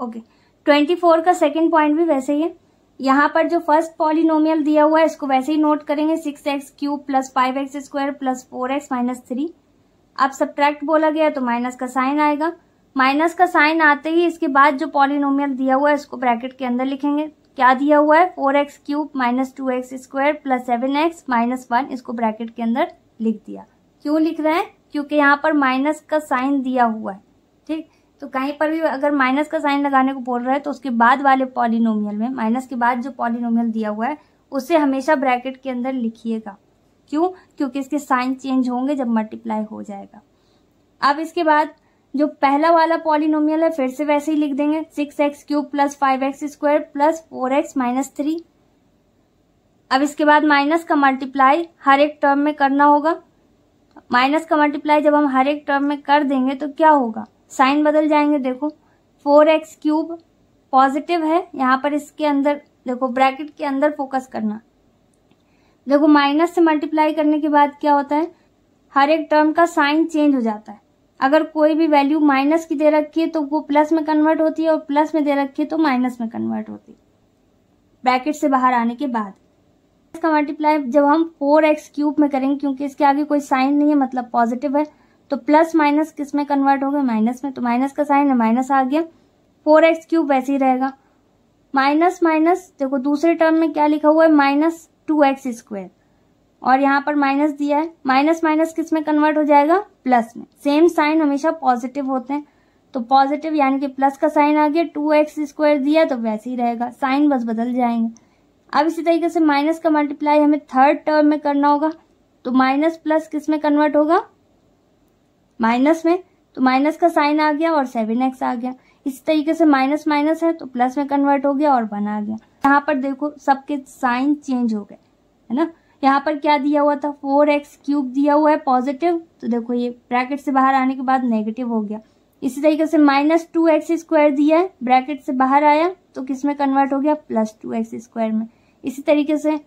okay twenty four का सेकेंड पॉइंट भी वैसे ही है यहाँ पर जो फर्स्ट पॉलिनोमियल दिया हुआ है इसको वैसे ही नोट करेंगे six x cube plus five x square plus four x minus three अब सब्ट्रैक्ट बोला गया तो माइनस का साइन आएगा माइनस का साइन आते ही इसके बाद जो पॉलिनोमियल दिया हुआ है इसको ब्रैकेट के अंदर लिखेंगे क्या दिया हुआ है four x cube minus two x square plus seven x minus one इसको ब्रैकेट के अंदर लिख दिया क्यों लिख रहे हैं क्योंकि यहाँ पर माइनस का साइन दिया हुआ है ठीक तो कहीं पर भी अगर माइनस का साइन लगाने को बोल रहा है तो उसके बाद वाले पॉलिनोमियल में माइनस के बाद जो पॉलिनोमियल दिया हुआ है उसे हमेशा ब्रैकेट के अंदर लिखिएगा क्यों क्योंकि इसके साइन चेंज होंगे जब मल्टीप्लाई हो जाएगा अब इसके बाद जो पहला वाला पॉलिनोमियल है फिर से वैसे ही लिख देंगे six x cube plus five x square plus four x minus three अब इसके बाद माइनस का मल्टीप्लाई हर एक टर्म में करना होगा माइनस का मल्टीप्लाई जब हम हर एक टर्म में कर देंगे तो क्या होगा साइन बदल जाएंगे देखो फोर एक्स क्यूब पॉजिटिव है यहाँ पर इसके अंदर देखो ब्रैकेट के अंदर फोकस करना देखो माइनस से मल्टीप्लाई करने के बाद क्या होता है हर एक टर्म का साइन चेंज हो जाता है अगर कोई भी वैल्यू माइनस की दे रखी है तो वो प्लस में कन्वर्ट होती है और प्लस में दे रखी है तो माइनस में कन्वर्ट होती है ब्रैकेट से बाहर आने के बाद इसका मल्टीप्लाई जब हम फोर एक्स क्यूब में करेंगे क्योंकि इसके आगे कोई साइन नहीं है मतलब पॉजिटिव है तो प्लस माइनस किस में कन्वर्ट हो गए माइनस में तो माइनस का साइन है माइनस आ गया फोर एक्स क्यूब वैसे ही रहेगा माइनस माइनस देखो दूसरे टर्म में क्या लिखा हुआ है माइनस टू एक्स स्क्वायर और यहाँ पर माइनस दिया है माइनस माइनस किस में कन्वर्ट हो जाएगा प्लस में सेम साइन हमेशा पॉजिटिव होते हैं तो पॉजिटिव यानी कि प्लस का साइन आ गया टू एक्स स्क्वायर दिया तो वैसे ही रहेगा साइन बस बदल जाएंगे अब इसी तरीके से माइनस का मल्टीप्लाई हमें थर्ड टर्म में करना होगा तो माइनस प्लस किस में कन्वर्ट होगा माइनस में तो माइनस का साइन आ गया और सेवन एक्स आ गया इसी तरीके से माइनस माइनस है तो प्लस में कन्वर्ट हो गया और वन आ गया यहाँ पर देखो सबके साइन चेंज हो गए है ना यहाँ पर क्या दिया हुआ था फोर एक्स क्यूब दिया हुआ है पॉजिटिव तो देखो ये ब्रैकेट से बाहर आने के बाद नेगेटिव हो गया इसी तरीके से माइनस टू एक्स स्क्वायर दिया है ब्रैकेट से बाहर आया तो किस में कन्वर्ट हो गया प्लस टू एक्स स्क्वायर में इसी तरीके से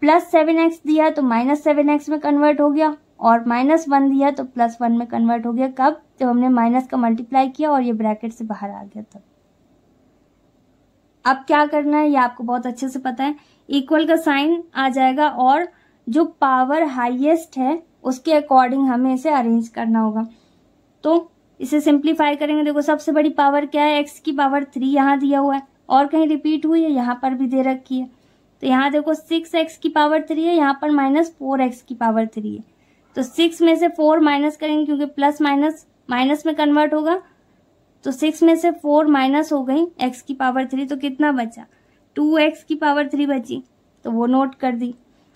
प्लस सेवन एक्स दिया तो माइनस सेवन एक्स में कन्वर्ट हो गया और माइनस वन दिया तो प्लस वन में कन्वर्ट हो गया कब जब हमने माइनस का मल्टीप्लाई किया और ये ब्रैकेट से बाहर आ गया तब अब क्या करना है ये आपको बहुत अच्छे से पता है इक्वल का साइन आ जाएगा और जो पावर हाईएस्ट है उसके अकॉर्डिंग हमें इसे अरेंज करना होगा तो इसे सिंप्लीफाई करेंगे देखो सबसे बड़ी पावर क्या है एक्स की पावर थ्री यहाँ दिया हुआ है और कहीं रिपीट हुई है यहाँ पर भी दे रखी है तो यहाँ देखो सिक्स एक्स की पावर थ्री है यहाँ पर माइनस फोर एक्स की पावर थ्री है तो सिक्स में से फोर माइनस करेंगे क्योंकि प्लस माइनस माइनस में कन्वर्ट होगा तो सिक्स में से फोर माइनस हो गई एक्स की पावर थ्री तो कितना बचा टू एक्स की पावर थ्री बची तो वो नोट कर दी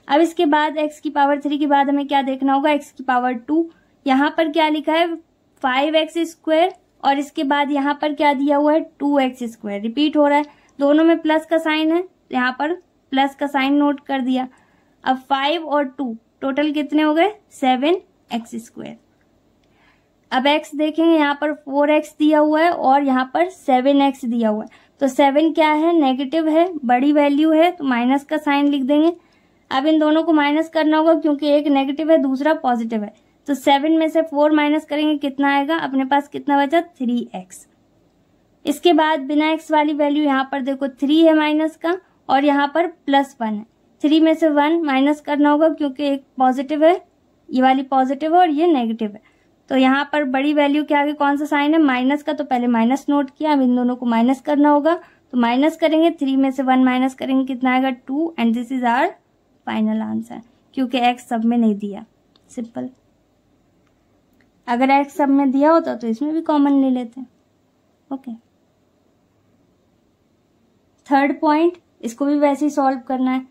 अब इसके बाद एक्स की पावर थ्री के बाद हमें क्या देखना होगा एक्स की पावर टू यहाँ पर क्या लिखा है फाइव एक्स स्क्वायर और इसके बाद यहाँ पर क्या दिया हुआ है टू एक्स स्क्वायर रिपीट हो रहा है दोनों में प्लस का साइन है यहाँ पर प्लस का साइन नोट कर दिया अब फाइव और टू टोटल कितने हो गए सेवन एक्स स्क्वायर अब x देखेंगे यहाँ पर फोर एक्स दिया हुआ है और यहाँ पर सेवन एक्स दिया हुआ है तो सेवन क्या है नेगेटिव है बड़ी वैल्यू है तो माइनस का साइन लिख देंगे अब इन दोनों को माइनस करना होगा क्योंकि एक नेगेटिव है दूसरा पॉजिटिव है तो सेवन में से फोर माइनस करेंगे कितना आएगा अपने पास कितना बचा थ्री एक्स इसके बाद बिना एक्स वाली वैल्यू यहाँ पर देखो थ्री है माइनस का और यहाँ पर प्लस वन है थ्री में से वन माइनस करना होगा क्योंकि एक पॉजिटिव है ये वाली पॉजिटिव है और ये नेगेटिव है तो यहाँ पर बड़ी वैल्यू के आगे कौन सा साइन है माइनस का तो पहले माइनस नोट किया अब इन दोनों को माइनस करना होगा तो माइनस करेंगे थ्री में से वन माइनस करेंगे कितना आएगा two and this is our final answer क्योंकि एक्स सब में नहीं दिया सिंपल अगर एक्स सब में दिया होता तो इसमें भी कॉमन ले लेते ओके थर्ड पॉइंट इसको भी वैसे ही सॉल्व करना है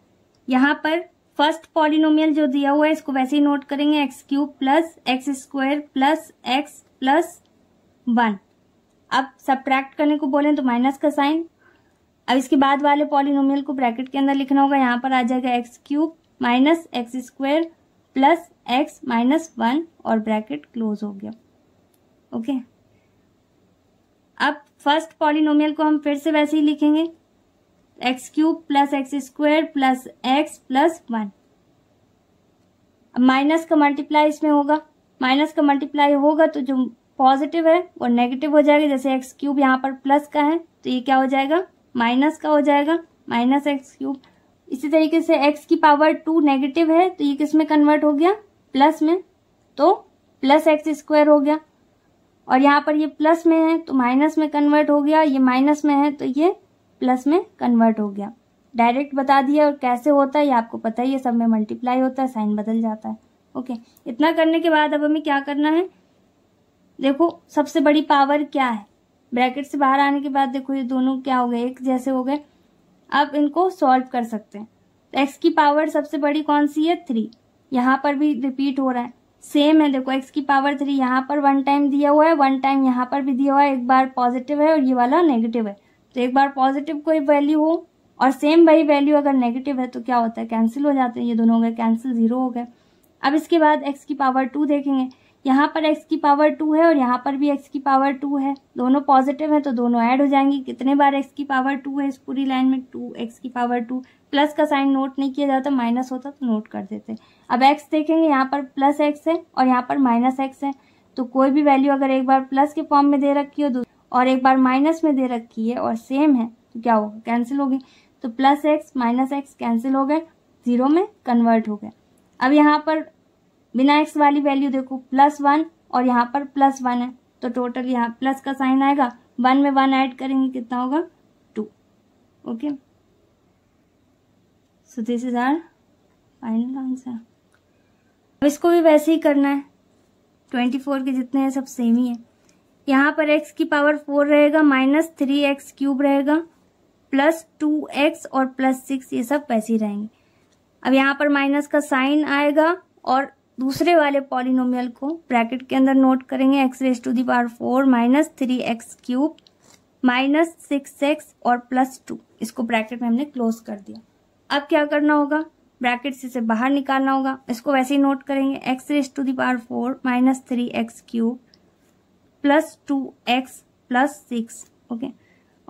यहाँ पर फर्स्ट पॉलिनोमियल जो दिया हुआ है इसको वैसे ही नोट करेंगे x cube plus x square plus x plus one अब सब्ट्रैक्ट करने को बोलें तो माइनस का साइन अब इसके बाद वाले पॉलिनोमियल को ब्रैकेट के अंदर लिखना होगा यहाँ पर आ जाएगा x cube minus x square plus x minus one और ब्रैकेट क्लोज हो गया ओके अब फर्स्ट पॉलिनोमियल को हम फिर से वैसे ही लिखेंगे x cube plus x square plus x plus one minus का मल्टीप्लाई इसमें होगा माइनस का मल्टीप्लाई होगा तो जो पॉजिटिव है वो नेगेटिव हो जाएगा जैसे एक्स क्यूब यहाँ पर प्लस का है तो ये क्या हो जाएगा माइनस का हो जाएगा माइनस एक्स क्यूब इसी तरीके से एक्स की पावर टू नेगेटिव है तो ये किस में कन्वर्ट हो गया प्लस में तो प्लस एक्स स्क्वायर हो गया और यहाँ पर ये प्लस में है तो माइनस में कन्वर्ट हो गया ये माइनस में है तो ये प्लस में कन्वर्ट हो गया डायरेक्ट बता दिया और कैसे होता है ये आपको पता ही है सब में मल्टीप्लाई होता है साइन बदल जाता है ओके इतना करने के बाद अब हमें क्या करना है देखो सबसे बड़ी पावर क्या है ब्रैकेट से बाहर आने के बाद देखो ये दोनों क्या हो गए एक जैसे हो गए आप इनको सॉल्व कर सकते हैं एक्स की पावर सबसे बड़ी कौन सी है थ्री यहाँ पर भी रिपीट हो रहा है सेम है देखो एक्स की पावर थ्री यहाँ पर वन टाइम दिया हुआ है वन टाइम यहाँ पर भी दिया हुआ है एक बार पॉजिटिव है और ये वाला नेगेटिव है तो एक बार पॉजिटिव कोई वैल्यू हो और सेम वही वैल्यू अगर नेगेटिव है तो क्या होता है कैंसिल हो जाते हैं ये दोनों हो गए कैंसिल जीरो हो गए अब इसके बाद एक्स की पावर टू देखेंगे यहाँ पर एक्स की पावर टू है और यहाँ पर भी एक्स की पावर टू है दोनों पॉजिटिव है तो दोनों ऐड हो जाएंगे कितने बार एक्स की पावर टू है इस पूरी लाइन में टू एक्स की पावर टू प्लस का साइन नोट नहीं किया जाता माइनस होता तो नोट कर देते अब एक्स देखेंगे यहाँ पर प्लस एक्स है और यहाँ पर माइनस एक्स है तो कोई भी वैल्यू अगर एक बार प्लस के फॉर्म में दे रखी हो और एक बार माइनस में दे रखी है और सेम है तो क्या होगा कैंसिल हो गई तो plus x minus x cancel हो गए ज़ीरो में कन्वर्ट हो गए अब यहाँ पर बिना एक्स वाली वैल्यू देखो प्लस वन और यहाँ पर प्लस वन है तो टोटल यहाँ प्लस का साइन आएगा वन में वन ऐड करेंगे कितना होगा two okay so this is our final answer अब इसको भी वैसे ही करना है ट्वेंटी फोर के जितने हैं सब सेम ही है यहाँ पर x की पावर फोर रहेगा माइनस थ्री एक्स क्यूब रहेगा प्लस टू एक्स और प्लस सिक्स ये सब वैसे ही रहेंगे अब यहाँ पर माइनस का साइन आएगा और दूसरे वाले पॉलिनोमियल को ब्रैकेट के अंदर नोट करेंगे x raise to the power four minus three x cube minus six x और प्लस टू इसको ब्रैकेट में हमने क्लोज कर दिया अब क्या करना होगा ब्रैकेट से इसे बाहर निकालना होगा इसको वैसे ही नोट करेंगे x raise to the power four minus three x cube plus two x plus six okay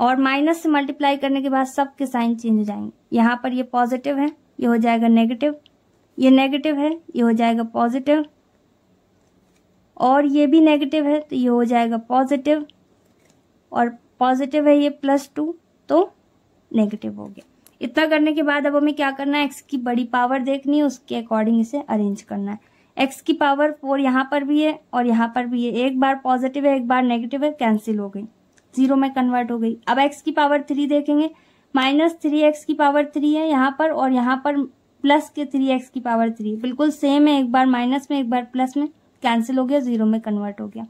और माइनस से मल्टीप्लाई करने के बाद सबके साइन चेंज हो जाएंगे यहाँ पर ये पॉजिटिव है ये हो जाएगा नेगेटिव ये नेगेटिव है ये हो जाएगा पॉजिटिव और ये भी नेगेटिव है तो ये हो जाएगा पॉजिटिव और पॉजिटिव है ये प्लस टू तो नेगेटिव हो गया इतना करने के बाद अब हमें क्या करना है एक्स की बड़ी पावर देखनी है उसके अकॉर्डिंग इसे अरेंज करना है एक्स की पावर फोर यहाँ पर भी है और यहाँ पर भी है एक बार पॉजिटिव है एक बार नेगेटिव है कैंसिल हो गई जीरो में कन्वर्ट हो गई अब एक्स की पावर थ्री देखेंगे माइनस थ्री एक्स की पावर थ्री है यहाँ पर और यहाँ पर प्लस के थ्री एक्स की पावर थ्री बिल्कुल सेम है एक बार माइनस में एक बार प्लस में कैंसिल हो गया जीरो में कन्वर्ट हो गया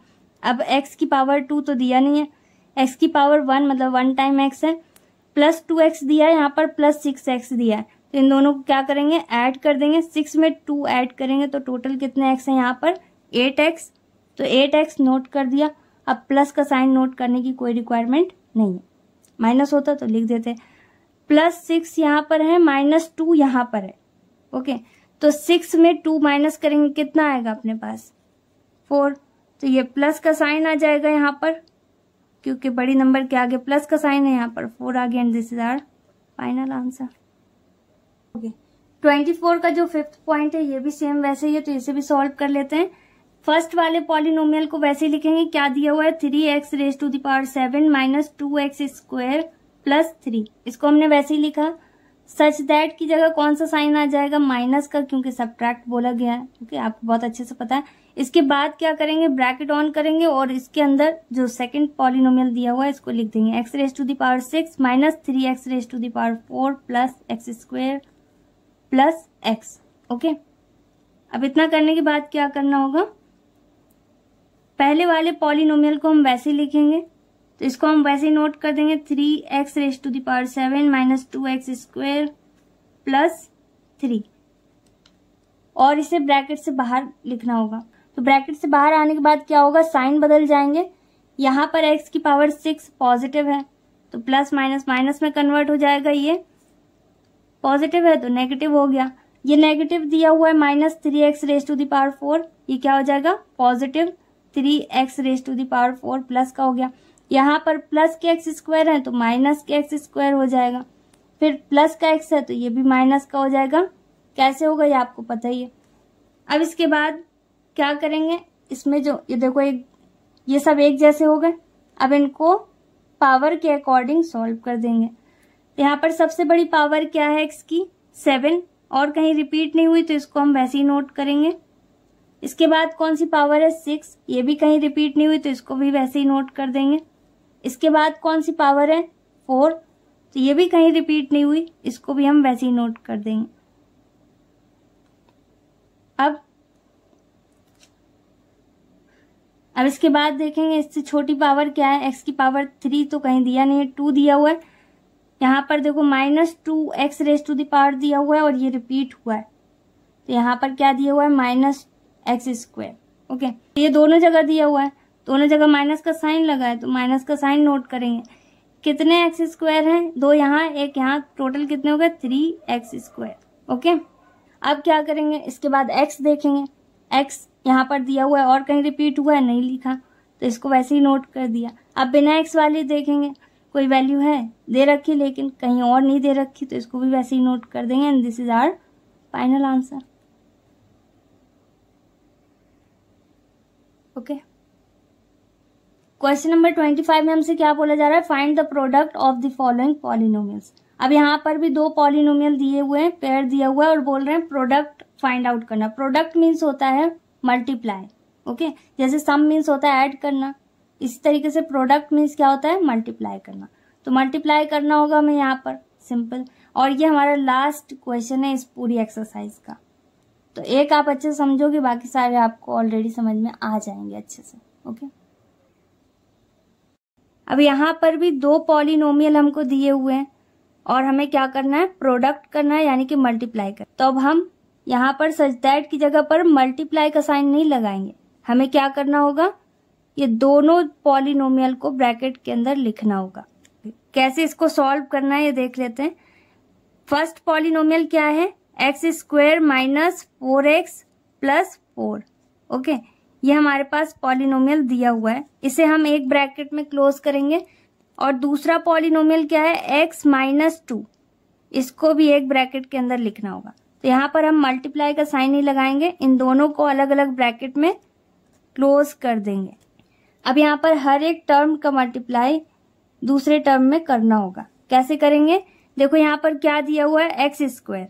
अब एक्स की पावर टू तो दिया नहीं है एक्स की पावर वन मतलब वन टाइम एक्स है प्लस टू एक्स दिया है यहाँ पर प्लस सिक्स एक्स दिया है तो इन दोनों को क्या करेंगे ऐड कर देंगे सिक्स में टू ऐड करेंगे तो टोटल कितने एक्स हैं यहाँ पर एट एक्स तो एट एक्स नोट कर दिया अब प्लस का साइन नोट करने की कोई रिक्वायरमेंट नहीं है माइनस होता तो लिख देते प्लस सिक्स यहाँ पर है माइनस टू यहाँ पर है ओके तो सिक्स में टू माइनस करेंगे कितना आएगा अपने पास फोर तो ये प्लस का साइन आ जाएगा यहाँ पर क्योंकि बड़ी नंबर के आगे प्लस का साइन है यहाँ पर फोर आगे and this is our final answer twenty four का जो फिफ्थ पॉइंट है ये भी सेम वैसे ही है तो इसे भी सॉल्व कर लेते हैं फर्स्ट वाले पॉलिनोमियल को वैसे ही लिखेंगे क्या दिया हुआ है three x raise to the power seven minus two x square plus three इसको हमने वैसे ही लिखा सच दैट की जगह कौन सा साइन आ जाएगा माइनस का क्योंकि सब्ट्रैक्ट बोला गया है ओके आपको बहुत अच्छे से पता है इसके बाद क्या करेंगे ब्रैकेट ऑन करेंगे और इसके अंदर जो सेकंड पॉलिनोमियल दिया हुआ है इसको लिख देंगे x raise to the power six minus three x raise to the power four plus x square plus x okay अब इतना करने के बाद क्या करना होगा पहले वाले पॉलिनोमियल को हम वैसे लिखेंगे तो इसको हम वैसे नोट कर देंगे three x raise to the power seven minus two x square plus three और इसे ब्रैकेट से बाहर लिखना होगा तो ब्रैकेट से बाहर आने के बाद क्या होगा साइन बदल जाएंगे यहाँ पर एक्स की पावर सिक्स पॉजिटिव है तो प्लस माइनस माइनस में कन्वर्ट हो जाएगा ये पॉजिटिव है तो नेगेटिव हो गया ये नेगेटिव दिया हुआ है minus three x raise to the power four ये क्या हो जाएगा positive three x raise to the power four plus का हो गया यहाँ पर प्लस के एक्स स्क्वायर है तो माइनस के एक्स स्क्वायर हो जाएगा फिर प्लस का एक्स है तो ये भी माइनस का हो जाएगा कैसे होगा ये आपको पता ही है अब इसके बाद क्या करेंगे इसमें जो ये देखो एक ये सब एक जैसे हो गए अब इनको पावर के अकॉर्डिंग सॉल्व कर देंगे यहाँ पर सबसे बड़ी पावर क्या है एक्स की सेवन और कहीं रिपीट नहीं हुई तो इसको हम वैसे ही नोट करेंगे इसके बाद कौन सी पावर है सिक्स ये भी कहीं रिपीट नहीं हुई तो इसको भी वैसे ही नोट कर देंगे इसके बाद कौन सी पावर है फोर तो ये भी कहीं रिपीट नहीं हुई इसको भी हम वैसे ही नोट कर देंगे अब अब इसके बाद देखेंगे इससे छोटी पावर क्या है एक्स की पावर थ्री तो कहीं दिया नहीं है टू दिया हुआ है यहाँ पर देखो minus two x raise to the power दिया हुआ है और ये रिपीट हुआ है तो यहाँ पर क्या दिया हुआ है माइनस एक्स स्क्वायर ओके ये दोनों जगह दिया हुआ है दोनों जगह माइनस का साइन लगा है तो माइनस का साइन नोट करेंगे कितने एक्स स्क्वायर है दो यहाँ एक यहाँ टोटल कितने हो गए थ्री एक्स स्क्वायर ओके अब क्या करेंगे इसके बाद एक्स देखेंगे एक्स यहाँ पर दिया हुआ है और कहीं रिपीट हुआ है नहीं लिखा तो इसको वैसे ही नोट कर दिया अब बिना एक्स वाले देखेंगे कोई वैल्यू है दे रखी लेकिन कहीं और नहीं दे रखी तो इसको भी वैसे ही नोट कर देंगे and this is our final answer okay question number twenty five में हमसे क्या बोला जा रहा है find the product of the following polynomials अब यहाँ पर भी दो पॉलिनोमियल दिए हुए हैं पेयर दिया हुआ है और बोल रहे हैं प्रोडक्ट फाइंड आउट करना प्रोडक्ट मीन्स होता है मल्टीप्लाई ओके okay? जैसे सम मीन्स होता है ऐड करना इसी तरीके से प्रोडक्ट मीन्स क्या होता है मल्टीप्लाई करना तो मल्टीप्लाई करना होगा हमें यहाँ पर सिंपल और ये हमारा लास्ट क्वेश्चन है इस पूरी एक्सरसाइज का तो एक आप अच्छे समझोगे बाकी सारे आपको ऑलरेडी समझ में आ जाएंगे अच्छे से ओके अब यहाँ पर भी दो पॉलिनोमियल हमको दिए हुए हैं और हमें क्या करना है प्रोडक्ट करना है यानी कि मल्टीप्लाई कर तो अब हम यहाँ पर सजदैट की जगह पर मल्टीप्लाई का साइन नहीं लगाएंगे हमें क्या करना होगा ये दोनों पॉलिनोमियल को ब्रैकेट के अंदर लिखना होगा कैसे इसको सॉल्व करना है ये देख लेते हैं फर्स्ट पॉलिनोमियल क्या है x square minus four x plus four okay ये हमारे पास पॉलिनोमियल दिया हुआ है इसे हम एक ब्रैकेट में क्लोज करेंगे और दूसरा पॉलिनोमियल क्या है एक्स माइनस टू इसको भी एक ब्रैकेट के अंदर लिखना होगा तो यहाँ पर हम मल्टीप्लाई का साइन ही लगाएंगे इन दोनों को अलग अलग ब्रैकेट में क्लोज कर देंगे अब यहाँ पर हर एक टर्म का मल्टीप्लाई दूसरे टर्म में करना होगा कैसे करेंगे देखो यहाँ पर क्या दिया हुआ है एक्स स्क्वायर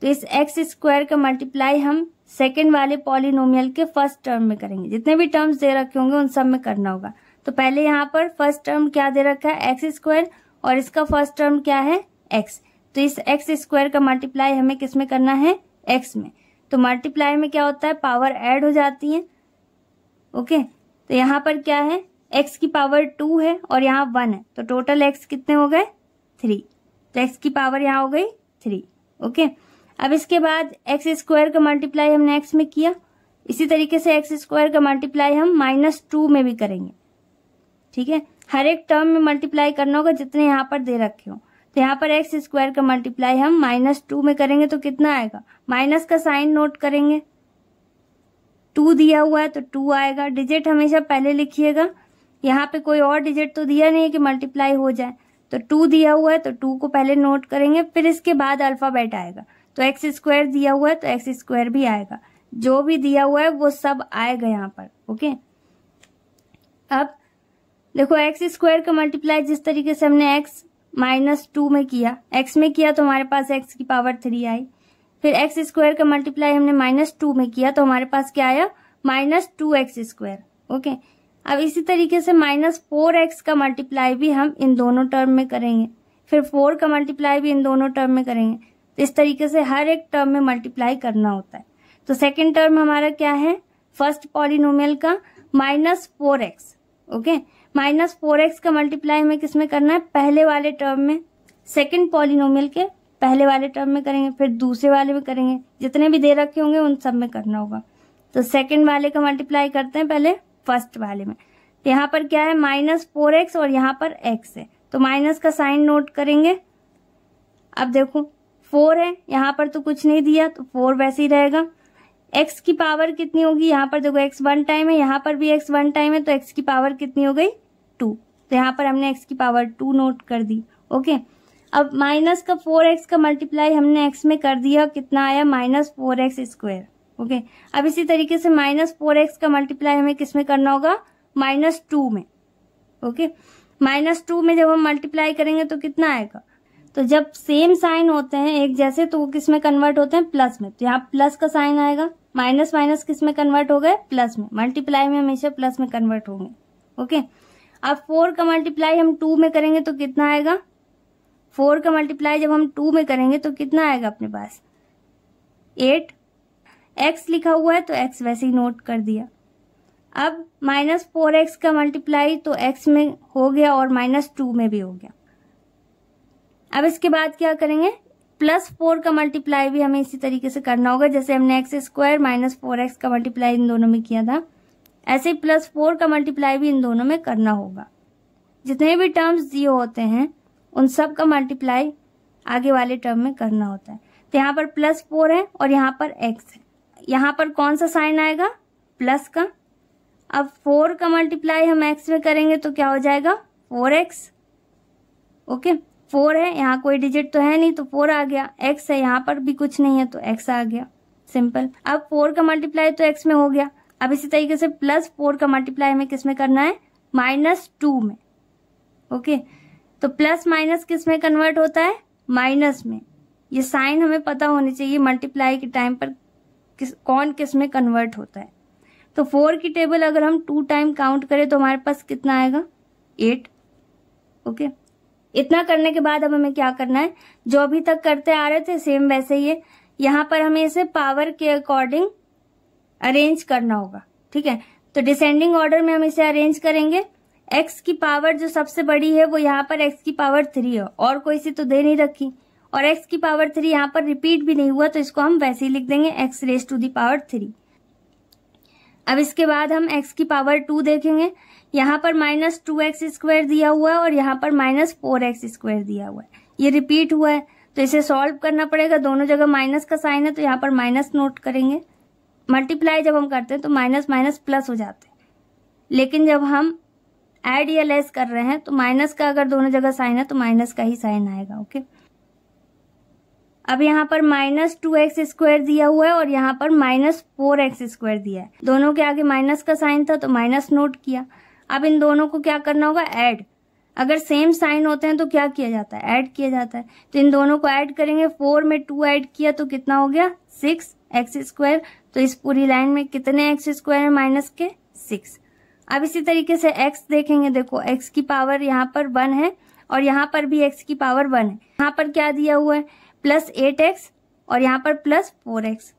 तो इस एक्स स्क्वायर का मल्टीप्लाई हम सेकेंड वाले पॉलिनोमियल के फर्स्ट टर्म में करेंगे जितने भी टर्म्स दे रखे होंगे उन सब में करना होगा तो पहले यहाँ पर फर्स्ट टर्म क्या दे रखा है एक्स स्क्वायर और इसका फर्स्ट टर्म क्या है एक्स तो इस एक्स स्क्वायर का मल्टीप्लाई हमें किस में करना है एक्स में तो मल्टीप्लाई में क्या होता है पावर एड हो जाती है ओके तो यहाँ पर क्या है एक्स की पावर टू है और यहाँ वन है तो टोटल एक्स कितने हो गए थ्री तो एक्स की पावर यहाँ हो गई थ्री ओके अब इसके बाद एक्स स्क्वायर का मल्टीप्लाई हमने एक्स में किया इसी तरीके से एक्स स्क्वायर का मल्टीप्लाई हम माइनस टू में भी करेंगे ठीक है हर एक टर्म में मल्टीप्लाई करना होगा जितने यहाँ पर दे रखे हो तो यहाँ पर एक्स स्क्वायर का मल्टीप्लाई हम माइनस टू में करेंगे तो कितना आएगा माइनस का साइन नोट करेंगे टू दिया हुआ है तो टू आएगा डिजिट हमेशा पहले लिखिएगा यहाँ पे कोई और डिजिट तो दिया नहीं है कि मल्टीप्लाई हो जाए तो टू दिया हुआ है तो टू को पहले नोट करेंगे फिर इसके बाद अल्फाबेट आएगा तो एक्स स्क्वायर दिया हुआ है तो एक्स स्क्वायर भी आएगा जो भी दिया हुआ है वो सब आएगा यहाँ पर ओके अब देखो एक्स स्क्वायर का मल्टीप्लाई जिस तरीके से हमने एक्स माइनस टू में किया एक्स में किया तो हमारे पास एक्स की पावर थ्री आई फिर एक्स स्क्वायर का मल्टीप्लाई हमने माइनस टू में किया तो हमारे पास क्या आया minus two x square okay अब इसी तरीके से माइनस फोर एक्स का मल्टीप्लाई भी हम इन दोनों टर्म में करेंगे फिर फोर का मल्टीप्लाई भी इन दोनों टर्म में करेंगे तो इस तरीके से हर एक टर्म में मल्टीप्लाई करना होता है तो सेकेंड टर्म हमारा क्या है फर्स्ट पॉलिनोमियल का minus four x okay minus four x का मल्टीप्लाई हमें किसमें करना है पहले वाले टर्म में सेकेंड पॉलिनोमियल के पहले वाले टर्म में करेंगे फिर दूसरे वाले में करेंगे जितने भी दे रखे होंगे उन सब में करना होगा तो सेकेंड वाले का मल्टीप्लाई करते हैं पहले फर्स्ट वाले में तो यहाँ पर क्या है माइनस फोर एक्स और यहाँ पर एक्स है तो माइनस का साइन नोट करेंगे अब देखो फोर है यहाँ पर तो कुछ नहीं दिया तो फोर वैसे ही रहेगा एक्स की पावर कितनी होगी यहाँ पर देखो एक्स वन टाइम है यहाँ पर भी एक्स वन टाइम है तो एक्स की पावर कितनी हो गई टू तो यहाँ पर हमने एक्स की पावर टू नोट कर दी ओके अब माइनस का फोर एक्स का मल्टीप्लाई हमने एक्स में कर दिया कितना आया minus four x square okay अब इसी तरीके से माइनस फोर एक्स का मल्टीप्लाई हमें किस में करना होगा माइनस टू में ओके माइनस टू में जब हम मल्टीप्लाई करेंगे तो कितना आएगा तो जब सेम साइन होते हैं एक जैसे तो वो किस में कन्वर्ट होते हैं प्लस में तो यहाँ प्लस का साइन आएगा माइनस माइनस किस में कन्वर्ट हो गए प्लस में मल्टीप्लाई में हमेशा प्लस में कन्वर्ट होंगे ओके अब फोर का मल्टीप्लाई हम टू में करेंगे तो कितना आएगा फोर का मल्टीप्लाई जब हम टू में करेंगे तो कितना आएगा अपने पास एट एक्स लिखा हुआ है तो एक्स वैसे ही नोट कर दिया अब माइनस फोर एक्स का मल्टीप्लाई तो एक्स में हो गया और माइनस टू में भी हो गया अब इसके बाद क्या करेंगे प्लस फोर का मल्टीप्लाई भी हमें इसी तरीके से करना होगा जैसे हमने x square minus four x का मल्टीप्लाई इन दोनों में किया था ऐसे ही प्लस फोर का मल्टीप्लाई भी इन दोनों में करना होगा जितने भी टर्म्स दिए होते हैं उन सब का मल्टीप्लाई आगे वाले टर्म में करना होता है तो यहाँ पर प्लस फोर है और यहाँ पर एक्स है यहाँ पर कौन सा साइन आएगा प्लस का अब फोर का मल्टीप्लाई हम एक्स में करेंगे तो क्या हो जाएगा फोर एक्स ओके फोर है यहाँ कोई डिजिट तो है नहीं तो फोर आ गया एक्स है यहाँ पर भी कुछ नहीं है तो एक्स आ गया सिंपल अब फोर का मल्टीप्लाई तो एक्स में हो गया अब इसी तरीके से प्लस फोर का मल्टीप्लाई हमें किस में करना है माइनस टू में ओके okay? तो प्लस माइनस किस में कन्वर्ट होता है माइनस में ये साइन हमें पता होनी चाहिए मल्टीप्लाई के टाइम पर किस कौन किस में कन्वर्ट होता है तो फोर की टेबल अगर हम टू टाइम काउंट करें तो हमारे पास कितना आएगा एट ओके okay. इतना करने के बाद अब हमें क्या करना है जो अभी तक करते आ रहे थे सेम वैसे ही है यहां पर हमें इसे पावर के अकॉर्डिंग अरेंज करना होगा ठीक है तो डिसेंडिंग ऑर्डर में हम इसे अरेंज करेंगे एक्स की पावर जो सबसे बड़ी है वो यहाँ पर एक्स की पावर थ्री है और कोई सी तो दे नहीं रखी और एक्स की पावर थ्री यहाँ पर रिपीट भी नहीं हुआ तो इसको हम वैसे ही लिख देंगे x raise to the power three अब इसके बाद हम x की पावर टू देखेंगे यहाँ पर माइनस टू एक्स स्क्वायर दिया हुआ है और यहाँ पर माइनस फोर एक्स स्क्वायर दिया हुआ है ये रिपीट हुआ है तो इसे सॉल्व करना पड़ेगा दोनों जगह माइनस का साइन है तो यहाँ पर माइनस नोट करेंगे मल्टीप्लाई जब हम करते हैं तो माइनस माइनस प्लस हो जाते हैं लेकिन जब हम एड या लेस कर रहे हैं तो माइनस का अगर दोनों जगह साइन है तो माइनस का ही साइन आएगा ओके अब यहाँ पर माइनस टू एक्स स्क्वायर दिया हुआ है और यहाँ पर माइनस फोर एक्स स्क्वायर दिया है दोनों के आगे माइनस का साइन था तो माइनस नोट किया अब इन दोनों को क्या करना होगा ऐड अगर सेम साइन होते हैं तो क्या किया जाता है ऐड किया जाता है तो इन दोनों को ऐड करेंगे फोर में टू ऐड किया तो कितना हो गया सिक्स एक्स स्क्वायर तो इस पूरी लाइन में कितने एक्स स्क्वायर माइनस के सिक्स अब इसी तरीके से x देखेंगे देखो x की पावर यहाँ पर वन है और यहाँ पर भी x की पावर वन है यहाँ पर क्या दिया हुआ है प्लस एट एक्स और यहाँ पर प्लस फोर एक्स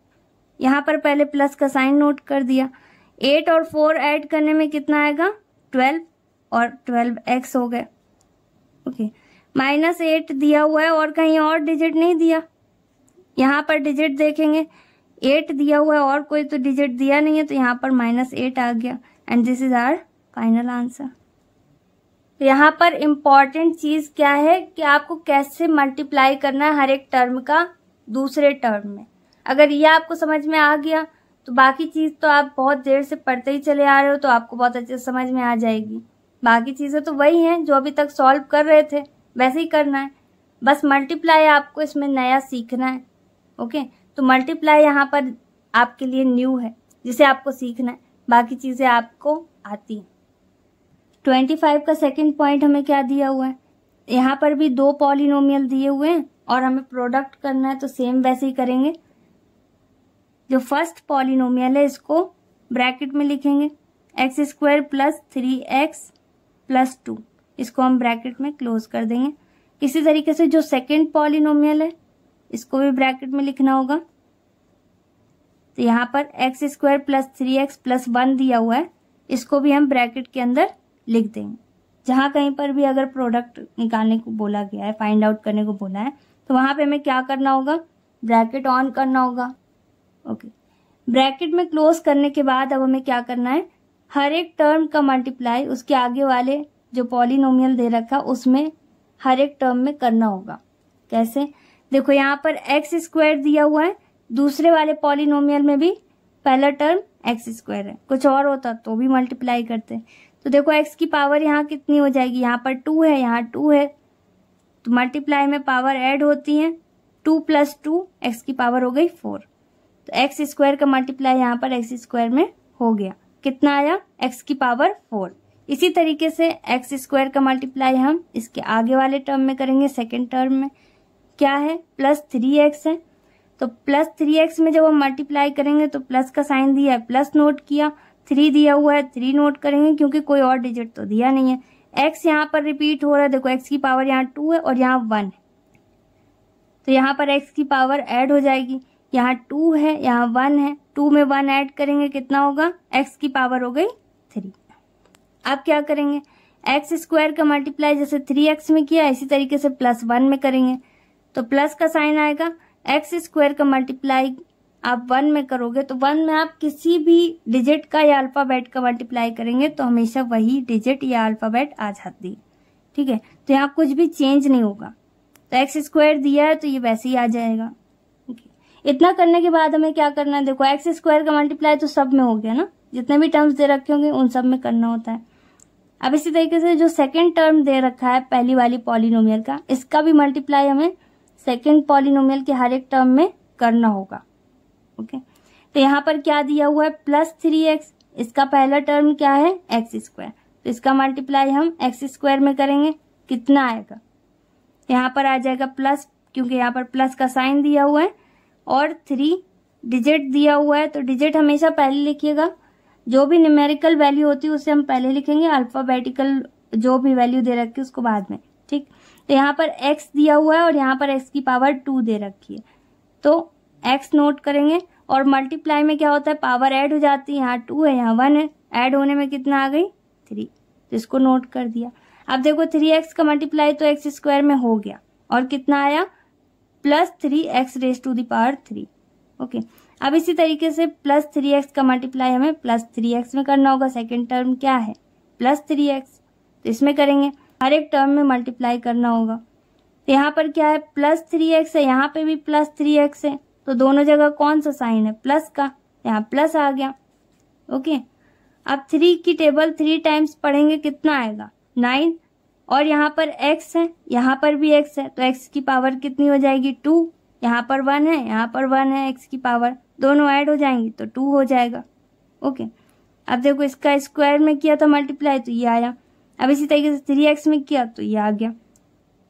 यहाँ पर पहले प्लस का साइन नोट कर दिया एट और फोर ऐड करने में कितना आएगा ट्वेल्व और ट्वेल्व एक्स हो गए ओके माइनस एट दिया हुआ है और कहीं और डिजिट नहीं दिया यहाँ पर डिजिट देखेंगे एट दिया हुआ है और कोई तो डिजिट दिया नहीं है तो यहाँ पर माइनस एट आ गया and this is our final answer यहाँ पर इम्पॉर्टेंट चीज क्या है कि आपको कैसे मल्टीप्लाई करना है हर एक टर्म का दूसरे टर्म में अगर ये आपको समझ में आ गया तो बाकी चीज़ तो आप बहुत देर से पढ़ते ही चले आ रहे हो तो आपको बहुत अच्छे से समझ में आ जाएगी बाकी चीज़ें तो वही हैं जो अभी तक सॉल्व कर रहे थे वैसे ही करना है बस मल्टीप्लाई आपको इसमें नया सीखना है ओके तो मल्टीप्लाई यहाँ पर आपके लिए न्यू है जिसे आपको सीखना है बाकी चीजें आपको आती ट्वेंटी फाइव का सेकेंड पॉइंट हमें क्या दिया हुआ है यहाँ पर भी दो पॉलिनोमियल दिए हुए हैं और हमें प्रोडक्ट करना है तो सेम वैसे ही करेंगे जो फर्स्ट पॉलिनोमियल है इसको ब्रैकेट में लिखेंगे x square plus three x plus two इसको हम ब्रैकेट में क्लोज कर देंगे इसी तरीके से जो सेकेंड पॉलिनोमियल है इसको भी ब्रैकेट में लिखना होगा तो यहाँ पर x square plus three x plus one दिया हुआ है इसको भी हम ब्रैकेट के अंदर लिख देंगे जहां कहीं पर भी अगर प्रोडक्ट निकालने को बोला गया है फाइंड आउट करने को बोला है तो वहां पे हमें क्या करना होगा ब्रैकेट ऑन करना होगा ओके ब्रैकेट में क्लोज करने के बाद अब हमें क्या करना है हर एक टर्म का मल्टीप्लाई उसके आगे वाले जो पॉलिनोमियल दे रखा उसमें हर एक टर्म में करना होगा कैसे देखो यहाँ पर एक्स स्क्वायर दिया हुआ है दूसरे वाले पॉलिनोमियल में भी पहला टर्म एक्स स्क्वायर है कुछ और होता तो भी मल्टीप्लाई करते तो देखो एक्स की पावर यहाँ कितनी हो जाएगी यहाँ पर टू है यहाँ टू है तो मल्टीप्लाई में पावर ऐड होती है टू प्लस टू एक्स की पावर हो गई फोर तो एक्स स्क्वायर का मल्टीप्लाई यहाँ पर एक्स स्क्वायर में हो गया कितना आया एक्स की पावर फोर इसी तरीके से एक्स स्क्वायर का मल्टीप्लाई हम इसके आगे वाले टर्म में करेंगे सेकेंड टर्म में क्या है प्लस थ्री एक्स है तो प्लस थ्री एक्स में जब हम मल्टीप्लाई करेंगे तो प्लस का साइन दिया है प्लस नोट किया थ्री दिया हुआ है थ्री नोट करेंगे क्योंकि कोई और डिजिट तो दिया नहीं है एक्स यहाँ पर रिपीट हो रहा है देखो एक्स की पावर यहाँ टू है और यहाँ वन है तो यहाँ पर एक्स की पावर एड हो जाएगी यहाँ टू है यहाँ वन है टू में वन ऐड करेंगे कितना होगा एक्स की पावर हो गई थ्री अब क्या करेंगे एक्स स्क्वायर का मल्टीप्लाई जैसे थ्री एक्स में किया इसी तरीके से प्लस वन में करेंगे तो प्लस का साइन आएगा एक्स स्क्वायर का मल्टीप्लाई आप वन में करोगे तो वन में आप किसी भी डिजिट का या अल्फाबेट का मल्टीप्लाई करेंगे तो हमेशा वही डिजिट या अल्फाबेट आ जाती है ठीक है तो यहाँ कुछ भी चेंज नहीं होगा तो एक्स स्क्वायर दिया है तो ये वैसे ही आ जाएगा इतना करने के बाद हमें क्या करना है देखो एक्स स्क्वायर का मल्टीप्लाई तो सब में हो गया ना जितने भी टर्म्स दे रखे होंगे उन सब में करना होता है अब इसी तरीके से जो सेकेंड टर्म दे रखा है पहली वाली पॉलिनोमियल का इसका भी मल्टीप्लाई हमें सेकेंड पॉलिनोमियल के हर एक टर्म में करना होगा ओके तो यहाँ पर क्या दिया हुआ है प्लस थ्री एक्स इसका पहला टर्म क्या है एक्स स्क्वायर तो इसका मल्टीप्लाई हम एक्स स्क्वायर में करेंगे कितना आएगा यहाँ पर आ जाएगा प्लस क्योंकि यहाँ पर प्लस का साइन दिया हुआ है और थ्री डिजिट दिया हुआ है तो डिजिट हमेशा पहले लिखिएगा जो भी न्यूमेरिकल वैल्यू होती है उसे हम पहले लिखेंगे अल्फाबेटिकल जो भी वैल्यू दे रखी है उसको बाद में ठीक तो यहाँ पर x दिया हुआ है और यहाँ पर x की पावर टू दे रखी है तो x नोट करेंगे और मल्टीप्लाई में क्या होता है पावर ऐड हो जाती है यहाँ टू है यहाँ वन है ऐड होने में कितना आ गई थ्री तो इसको नोट कर दिया अब देखो थ्री एक्स का मल्टीप्लाई तो एक्स स्क्वायर में हो गया और कितना आया plus three x raise to the power three okay अब इसी तरीके से प्लस थ्री एक्स का मल्टीप्लाई हमें प्लस थ्री एक्स में करना होगा सेकेंड टर्म क्या है प्लस थ्री एक्स तो इसमें करेंगे हर एक टर्म में मल्टीप्लाई करना होगा तो यहाँ पर क्या है प्लस थ्री एक्स है यहाँ पे भी प्लस थ्री एक्स है तो दोनों जगह कौन सा साइन है प्लस का यहाँ प्लस आ गया ओके अब थ्री की टेबल थ्री टाइम्स पढ़ेंगे कितना आएगा नाइन और यहाँ पर एक्स है यहाँ पर भी एक्स है तो एक्स की पावर कितनी हो जाएगी टू यहाँ पर वन है यहाँ पर वन है एक्स की पावर दोनों ऐड हो जाएंगी तो टू हो जाएगा ओके अब देखो इसका स्क्वायर में किया था मल्टीप्लाई तो ये आया अब इसी तरीके से थ्री एक्स में किया तो ये आ गया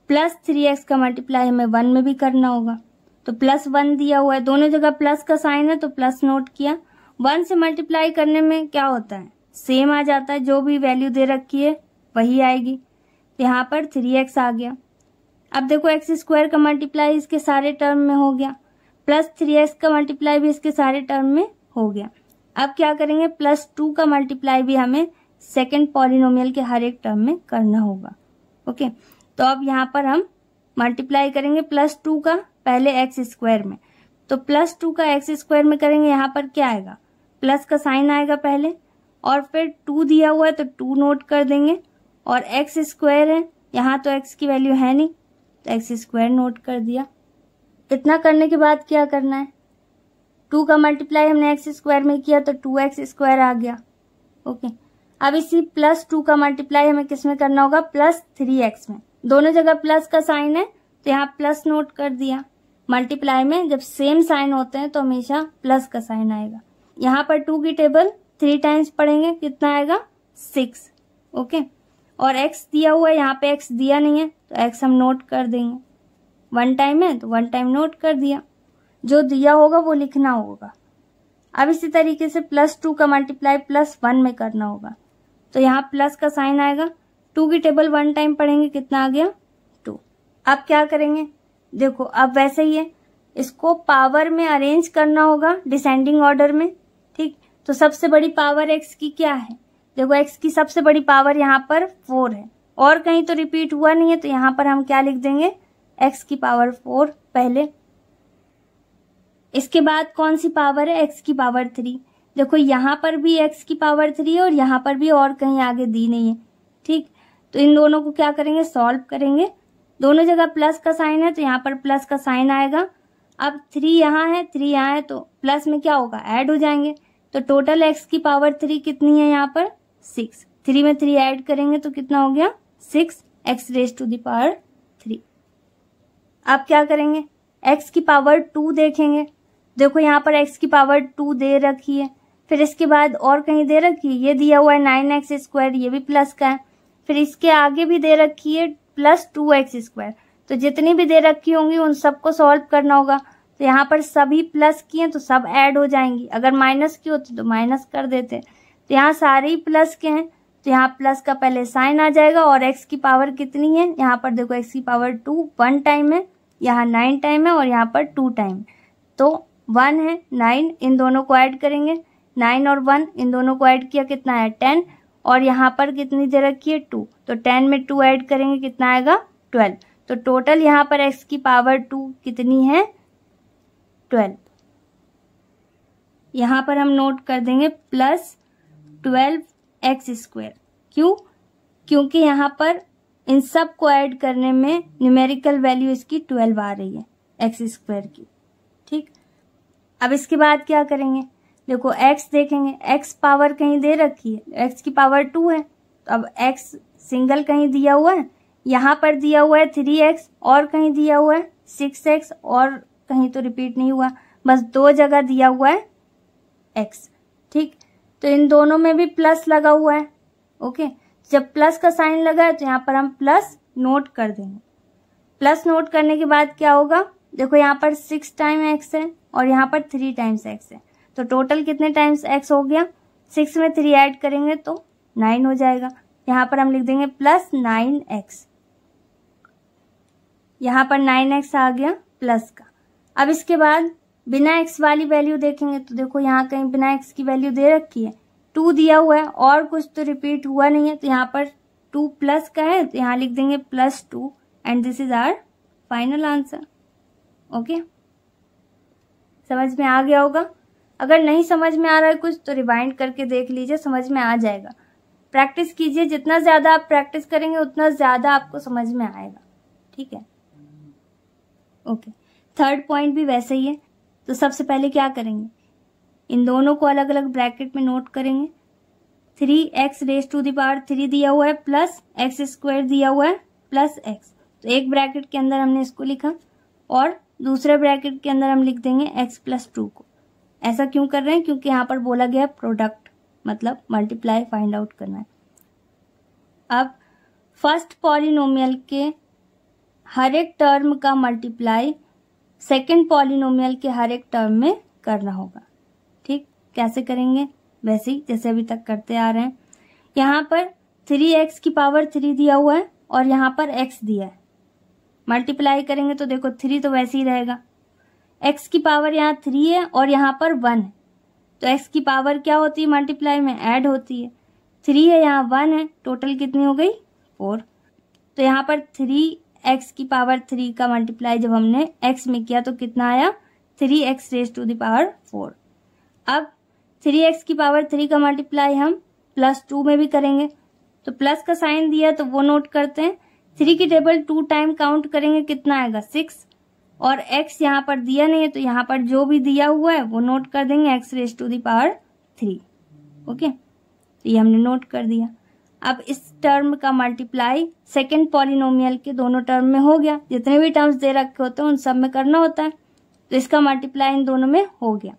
प्लस थ्री एक्स का मल्टीप्लाई हमें वन में भी करना होगा तो प्लस वन दिया हुआ है दोनों जगह प्लस का साइन है तो प्लस नोट किया वन से मल्टीप्लाई करने में क्या होता है सेम आ जाता है जो भी वैल्यू दे रखी है वही आएगी यहाँ पर थ्री एक्स आ गया अब देखो एक्स स्क्वायर का मल्टीप्लाई इसके सारे टर्म में हो गया प्लस थ्री एक्स का मल्टीप्लाई भी इसके सारे टर्म में हो गया अब क्या करेंगे प्लस टू का मल्टीप्लाई भी हमें सेकेंड पॉलिनोमियल के हर एक टर्म में करना होगा ओके तो अब यहाँ पर हम मल्टीप्लाई करेंगे प्लस टू का पहले एक्स स्क्वायर में तो प्लस टू का एक्स स्क्वायर में करेंगे यहाँ पर क्या आएगा प्लस का साइन आएगा पहले और फिर टू दिया हुआ है तो टू नोट कर देंगे और एक्स स्क्वायर है यहाँ तो एक्स की वैल्यू है नहीं तो एक्स स्क्वायर नोट कर दिया इतना करने के बाद क्या करना है टू का मल्टीप्लाई हमने एक्स स्क्वायर में किया तो टू एक्स स्क्वायर आ गया ओके okay. अब इसी प्लस टू का मल्टीप्लाई हमें किस में करना होगा प्लस थ्री एक्स में दोनों जगह प्लस का साइन है तो यहाँ प्लस नोट कर दिया मल्टीप्लाई में जब सेम साइन होते हैं तो हमेशा प्लस का साइन आएगा यहाँ पर टू की टेबल थ्री टाइम्स पढ़ेंगे कितना आएगा सिक्स ओके और एक्स दिया हुआ है यहाँ पे एक्स दिया नहीं है तो एक्स हम नोट कर देंगे वन टाइम है तो वन टाइम नोट कर दिया जो दिया होगा वो लिखना होगा अब इसी तरीके से प्लस टू का मल्टीप्लाई प्लस वन में करना होगा तो यहाँ प्लस का साइन आएगा टू की टेबल वन टाइम पढ़ेंगे कितना आ गया टू अब क्या करेंगे देखो अब वैसे ही है इसको पावर में अरेंज करना होगा डिसेंडिंग ऑर्डर में ठीक तो सबसे बड़ी पावर एक्स की क्या है देखो एक्स की सबसे बड़ी पावर यहाँ पर फोर है और कहीं तो रिपीट हुआ नहीं है तो यहाँ पर हम क्या लिख देंगे एक्स की पावर फोर पहले इसके बाद कौन सी पावर है एक्स की पावर थ्री देखो यहाँ पर भी एक्स की पावर थ्री है और यहाँ पर भी और कहीं आगे दी नहीं है ठीक तो इन दोनों को क्या करेंगे सॉल्व करेंगे दोनों जगह प्लस का साइन है तो यहाँ पर प्लस का साइन आएगा अब थ्री यहाँ है थ्री यहाँ है तो प्लस में क्या होगा ऐड हो जाएंगे तो टोटल एक्स की पावर थ्री कितनी है यहाँ पर सिक्स थ्री में थ्री ऐड करेंगे तो कितना हो गया six x raise to the power three अब क्या करेंगे एक्स की पावर टू देखेंगे देखो यहाँ पर एक्स की पावर टू दे रखी है फिर इसके बाद और कहीं दे रखी ये दिया हुआ है नाइन एक्स स्क्वायर ये भी प्लस का है फिर इसके आगे भी दे रखी है प्लस टू एक्स स्क्वायर तो जितनी भी दे रखी होंगी उन सबको सॉल्व करना होगा तो यहाँ पर सभी प्लस की हैं तो सब ऐड हो जाएंगी अगर माइनस की होती तो माइनस कर देते तो यहाँ सारे ही प्लस के हैं तो यहाँ प्लस का पहले साइन आ जाएगा और एक्स की पावर कितनी है यहाँ पर देखो एक्स की पावर टू वन टाइम है यहाँ नाइन टाइम है और यहाँ पर टू टाइम तो वन है नाइन इन दोनों को ऐड करेंगे नाइन और वन इन दोनों को ऐड किया कितना है टेन और यहाँ पर कितनी दे रखी है टू तो टेन में टू ऐड करेंगे कितना आएगा ट्वेल्व तो टोटल यहाँ पर एक्स की पावर टू कितनी है ट्वेल्व यहाँ पर हम नोट कर देंगे प्लस ट्वेल्व एक्स स्क्वेयर क्यों क्योंकि यहाँ पर इन सब को ऐड करने में न्यूमेरिकल वैल्यू इसकी ट्वेल्व आ रही है एक्स स्क्वेयर की ठीक अब इसके बाद क्या करेंगे देखो एक्स देखेंगे एक्स पावर कहीं दे रखी है एक्स की पावर टू है तो अब एक्स सिंगल कहीं दिया हुआ है यहाँ पर दिया हुआ है थ्री एक्स और कहीं दिया हुआ है सिक्स एक्स और कहीं तो रिपीट नहीं हुआ बस दो जगह दिया हुआ है एक्स ठीक तो इन दोनों में भी प्लस लगा हुआ है ओके जब प्लस का साइन लगा है तो यहाँ पर हम प्लस नोट कर देंगे प्लस नोट करने के बाद क्या होगा देखो यहाँ पर सिक्स टाइम एक्स है और यहाँ पर थ्री टाइम्स एक्स है तो टोटल कितने टाइम्स एक्स हो गया सिक्स में थ्री ऐड करेंगे तो नाइन हो जाएगा यहाँ पर हम लिख देंगे प्लस नाइन एक्स यहाँ पर नाइन एक्स आ गया प्लस का अब इसके बाद बिना एक्स वाली वैल्यू देखेंगे तो देखो यहाँ कहीं बिना एक्स की वैल्यू दे रखी है टू दिया हुआ है और कुछ तो रिपीट हुआ नहीं है तो यहाँ पर टू प्लस का है तो यहाँ लिख देंगे plus two and this is our final answer okay समझ में आ गया होगा अगर नहीं समझ में आ रहा है कुछ तो रिवाइंड करके देख लीजिए समझ में आ जाएगा प्रैक्टिस कीजिए जितना ज़्यादा आप प्रैक्टिस करेंगे उतना ज़्यादा आपको समझ में आएगा ठीक है ओके थर्ड पॉइंट भी वैसा ही है तो सबसे पहले क्या करेंगे इन दोनों को अलग अलग ब्रैकेट में नोट करेंगे three x raise to the power three दिया हुआ है प्लस एक्स स्क्वायर दिया हुआ है प्लस एक्स तो एक ब्रैकेट के अंदर हमने इसको लिखा और दूसरे ब्रैकेट के अंदर हम लिख देंगे एक्स प्लस टू को ऐसा क्यों कर रहे हैं क्योंकि यहाँ पर बोला गया प्रोडक्ट मतलब मल्टीप्लाई फाइंड आउट करना है अब फर्स्ट पॉलिनोमियल के हर एक टर्म का मल्टीप्लाई सेकेंड पॉलिनोमियल के हर एक टर्म में करना होगा ठीक कैसे करेंगे वैसे ही जैसे अभी तक करते आ रहे हैं यहाँ पर थ्री एक्स की पावर थ्री दिया हुआ है और यहाँ पर एक्स दिया है मल्टीप्लाई करेंगे तो देखो थ्री तो वैसे ही रहेगा एक्स की पावर यहाँ थ्री है और यहाँ पर वन है तो एक्स की पावर क्या होती है मल्टीप्लाई में ऐड होती है थ्री है यहाँ वन है टोटल कितनी हो गई फोर तो यहाँ पर थ्री एक्स की पावर थ्री का मल्टीप्लाई जब हमने एक्स में किया तो कितना आया three x raise to the power four अब थ्री एक्स की पावर थ्री का मल्टीप्लाई हम प्लस टू में भी करेंगे तो प्लस का साइन दिया तो वो नोट करते हैं थ्री की टेबल टू टाइम काउंट करेंगे कितना आएगा सिक्स और x यहाँ पर दिया नहीं है तो यहाँ पर जो भी दिया हुआ है वो नोट कर देंगे x raise to the power three okay तो ये हमने नोट कर दिया अब इस टर्म का मल्टीप्लाई सेकेंड पॉलिनोमियल के दोनों टर्म में हो गया जितने भी टर्म्स दे रखे होते हैं उन सब में करना होता है तो इसका मल्टीप्लाई इन दोनों में हो गया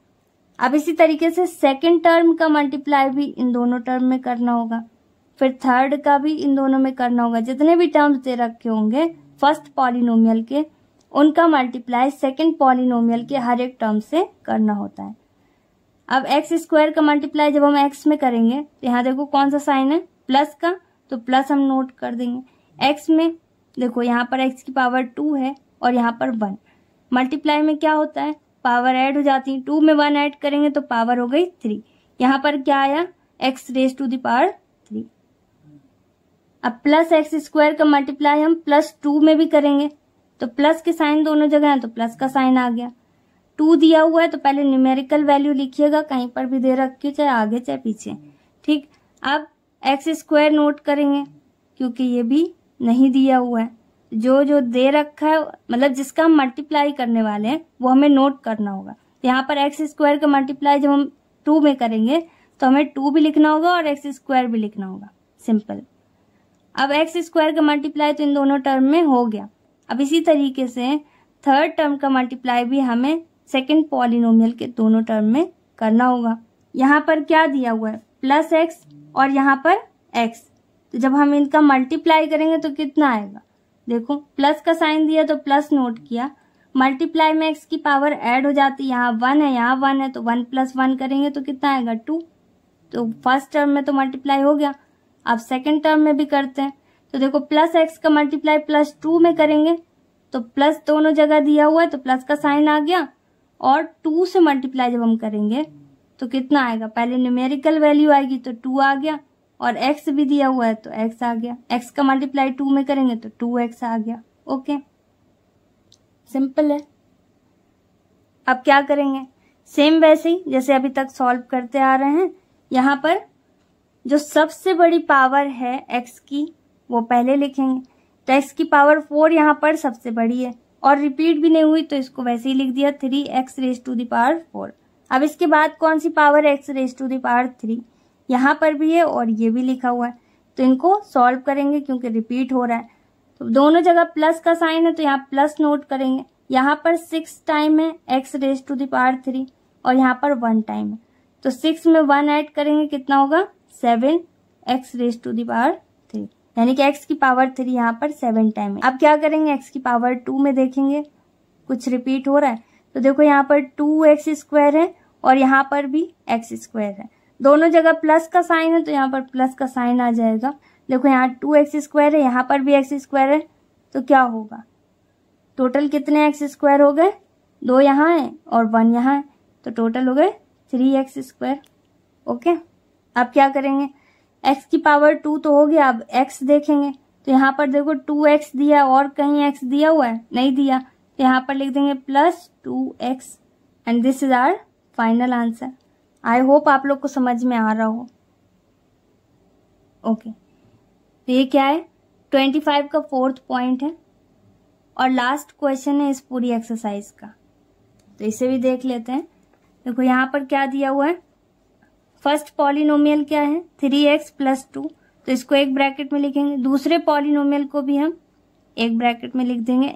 अब इसी तरीके से सेकेंड टर्म का मल्टीप्लाई भी इन दोनों टर्म में करना होगा फिर थर्ड का भी इन दोनों में करना होगा जितने भी टर्म्स दे रखे होंगे फर्स्ट पॉलिनोमियल के उनका मल्टीप्लाई सेकेंड पॉलिनोमियल के हर एक टर्म से करना होता है अब एक्स स्क्वायर का मल्टीप्लाई जब हम एक्स में करेंगे तो यहाँ देखो कौन सा साइन है प्लस का तो प्लस हम नोट कर देंगे एक्स में देखो यहाँ पर एक्स की पावर टू है और यहाँ पर वन मल्टीप्लाई में क्या होता है पावर ऐड हो जाती है टू में वन ऐड करेंगे तो पावर हो गई थ्री यहाँ पर क्या आया x raise to the power three अब प्लस एक्स स्क्वायर का मल्टीप्लाई हम प्लस टू में भी करेंगे तो प्लस के साइन दोनों जगह है तो प्लस का साइन आ गया टू दिया हुआ है तो पहले न्यूमेरिकल वैल्यू लिखिएगा कहीं पर भी दे रखिये चाहे आगे चाहे पीछे ठीक अब एक्स स्क्वायर नोट करेंगे क्योंकि ये भी नहीं दिया हुआ है जो जो दे रखा है मतलब जिसका हम मल्टीप्लाई करने वाले हैं वो हमें नोट करना होगा तो यहाँ पर एक्स स्क्वायर का मल्टीप्लाई जब हम टू में करेंगे तो हमें टू भी लिखना होगा और एक्स स्क्वायर भी लिखना होगा सिंपल अब एक्स स्क्वायर का मल्टीप्लाई तो इन दोनों टर्म में हो गया अब इसी तरीके से थर्ड टर्म का मल्टीप्लाई भी हमें सेकेंड पॉलिनोमियल के दोनों टर्म में करना होगा यहाँ पर क्या दिया हुआ है प्लस एक्स और यहाँ पर एक्स तो जब हम इनका मल्टीप्लाई करेंगे तो कितना आएगा देखो प्लस का साइन दिया तो प्लस नोट किया मल्टीप्लाई में एक्स की पावर ऐड हो जाती है यहाँ वन है यहाँ वन है तो वन प्लस वन करेंगे तो कितना आएगा टू तो फर्स्ट टर्म में तो मल्टीप्लाई हो गया अब सेकेंड टर्म में भी करते हैं तो देखो प्लस एक्स का मल्टीप्लाई प्लस टू में करेंगे तो प्लस दोनों जगह दिया हुआ है तो प्लस का साइन आ गया और टू से मल्टीप्लाई जब हम करेंगे तो कितना आएगा पहले न्यूमेरिकल वैल्यू आएगी तो टू आ गया और एक्स भी दिया हुआ है तो एक्स आ गया एक्स का मल्टीप्लाई टू में करेंगे तो टू एक्स आ गया ओके सिंपल है अब क्या करेंगे सेम वैसे ही जैसे अभी तक सॉल्व करते आ रहे हैं यहां पर जो सबसे बड़ी पावर है एक्स की वो पहले लिखेंगे तो एक्स की पावर फोर यहाँ पर सबसे बड़ी है और रिपीट भी नहीं हुई तो इसको वैसे ही लिख दिया three x raise to the power four अब इसके बाद कौन सी पावर है x raise to the power three यहाँ पर भी है और ये भी लिखा हुआ है तो इनको सॉल्व करेंगे क्योंकि रिपीट हो रहा है तो दोनों जगह प्लस का साइन है तो यहाँ प्लस नोट करेंगे यहाँ पर सिक्स टाइम है x raise to the power three और यहाँ पर वन टाइम है तो सिक्स में वन ऐड करेंगे कितना होगा seven x raise to the power यानी कि एक्स की पावर थ्री यहाँ पर सेवन टाइम है अब क्या करेंगे एक्स की पावर टू में देखेंगे कुछ रिपीट हो रहा है तो देखो यहाँ पर टू एक्स स्क्वायर है और यहाँ पर भी एक्स स्क्वायर है दोनों जगह प्लस का साइन है तो यहाँ पर प्लस का साइन आ जाएगा देखो यहाँ टू एक्स स्क्वायर है यहाँ पर भी एक्स स्क्वायर है तो क्या होगा टोटल कितने एक्स स्क्वायर हो गए दो यहाँ है और वन यहाँ है तो टोटल हो गए थ्री एक्स स्क्वायर ओके अब क्या करेंगे एक्स की पावर टू तो हो गया अब एक्स देखेंगे तो यहाँ पर देखो टू एक्स दिया और कहीं एक्स दिया हुआ है नहीं दिया तो यहाँ पर लिख देंगे plus two x and this is our final answer I hope आप लोग को समझ में आ रहा हो ओके okay. तो ये क्या है ट्वेंटी फाइव का फोर्थ पॉइंट है और लास्ट क्वेश्चन है इस पूरी एक्सरसाइज का तो इसे भी देख लेते हैं देखो यहाँ पर क्या दिया हुआ है फर्स्ट पॉलिनोमियल क्या है थ्री एक्स प्लस टू तो इसको एक ब्रैकेट में लिखेंगे दूसरे पॉलिनोमियल को भी हम एक ब्रैकेट में लिख देंगे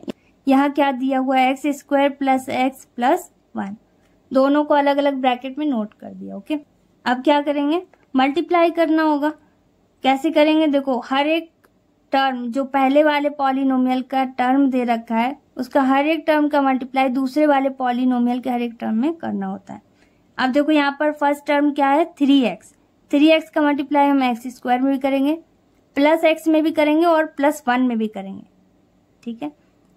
यहाँ क्या दिया हुआ है x square plus x plus one दोनों को अलग अलग ब्रैकेट में नोट कर दिया ओके अब क्या करेंगे मल्टीप्लाई करना होगा कैसे करेंगे देखो हर एक टर्म जो पहले वाले पॉलिनोमियल का टर्म दे रखा है उसका हर एक टर्म का मल्टीप्लाई दूसरे वाले पॉलिनोमियल के हर एक टर्म में करना होता है अब देखो यहाँ पर फर्स्ट टर्म क्या है थ्री एक्स थ्री एक्स का मल्टीप्लाई हम एक्स स्क्वायर में भी करेंगे प्लस एक्स में भी करेंगे और प्लस वन में भी करेंगे ठीक है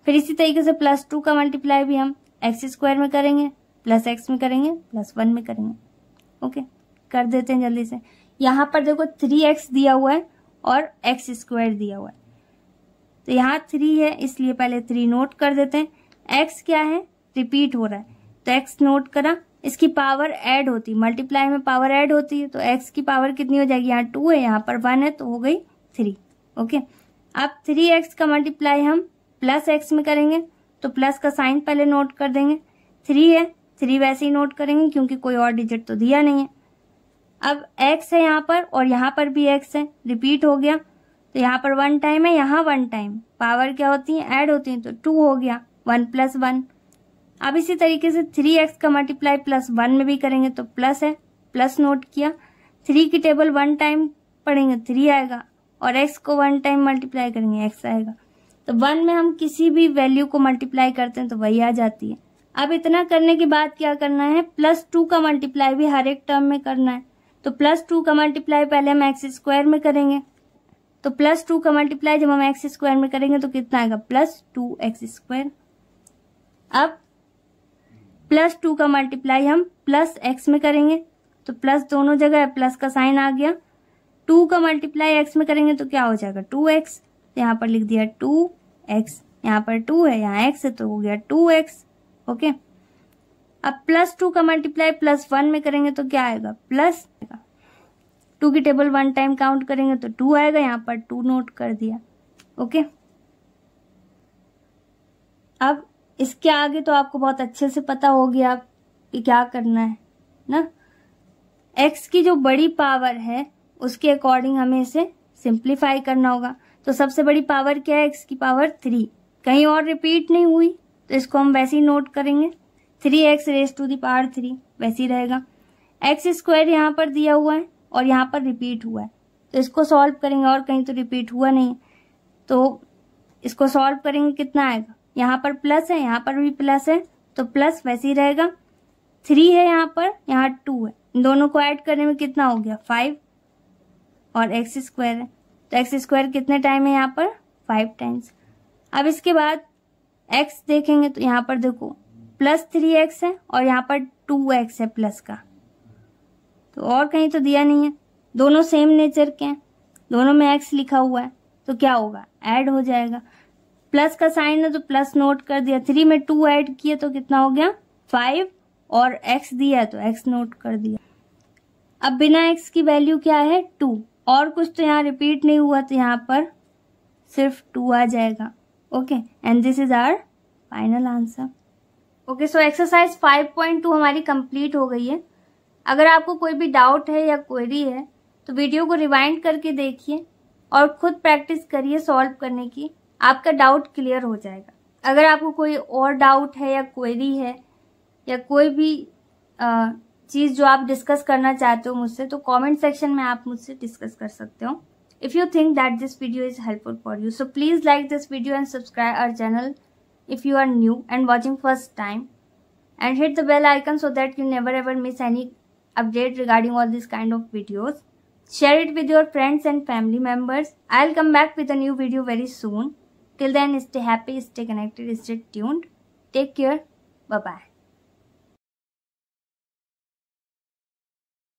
फिर इसी तरीके से प्लस टू का मल्टीप्लाई भी हम एक्स स्क्वायर में करेंगे प्लस एक्स में करेंगे प्लस वन में करेंगे ओके कर देते हैं जल्दी से यहाँ पर देखो थ्री एक्स दिया हुआ है और एक्स स्क्वायर दिया हुआ है तो यहाँ थ्री है इसलिए पहले थ्री नोट कर देते हैं एक्स क्या है रिपीट हो रहा है तो एक्स नोट करा इसकी पावर ऐड होती मल्टीप्लाई में पावर ऐड होती है तो एक्स की पावर कितनी हो जाएगी यहाँ टू है यहाँ पर वन है तो हो गई थ्री ओके अब थ्री एक्स का मल्टीप्लाई हम प्लस एक्स में करेंगे तो प्लस का साइन पहले नोट कर देंगे थ्री है थ्री वैसे ही नोट करेंगे क्योंकि कोई और डिजिट तो दिया नहीं है अब एक्स है यहाँ पर और यहाँ पर भी एक्स है रिपीट हो गया तो यहाँ पर वन टाइम है यहाँ वन टाइम पावर क्या होती है ऐड होती है तो टू हो गया वन प्लस वन अब इसी तरीके से थ्री एक्स का मल्टीप्लाई प्लस वन में भी करेंगे तो प्लस है प्लस नोट किया थ्री की टेबल वन टाइम पढ़ेंगे थ्री आएगा और एक्स को वन टाइम मल्टीप्लाई करेंगे एक्स आएगा तो वन में हम किसी भी वैल्यू को मल्टीप्लाई करते हैं तो वही आ जाती है अब इतना करने के बाद क्या करना है प्लस टू का मल्टीप्लाई भी हर एक टर्म में करना है तो प्लस टू का मल्टीप्लाई पहले हम एक्स स्क्वायर में करेंगे तो प्लस टू का मल्टीप्लाई जब हम एक्स स्क्वायर में करेंगे तो कितना आएगा प्लस टू एक्स स्क्वायर अब प्लस टू का मल्टीप्लाई हम प्लस एक्स में करेंगे तो प्लस दोनों जगह है प्लस का साइन आ गया टू का मल्टीप्लाई एक्स में करेंगे तो क्या हो जाएगा टू एक्स तो यहाँ पर लिख दिया टू एक्स यहाँ पर टू है यहाँ एक्स है तो हो गया टू एक्स ओके अब प्लस टू का मल्टीप्लाई प्लस वन में करेंगे तो क्या आएगा प्लस टू की टेबल वन टाइम काउंट करेंगे तो टू आएगा यहाँ पर टू नोट कर दिया ओके अब इसके आगे तो आपको बहुत अच्छे से पता हो गया कि क्या करना है ना एक्स की जो बड़ी पावर है उसके अकॉर्डिंग हमें इसे सिंप्लीफाई करना होगा तो सबसे बड़ी पावर क्या है एक्स की पावर थ्री कहीं और रिपीट नहीं हुई तो इसको हम वैसे ही नोट करेंगे three x raise to the power three वैसे ही रहेगा एक्स स्क्वायर यहाँ पर दिया हुआ है और यहाँ पर रिपीट हुआ है तो इसको सॉल्व करेंगे और कहीं तो रिपीट हुआ नहीं तो इसको सॉल्व करेंगे कितना आएगा यहाँ पर प्लस है यहाँ पर भी प्लस है तो प्लस वैसे ही रहेगा थ्री है यहाँ पर यहाँ टू है दोनों को ऐड करने में कितना हो गया फाइव और एक्स स्क्वायर है तो एक्स स्क्वायर कितने टाइम है यहाँ पर फाइव टाइम्स अब इसके बाद एक्स देखेंगे तो यहाँ पर देखो प्लस थ्री एक्स है और यहाँ पर टू एक्स है प्लस का तो और कहीं तो दिया नहीं है दोनों सेम नेचर के हैं दोनों में एक्स लिखा हुआ है तो क्या होगा ऐड हो जाएगा प्लस का साइन है तो प्लस नोट कर दिया थ्री में टू ऐड किया तो कितना हो गया फाइव और एक्स दिया तो एक्स नोट कर दिया अब बिना एक्स की वैल्यू क्या है टू और कुछ तो यहाँ रिपीट नहीं हुआ तो यहाँ पर सिर्फ टू आ जाएगा okay and this is our final answer okay so exercise 5.2 हमारी कंप्लीट हो गई है अगर आपको कोई भी डाउट है या क्वेरी है तो वीडियो को रिवाइंड करके देखिए और खुद प्रैक्टिस करिए सॉल्व करने की आपका डाउट क्लियर हो जाएगा अगर आपको कोई और डाउट है या क्वेरी है या कोई भी चीज़ जो आप डिस्कस करना चाहते हो मुझसे तो कमेंट सेक्शन में आप मुझसे डिस्कस कर सकते हो if you think that this video is helpful for you so please like this video and subscribe our channel if you are new and watching first time and hit the bell icon so that you never ever miss any update regarding all this kind of videos share it with your friends and family members I will come back with a new video very soon Till then, stay happy, stay connected, stay tuned. Take care. Bye bye.